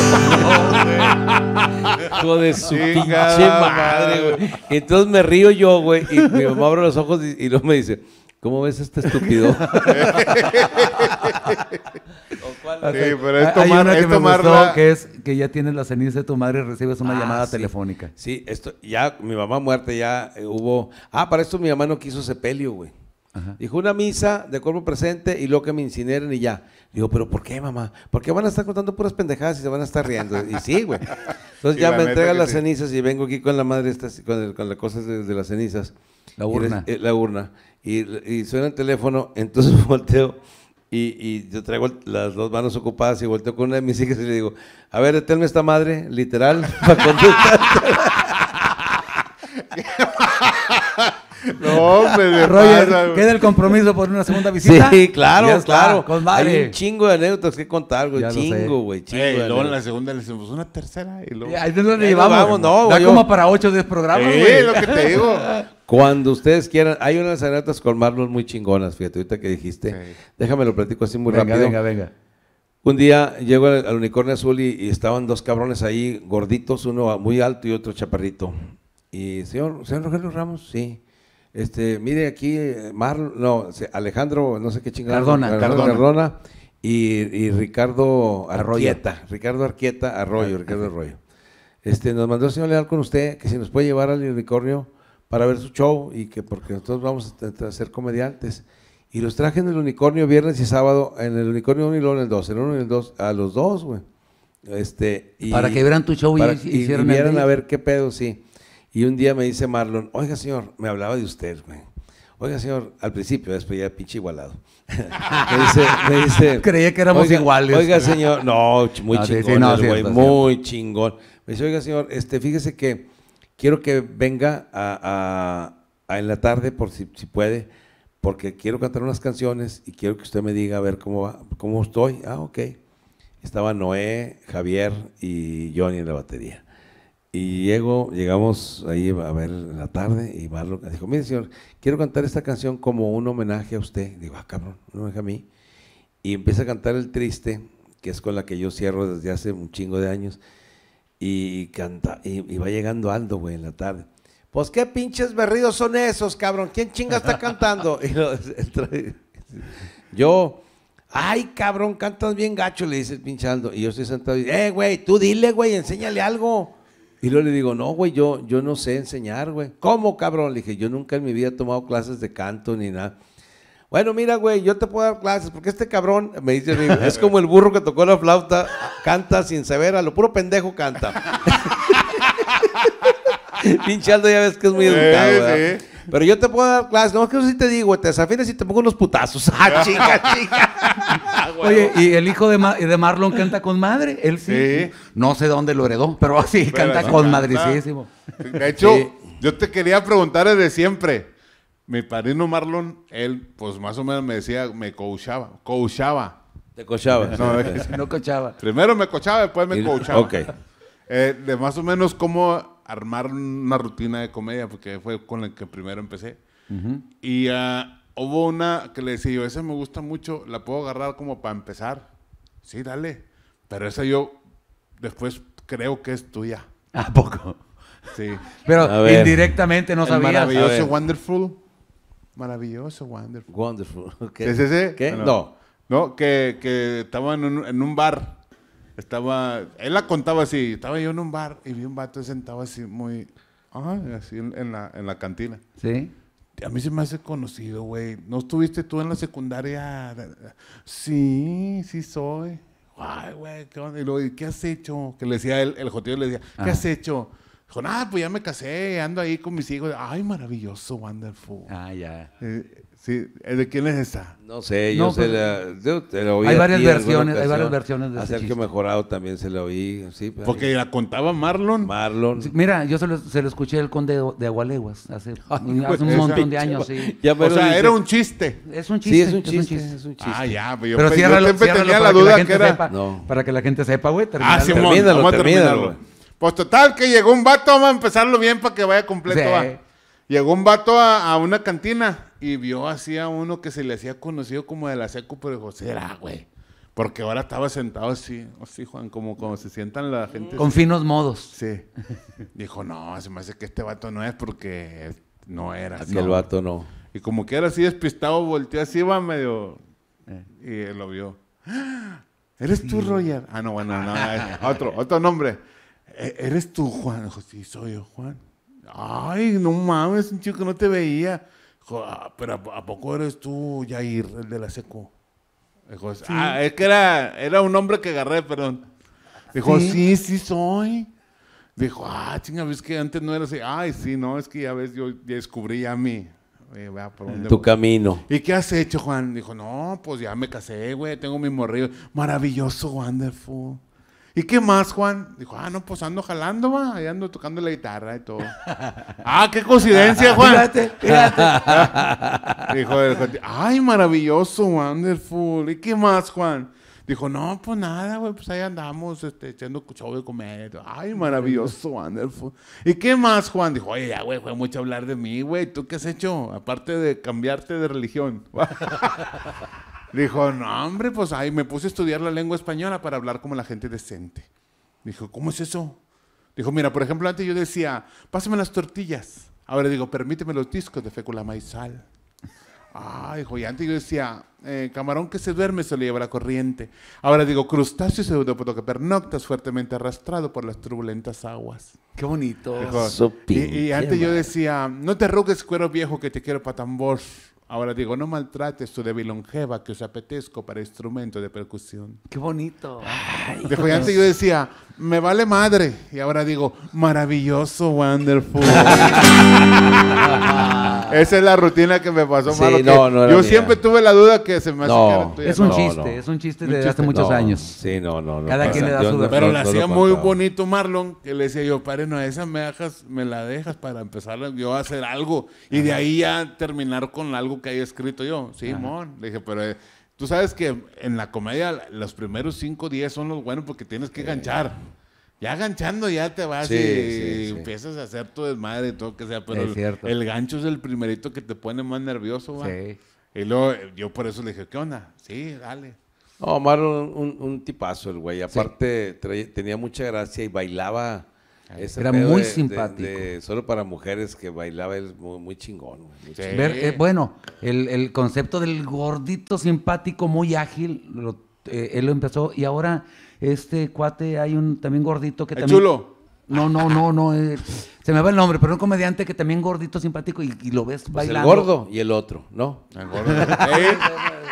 Hijo de su pinche madre, güey. Entonces me río yo, güey, y mi mamá abre los ojos y, luego me dice, ¿Cómo ves este estúpido? Sí, pero es que es que ya tienes la ceniza de tu madre y recibes una ah, llamada telefónica. Sí, esto ya mi mamá muerte ya eh, hubo. Ah, para esto mi mamá no quiso sepelio, güey. Dijo una misa de cuerpo presente y luego que me incineren y ya. Digo, pero ¿por qué, mamá? ¿Por qué van a estar contando puras pendejadas y se van a estar riendo? Y sí, güey. Entonces ya me entregan las cenizas y vengo aquí con la madre, con, las cosas de, las cenizas. La urna. Eh, la urna. Y, suena el teléfono, entonces volteo y, y, yo traigo las dos manos ocupadas y volteo con una de mis hijas y le digo, a ver, deténme esta madre, literal, para contestar. No, hombre, Roger, queda el compromiso por una segunda visita. Sí, claro, claro. Ah, hay un chingo de anécdotas que contar, güey. Chingo, güey. Eh, chingo. luego en la segunda le decimos una tercera y luego. Ahí no le llevamos. Vamos, da como para ocho o programas, güey. Sí, lo que te digo. Cuando ustedes quieran, hay unas anécdotas con Marlon muy chingonas, fíjate, ahorita que dijiste. Déjame lo platico así muy rápido. Venga, venga, Un día llego al, unicornio azul y, y, estaban dos cabrones ahí gorditos, uno muy alto y otro chaparrito. Y, señor, señor Rogelio Ramos, sí este, mire aquí, eh, Mar, no, Alejandro, no sé qué chingada. Cardona, Cardona. y, Ricardo Arroyeta. Ricardo Arquieta Arroyo, ah, Ricardo Arroyo. Este, nos mandó el señor Leal con usted que si nos puede llevar al unicornio para ver su show y que porque nosotros vamos a, ser comediantes. Y los traje en el unicornio viernes y sábado, en el unicornio 1 y luego en el 2, el 1 y el 2, a los dos, güey. Este, para que vieran tu show y, y, vieran a ver qué pedo, sí. Y un día me dice Marlon, oiga señor, me hablaba de usted, Oiga, señor, al principio, después ya pinche igualado. me, dice, Creía que éramos iguales. Oiga, señor, no, muy ah, chingón, muy chingón. Me dice, oiga, señor, este, fíjese que quiero que venga a, en la tarde, por si, puede, porque quiero cantar unas canciones y quiero que usted me diga a ver cómo va, cómo estoy. Ah, ok. Estaba Noé, Javier y Johnny en la batería. Y llego, llegamos ahí a ver en la tarde y Marlon dijo, mire señor, quiero cantar esta canción como un homenaje a usted. Digo, ah, cabrón, un homenaje a mí. Y empieza a cantar El Triste, que es con la que yo cierro desde hace un chingo de años. Y, canta, y, va llegando Aldo, güey, en la tarde. Pues qué pinches berridos son esos, cabrón. ¿Quién chinga está cantando? Y yo, ay, cabrón, cantas bien gacho, le dice el pinche Aldo. Y yo estoy sentado y, eh, güey, tú dile, güey, enséñale algo. Y luego le digo, no, güey, yo, yo no sé enseñar, güey. ¿Cómo, cabrón? Le dije, yo nunca en mi vida he tomado clases de canto ni nada. Bueno, mira, güey, yo te puedo dar clases, porque este cabrón, me dice, es como el burro que tocó la flauta, canta sin severa, lo puro pendejo canta. Pinche ya ves que es muy educado, sí, pero yo te puedo dar clases. No, que eso sí te digo, te desafines y te pongo unos putazos. ¡Ah, chica, ah, chica! Ah, Oye, y el hijo de, Marlon canta con madre. Él sí, No sé dónde lo heredó, pero sí, canta con madricísimo. De hecho, yo te quería preguntar desde siempre. Mi padrino Marlon, él, pues más o menos me decía, me coachaba. couchaba. Te coachaba. No, no Primero me cochaba después me coachaba. Ok. Eh, de más o menos cómo armar una rutina de comedia, porque fue con la que primero empecé. Y ah, hubo una que le decía yo, esa me gusta mucho, la puedo agarrar como para empezar. Sí, dale. Pero esa yo después creo que es tuya. ¿A poco? Sí. Pero indirectamente no sabía maravilloso Wonderful. Maravilloso Wonderful. Wonderful. Okay. ¿Es ese? ¿Qué? No. No, que, que estaba en un, en un bar estaba, él la contaba así, estaba yo en un bar y vi un vato sentado así muy, ah, así en, la, en la cantina. Sí. A mí se me hace conocido, güey. ¿No estuviste tú en la secundaria? Sí, sí soy. Ay, güey, ¿qué Y ¿qué has hecho? Que le decía el, el joteo, le decía, ¿qué has hecho? Dijo, ah, pues ya me casé, ando ahí con mis hijos. Ay, maravilloso, wonderful. Ah, ya. Eh, Sí, ¿de quién es esa? No sé, yo se pues, la, te oí Hay varias versiones, hay varias versiones de A ese Mejorado también se la oí, sí. Porque la contaba Marlon. Marlon. Mira, yo se lo, se lo escuché el conde de, Agualeguas hace, un montón de años, sí. o sea, era un chiste. Es un chiste, es un chiste, Ah, ya, pero yo, siempre tenía la duda que, era. Para que la gente sepa, güey. Ah, sí, Termínalo, Pues total, que llegó un vato, vamos a empezarlo bien para que vaya completo. Llegó un vato a una cantina y vio así a uno que se le hacía conocido como de la seco, pero dijo, será, güey. Porque ahora estaba sentado así, así, Juan, como cuando se sientan la gente. Con finos modos. Sí. dijo, no, se me hace que este vato no es porque no era así. el vato no. Y como que era así despistado, volteó así, va medio. Eh. Y lo vio. Ah, ¿Eres tú, Roger? Ah, no, bueno, no. Eh, otro, otro nombre. E-, ¿Eres tú, Juan? Dijo, sí, soy yo, Juan. Ay, no mames, un chico que no te veía. Ah, pero ¿a poco eres tú, Jair, el de la seco? Dijo, ah, es que era, era un hombre que agarré, perdón. Dijo, sí, sí, soy. Dijo, ah, chinga, ves que antes no era así. Ay, sí, no, es que ya ves, yo descubrí a mí tu camino. ¿Y qué has hecho, Juan? Dijo, no, pues ya me casé, güey, tengo mi morrillo. Maravilloso, wonderful. ¿Y qué más, Juan? Dijo, ah, no, pues ando jalando, va. Ahí ando tocando la guitarra y todo. ah, qué coincidencia, Juan. Fíjate, fíjate. Dijo, ay, maravilloso, wonderful. ¿Y qué más, Juan? Dijo, no, pues nada, güey, pues ahí andamos, este, echando show de comer. Ay, maravilloso, wonderful. ¿Y qué más, Juan? Dijo, oye, ya, güey, fue mucho hablar de mí, güey. ¿Tú qué has hecho? Aparte de cambiarte de religión. Dijo, no, hombre, pues ahí me puse a estudiar la lengua española para hablar como la gente decente. Dijo, ¿cómo es eso? Dijo, mira, por ejemplo, antes yo decía, pásame las tortillas. Ahora digo, permíteme los discos de fécula maizal. Ah, dijo, y antes yo decía, eh, camarón que se duerme se lo lleva la corriente. Ahora digo, crustáceo pseudopodo que pernoctas fuertemente arrastrado por las turbulentas aguas. Qué bonito. Dijo, y, y, antes yo decía, no te arrugues cuero viejo que te quiero para Ahora digo, no maltrates tu débil que os apetezco para instrumento de percusión. ¡Qué bonito! antes yo decía, me vale madre. Y ahora digo, maravilloso, wonderful. Ah. Esa es la rutina que me pasó, marlon Yo siempre tuve la duda que se me hace Es un chiste, es un chiste de hace muchos años. Sí, no, no, no. Cada quien le da su Pero la hacía muy bonito Marlon, que le decía yo, padre no, esa me, dejas, me la dejas para empezar yo a hacer algo. Y de ahí ya terminar con algo que haya escrito yo. Simón, mon le dije, pero... Eh, tú sabes que en la comedia los primeros 5 días 10 son los buenos porque tienes que ganchar ya ganchando ya te vas sí, y empiezas a hacer tu desmadre y todo que sea, pero el, gancho es el primerito que te pone más nervioso, Sí. Y luego eh, yo por eso le dije, ¿qué onda? Sí, dale. No, Omar un, tipazo el güey. Aparte tenía mucha gracia y bailaba. era muy simpático. solo para mujeres que bailaba es muy, chingón. Muy eh, bueno, el, concepto del gordito simpático, muy ágil, eh, él lo empezó y ahora este cuate, hay un también gordito que el también. chulo. No, no, no, no. Eh, se me va el nombre, pero un comediante que también gordito, simpático, y, lo ves pues bailando. el gordo y el otro, ¿no? El gordo.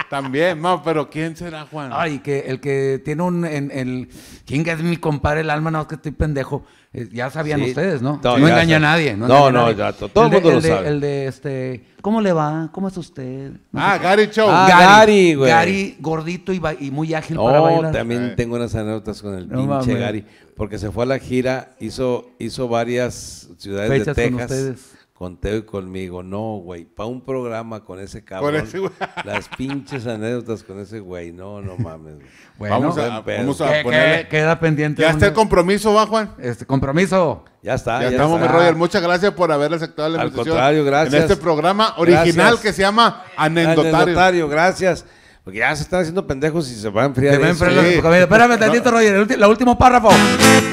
también, no, pero ¿quién será Juan? Ay, que el que tiene un. En, el, ¿Quién es mi compadre? El alma, no, es que estoy pendejo. Eh, ya sabían ustedes, ¿no? No, engaña a nadie. No, no, no ya, todo el mundo lo sabe. el de este, ¿cómo le va? ¿Cómo es usted? Ah, ah, Gary Chow, Gary, güey. Gary, gordito y, y muy ágil para bailar. también tengo unas anécdotas con el pinche Gary, porque se fue a la gira, hizo, hizo varias ciudades de Texas. ustedes Conteo y conmigo. No, güey, para un programa con ese cabrón. Ese las pinches anécdotas con ese güey. No, no mames. Bueno, vamos a, vamos a ¿Qué, Queda pendiente. Ya está el compromiso, ¿va, Juan? Este compromiso. Ya está. Ya, estamos, mi Roger. Muchas gracias por haber aceptado la invitación. Al contrario, gracias. En este programa original que se llama Anecdotario. Anecdotario, gracias. Porque ya se están haciendo pendejos y se van a enfriar. Se va a enfriar. Sí. Espérame tantito, Roger. El, el último párrafo.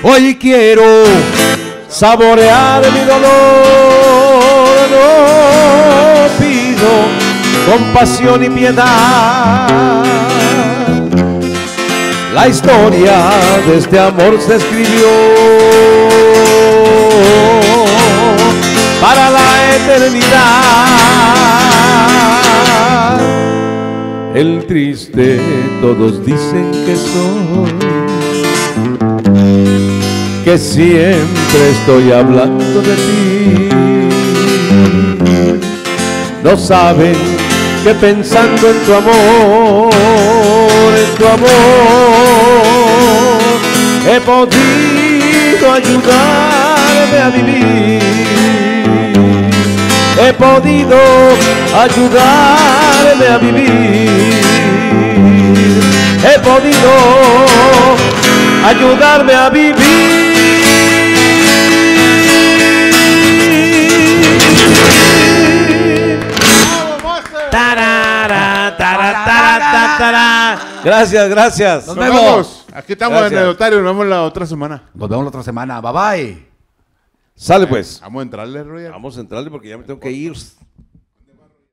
Hoy quiero saborear mi dolor. pido compasión y piedad. La historia de este amor se escribió para la eternidad. El triste todos dicen que soy que siempre estoy hablando de ti. No saben que pensando en tu amor, en tu amor, he podido ayudarme a vivir. He podido ayudarme a vivir. He podido ayudarme a vivir Gracias, gracias. Nos, vemos. Aquí estamos en el notario. Nos vemos la otra semana. Nos vemos la otra semana. Bye bye. Sale pues. Vamos a entrarle, Roger. Vamos a entrarle porque ya me tengo que ir.